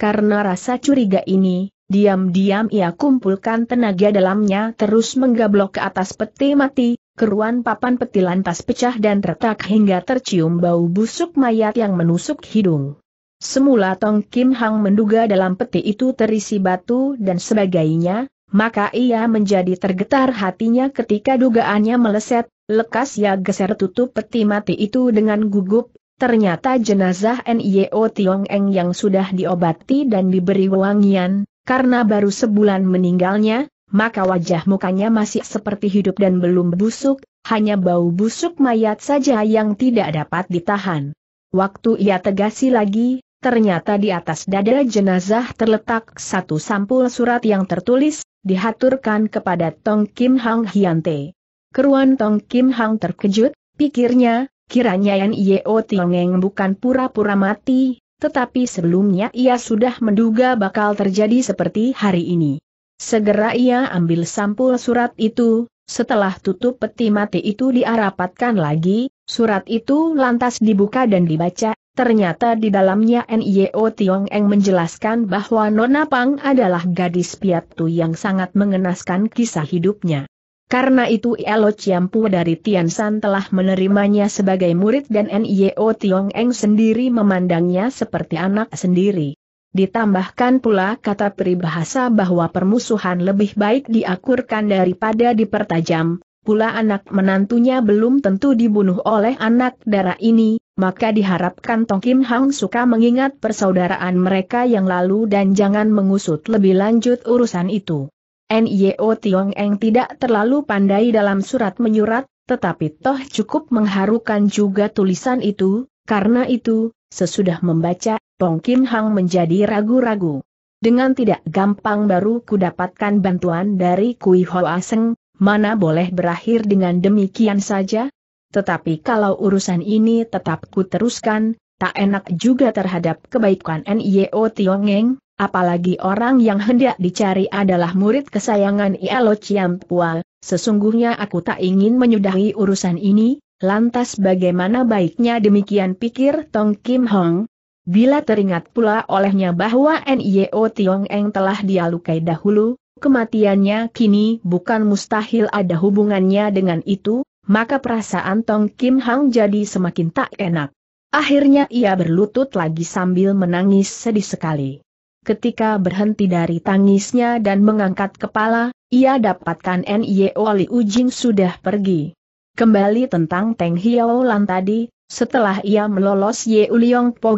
Speaker 1: Karena rasa curiga ini, diam-diam ia kumpulkan tenaga dalamnya terus menggablok ke atas peti mati, keruan papan peti lantas pecah dan retak hingga tercium bau busuk mayat yang menusuk hidung. Semula Tong Kim Hang menduga dalam peti itu terisi batu dan sebagainya, maka ia menjadi tergetar hatinya ketika dugaannya meleset, Lekas ia ya, geser tutup peti mati itu dengan gugup, ternyata jenazah NIO Tiong Eng yang sudah diobati dan diberi wangian, karena baru sebulan meninggalnya, maka wajah mukanya masih seperti hidup dan belum busuk, hanya bau busuk mayat saja yang tidak dapat ditahan. Waktu ia tegasi lagi, ternyata di atas dada jenazah terletak satu sampul surat yang tertulis, dihaturkan kepada Tong Kim Hang Hyante. Keruan Tong Kim Hang terkejut, pikirnya, kiranya Yan Yeo Eng bukan pura-pura mati, tetapi sebelumnya ia sudah menduga bakal terjadi seperti hari ini. Segera ia ambil sampul surat itu, setelah tutup peti mati itu diarapatkan lagi, surat itu lantas dibuka dan dibaca, ternyata di dalamnya N.I.O. Tiong Eng menjelaskan bahwa Nona Pang adalah gadis piatu yang sangat mengenaskan kisah hidupnya. Karena itu Elo Chiampu dari Tian Tiansan telah menerimanya sebagai murid dan Nio Tiong Eng sendiri memandangnya seperti anak sendiri. Ditambahkan pula kata peribahasa bahwa permusuhan lebih baik diakurkan daripada dipertajam, pula anak menantunya belum tentu dibunuh oleh anak darah ini, maka diharapkan Tong Kim Hang suka mengingat persaudaraan mereka yang lalu dan jangan mengusut lebih lanjut urusan itu. NIO Tiong Eng tidak terlalu pandai dalam surat menyurat, tetapi toh cukup mengharukan juga tulisan itu, karena itu, sesudah membaca, Tong Kim Hang menjadi ragu-ragu. Dengan tidak gampang baru kudapatkan bantuan dari Kui Ho Aseng, mana boleh berakhir dengan demikian saja? Tetapi kalau urusan ini tetap ku teruskan, tak enak juga terhadap kebaikan NIO Eng. Apalagi orang yang hendak dicari adalah murid kesayangan ia Ialo Ciampua, sesungguhnya aku tak ingin menyudahi urusan ini, lantas bagaimana baiknya demikian pikir Tong Kim Hong. Bila teringat pula olehnya bahwa N.I.O. Tiong Eng telah dialukai dahulu, kematiannya kini bukan mustahil ada hubungannya dengan itu, maka perasaan Tong Kim Hong jadi semakin tak enak. Akhirnya ia berlutut lagi sambil menangis sedih sekali. Ketika berhenti dari tangisnya dan mengangkat kepala, ia dapatkan N.Y.O. Li Ujin sudah pergi. Kembali tentang Teng Hiaolan tadi, setelah ia melolos Ye Uliong Po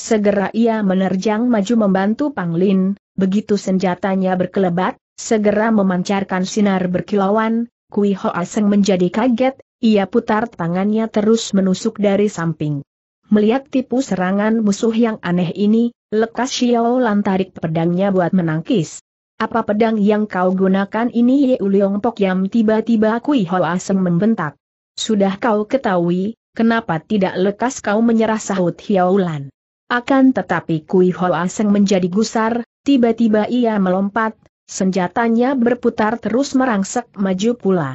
Speaker 1: segera ia menerjang maju membantu Panglin, begitu senjatanya berkelebat, segera memancarkan sinar berkilauan, Kui Hoa Seng menjadi kaget, ia putar tangannya terus menusuk dari samping. Melihat tipu serangan musuh yang aneh ini, lekas Xiao Lan tarik pedangnya buat menangkis. Apa pedang yang kau gunakan ini Ye Uliong Pok Yam tiba-tiba Kui Ho Asem membentak. Sudah kau ketahui, kenapa tidak lekas kau menyerah sahut Xiao Lan. Akan tetapi Kui Ho Aseng menjadi gusar, tiba-tiba ia melompat, senjatanya berputar terus merangsek maju pula.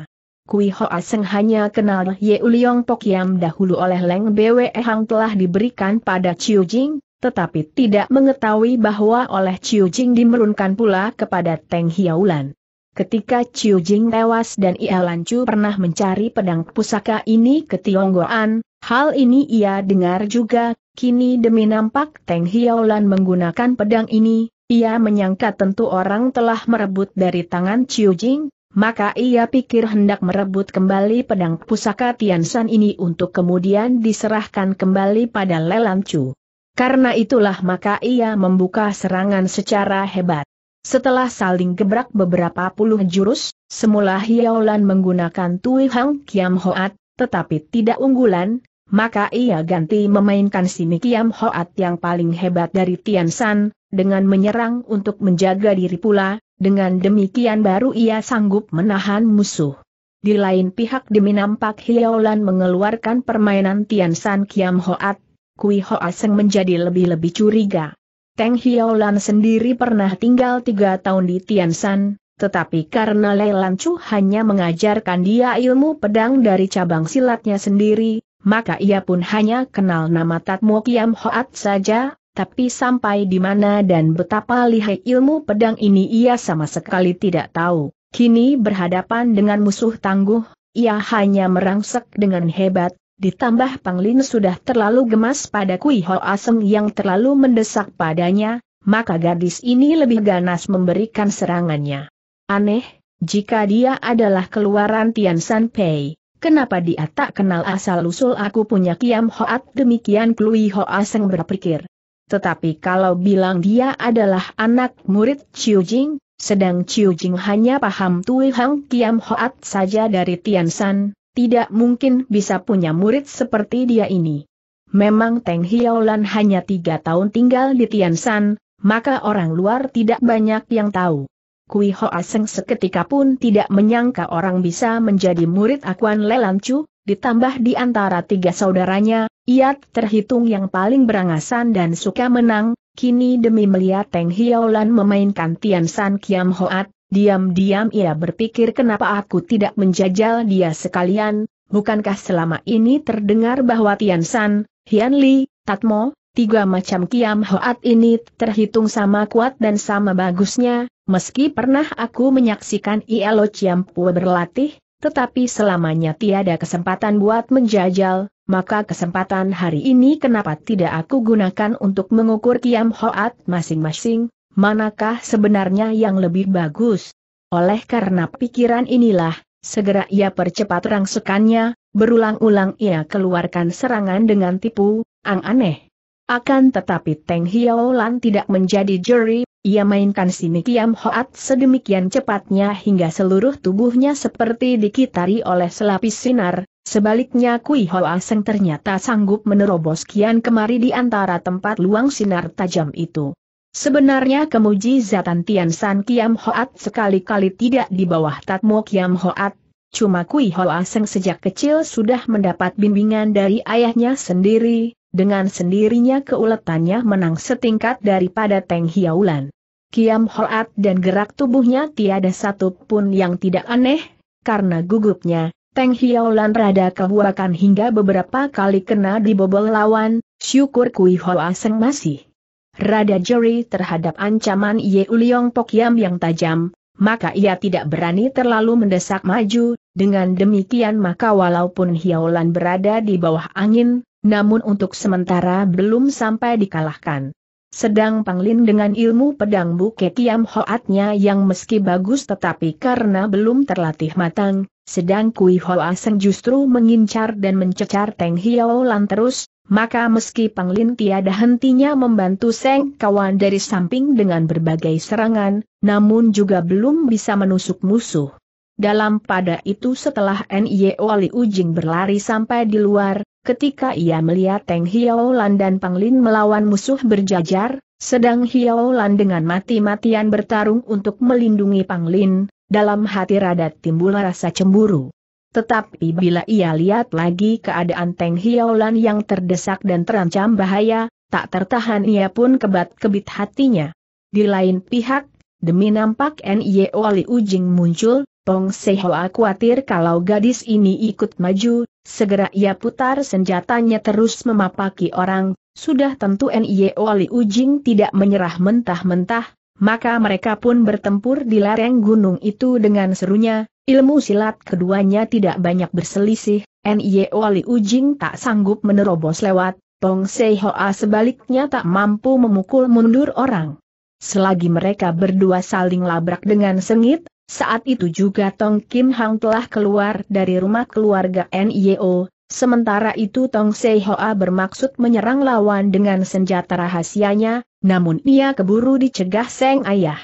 Speaker 1: Kui Hoa Seng hanya kenal Ye Uliong Pok Yam dahulu oleh Leng Bwe Hang telah diberikan pada Chiu Jing, tetapi tidak mengetahui bahwa oleh Chiu Jing dimerunkan pula kepada Teng Hiaulan. Ketika Chiu Jing tewas dan Ia Lan pernah mencari pedang pusaka ini ke Tionggoan, hal ini ia dengar juga, kini demi nampak Teng Hiaulan menggunakan pedang ini, ia menyangka tentu orang telah merebut dari tangan Chiu Jing, maka ia pikir hendak merebut kembali pedang pusaka Tiansan ini untuk kemudian diserahkan kembali pada Lelam Chu. Karena itulah maka ia membuka serangan secara hebat. Setelah saling gebrak beberapa puluh jurus, semula Hiaolan menggunakan Tui Hang Kiam Hoat, tetapi tidak unggulan, maka ia ganti memainkan Simi Kiam Hoat yang paling hebat dari Tiansan, dengan menyerang untuk menjaga diri pula, dengan demikian baru ia sanggup menahan musuh. Di lain pihak demi nampak Hiaolan mengeluarkan permainan Tian San Kiam Hoat, Kui Hoa Seng menjadi lebih-lebih curiga. Teng Hiaolan sendiri pernah tinggal tiga tahun di Tian San, tetapi karena Lan Chu hanya mengajarkan dia ilmu pedang dari cabang silatnya sendiri, maka ia pun hanya kenal nama Tatmo Kiam Hoat saja, tapi sampai di mana dan betapa lihai ilmu pedang ini ia sama sekali tidak tahu. Kini berhadapan dengan musuh tangguh, ia hanya merangsek dengan hebat, ditambah Panglin sudah terlalu gemas pada Kui Ho Aseng yang terlalu mendesak padanya, maka gadis ini lebih ganas memberikan serangannya. Aneh, jika dia adalah keluaran Tian San Pei, kenapa dia tak kenal asal-usul aku punya Kiam Hoat demikian Kui Ho Aseng berpikir. Tetapi kalau bilang dia adalah anak murid Chiu Jing, sedang Chiu Jing hanya paham Tui Hang Kiam Hoat saja dari Tian San, tidak mungkin bisa punya murid seperti dia ini. Memang Teng Lan hanya tiga tahun tinggal di Tian San, maka orang luar tidak banyak yang tahu. Kui Hoa Seng seketika pun tidak menyangka orang bisa menjadi murid Akuan Lelancu, ditambah di antara tiga saudaranya, ia terhitung yang paling berangasan dan suka menang, kini demi melihat Teng Hiaolan memainkan Tian San Kiam Hoat, diam-diam ia berpikir kenapa aku tidak menjajal dia sekalian, bukankah selama ini terdengar bahwa Tian San, Hian Li, Tatmo, tiga macam Kiam Hoat ini terhitung sama kuat dan sama bagusnya, meski pernah aku menyaksikan Ielo Chiampue berlatih, tetapi selamanya tiada kesempatan buat menjajal, maka kesempatan hari ini kenapa tidak aku gunakan untuk mengukur kiam hoat masing-masing, manakah sebenarnya yang lebih bagus. Oleh karena pikiran inilah, segera ia percepat rangsekannya, berulang-ulang ia keluarkan serangan dengan tipu, ang aneh. Akan tetapi Teng Lan tidak menjadi juri, ia mainkan si mikiam Hoat sedemikian cepatnya hingga seluruh tubuhnya seperti dikitari oleh selapis sinar, sebaliknya Kui Hoa Seng ternyata sanggup menerobos kian kemari di antara tempat luang sinar tajam itu. Sebenarnya kemujizatan Tian San Kiam Hoat sekali-kali tidak di bawah Tatmo Kiam Hoat, cuma Kui Hoa Seng sejak kecil sudah mendapat bimbingan dari ayahnya sendiri, dengan sendirinya keuletannya menang setingkat daripada Teng Hiaulan. Kiam Hoat dan gerak tubuhnya tiada satu pun yang tidak aneh, karena gugupnya, Teng Hiaolan rada kebuakan hingga beberapa kali kena dibobol lawan, syukur Kui Hoa Seng masih. Rada jeri terhadap ancaman Ye Uliong Kiam yang tajam, maka ia tidak berani terlalu mendesak maju, dengan demikian maka walaupun Hiaolan berada di bawah angin, namun untuk sementara belum sampai dikalahkan. Sedang Panglin dengan ilmu pedang buke kiam hoatnya yang meski bagus tetapi karena belum terlatih matang, sedang Kui Hoa Seng justru mengincar dan mencecar Teng Hiao Lan terus, maka meski Panglin tiada hentinya membantu Seng kawan dari samping dengan berbagai serangan, namun juga belum bisa menusuk musuh. Dalam pada itu setelah N.Y.O. Li Ujing berlari sampai di luar, Ketika ia melihat Teng Hiaolan dan Panglin melawan musuh berjajar, sedang Hiaolan dengan mati-matian bertarung untuk melindungi Panglin, dalam hati rada timbul rasa cemburu. Tetapi bila ia lihat lagi keadaan Teng Hiaolan yang terdesak dan terancam bahaya, tak tertahan ia pun kebat-kebit hatinya. Di lain pihak, demi nampak N.Y.O. Wali Ujing muncul, Tong Sehoa khawatir kalau gadis ini ikut maju, Segera ia putar senjatanya terus memapaki orang, sudah tentu NIO Li Ujing tidak menyerah mentah-mentah, maka mereka pun bertempur di lereng gunung itu dengan serunya, ilmu silat keduanya tidak banyak berselisih, NIO Li Ujing tak sanggup menerobos lewat, Pong Sei Hoa sebaliknya tak mampu memukul mundur orang. Selagi mereka berdua saling labrak dengan sengit, saat itu juga Tong Kim Hang telah keluar dari rumah keluarga NIO, sementara itu Tong Sei Hoa bermaksud menyerang lawan dengan senjata rahasianya, namun ia keburu dicegah Seng Ayah.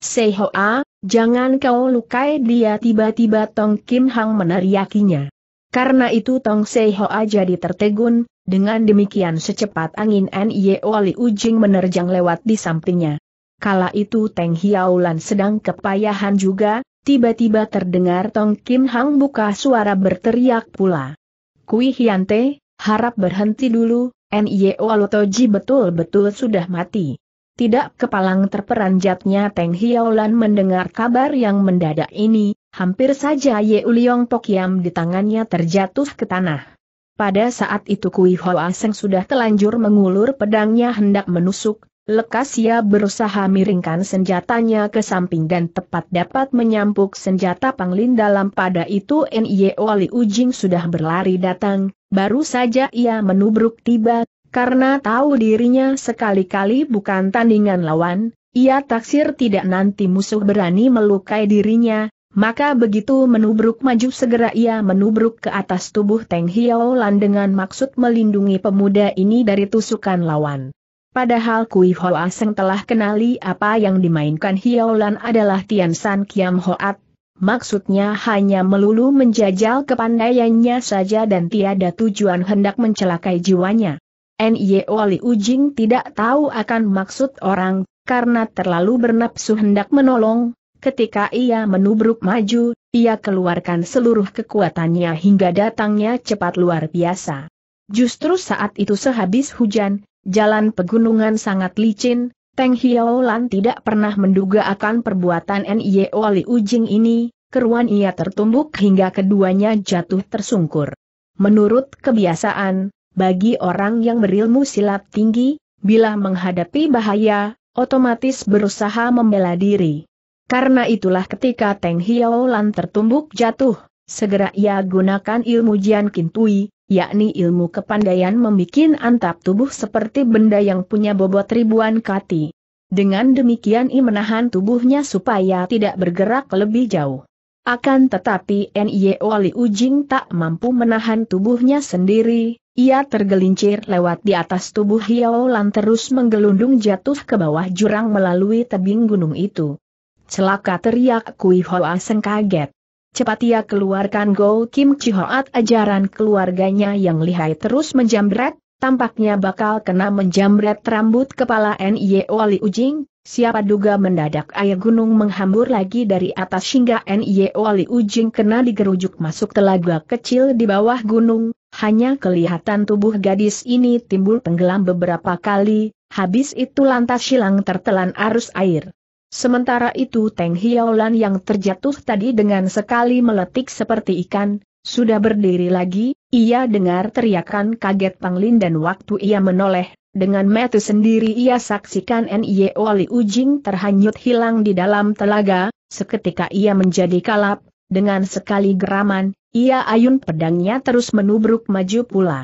Speaker 1: Sei Hoa, jangan kau lukai dia tiba-tiba Tong Kim Hang meneriakinya. Karena itu Tong Sei Hoa jadi tertegun, dengan demikian secepat angin NIO Li Ujing menerjang lewat di sampingnya. Kala itu Teng Hiaulan sedang kepayahan juga, tiba-tiba terdengar Tong Kim Hang buka suara berteriak pula. Kui Hiante, harap berhenti dulu, N.I.O. Lotoji betul-betul sudah mati. Tidak kepalang terperanjatnya Teng Hiaulan mendengar kabar yang mendadak ini, hampir saja Ye Uliong Pokiam di tangannya terjatuh ke tanah. Pada saat itu Kui Hoa Seng sudah telanjur mengulur pedangnya hendak menusuk, Lekas ia berusaha miringkan senjatanya ke samping dan tepat dapat menyampuk senjata Panglin dalam pada itu Nye Li Ujing sudah berlari datang, baru saja ia menubruk tiba, karena tahu dirinya sekali-kali bukan tandingan lawan, ia taksir tidak nanti musuh berani melukai dirinya, maka begitu menubruk maju segera ia menubruk ke atas tubuh Teng Hiao Lan dengan maksud melindungi pemuda ini dari tusukan lawan. Padahal Kui Ho Aseng telah kenali apa yang dimainkan Hiaolan adalah Tian San Kiam Hoat, maksudnya hanya melulu menjajal kepandaiannya saja dan tiada tujuan hendak mencelakai jiwanya. Nye Wali Ujing tidak tahu akan maksud orang, karena terlalu bernapsu hendak menolong, ketika ia menubruk maju, ia keluarkan seluruh kekuatannya hingga datangnya cepat luar biasa. Justru saat itu sehabis hujan, Jalan pegunungan sangat licin, Teng Lan tidak pernah menduga akan perbuatan N.I.O. Li Ujing ini, keruan ia tertumbuk hingga keduanya jatuh tersungkur. Menurut kebiasaan, bagi orang yang berilmu silat tinggi, bila menghadapi bahaya, otomatis berusaha membela diri. Karena itulah ketika Teng Lan tertumbuk jatuh, segera ia gunakan ilmu Jian Kintui, yakni ilmu kepandaian membuat antap tubuh seperti benda yang punya bobot ribuan kati. Dengan demikian I menahan tubuhnya supaya tidak bergerak lebih jauh. Akan tetapi Nye Li Ujing tak mampu menahan tubuhnya sendiri, ia tergelincir lewat di atas tubuh Hiao Lan terus menggelundung jatuh ke bawah jurang melalui tebing gunung itu. Celaka teriak Kui Hoa Seng kaget. Cepat ia keluarkan Go Kim Chihoat ajaran keluarganya yang lihai terus menjamret. tampaknya bakal kena menjamret rambut kepala Nye Oli Ujing, siapa duga mendadak air gunung menghambur lagi dari atas hingga Nye Oli Ujing kena digerujuk masuk telaga kecil di bawah gunung, hanya kelihatan tubuh gadis ini timbul tenggelam beberapa kali, habis itu lantas hilang tertelan arus air. Sementara itu Teng Hiaulan yang terjatuh tadi dengan sekali meletik seperti ikan, sudah berdiri lagi, ia dengar teriakan kaget Panglin dan waktu ia menoleh, dengan metu sendiri ia saksikan Nye Wali Ujing terhanyut hilang di dalam telaga, seketika ia menjadi kalap, dengan sekali geraman, ia ayun pedangnya terus menubruk maju pula.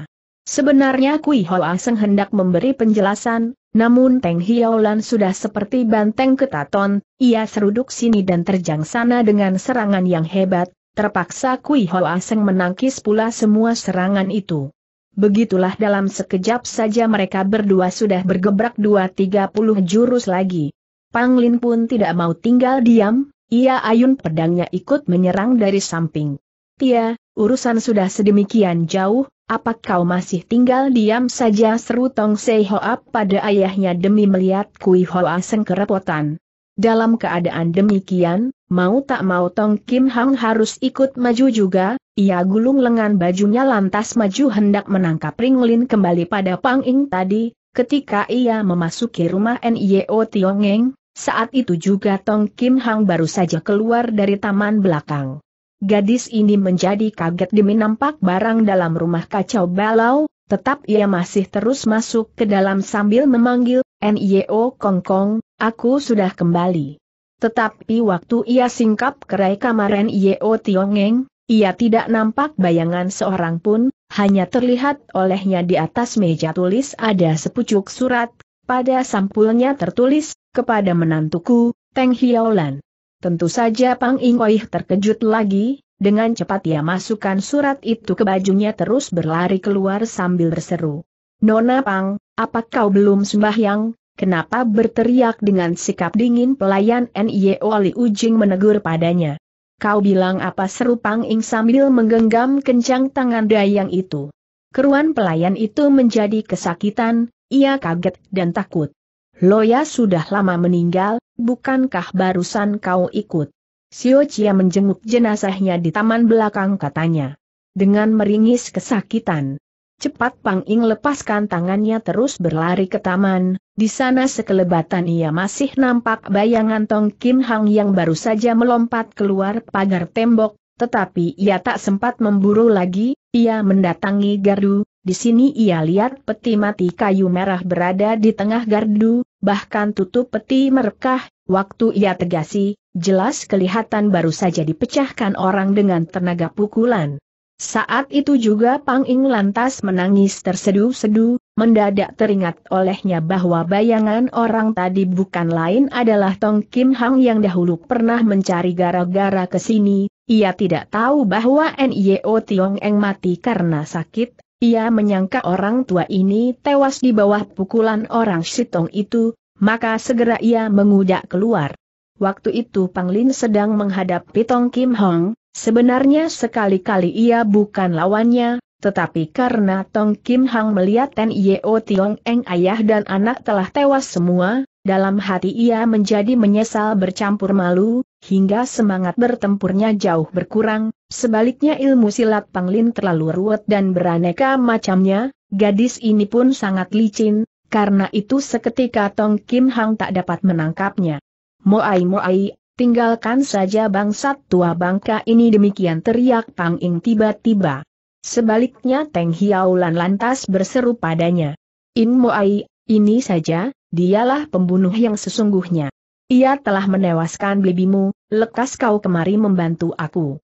Speaker 1: Sebenarnya Kui Hoa Seng hendak memberi penjelasan, namun Teng Hiaolan sudah seperti banteng ketaton, ia seruduk sini dan terjang sana dengan serangan yang hebat, terpaksa Kui Hoa Seng menangkis pula semua serangan itu. Begitulah dalam sekejap saja mereka berdua sudah bergebrak dua tiga puluh jurus lagi. Panglin pun tidak mau tinggal diam, ia ayun pedangnya ikut menyerang dari samping. Tia, urusan sudah sedemikian jauh, apa kau masih tinggal diam saja seru Tong Sei Hoa pada ayahnya demi melihat Kui Hoa Seng kerepotan. Dalam keadaan demikian, mau tak mau Tong Kim Hang harus ikut maju juga, ia gulung lengan bajunya lantas maju hendak menangkap Lin kembali pada Pang Ing tadi, ketika ia memasuki rumah N.I.O. Tiongeng, saat itu juga Tong Kim Hang baru saja keluar dari taman belakang. Gadis ini menjadi kaget demi nampak barang dalam rumah kacau balau, tetap ia masih terus masuk ke dalam sambil memanggil, NIO Kong Kong, aku sudah kembali. Tetapi waktu ia singkap kerai kamar NIO Tiongeng, ia tidak nampak bayangan seorang pun, hanya terlihat olehnya di atas meja tulis ada sepucuk surat, pada sampulnya tertulis, kepada menantuku, Teng Hiaolan. Tentu saja Pang Ing Oih terkejut lagi, dengan cepat ia masukkan surat itu ke bajunya terus berlari keluar sambil berseru. Nona Pang, apa kau belum sembahyang? Kenapa berteriak dengan sikap dingin pelayan NIO Wali Ujing menegur padanya. Kau bilang apa seru Pang Ing sambil menggenggam kencang tangan dayang itu. Keruan pelayan itu menjadi kesakitan, ia kaget dan takut. Loya sudah lama meninggal, bukankah barusan kau ikut? Sio Chia menjenguk jenazahnya di taman belakang katanya. Dengan meringis kesakitan. Cepat Pang Ing lepaskan tangannya terus berlari ke taman, di sana sekelebatan ia masih nampak bayangan Tong Kim Hang yang baru saja melompat keluar pagar tembok, tetapi ia tak sempat memburu lagi, ia mendatangi gardu, di sini ia lihat peti mati kayu merah berada di tengah gardu, bahkan tutup peti merekah, waktu ia tegasi, jelas kelihatan baru saja dipecahkan orang dengan tenaga pukulan. Saat itu juga Pang Ing lantas menangis tersedu-sedu mendadak teringat olehnya bahwa bayangan orang tadi bukan lain adalah Tong Kim Hang yang dahulu pernah mencari gara-gara ke sini, ia tidak tahu bahwa NIO Tiong Eng mati karena sakit, ia menyangka orang tua ini tewas di bawah pukulan orang Sitong itu, maka segera ia mengudak keluar. Waktu itu Panglin sedang menghadapi Tong Kim Hong, sebenarnya sekali-kali ia bukan lawannya, tetapi karena Tong Kim Hong melihat Ten Yeo Tiong Eng ayah dan anak telah tewas semua, dalam hati ia menjadi menyesal bercampur malu, hingga semangat bertempurnya jauh berkurang, Sebaliknya ilmu silat Panglin terlalu ruwet dan beraneka macamnya, gadis ini pun sangat licin, karena itu seketika Tong Kim Hang tak dapat menangkapnya. Moai Moai, tinggalkan saja bangsat tua bangka ini demikian teriak Pang Ing tiba-tiba. Sebaliknya Teng Hiaulan lantas berseru padanya. In Moai, ini saja, dialah pembunuh yang sesungguhnya. Ia telah menewaskan bibimu, lekas kau kemari membantu aku.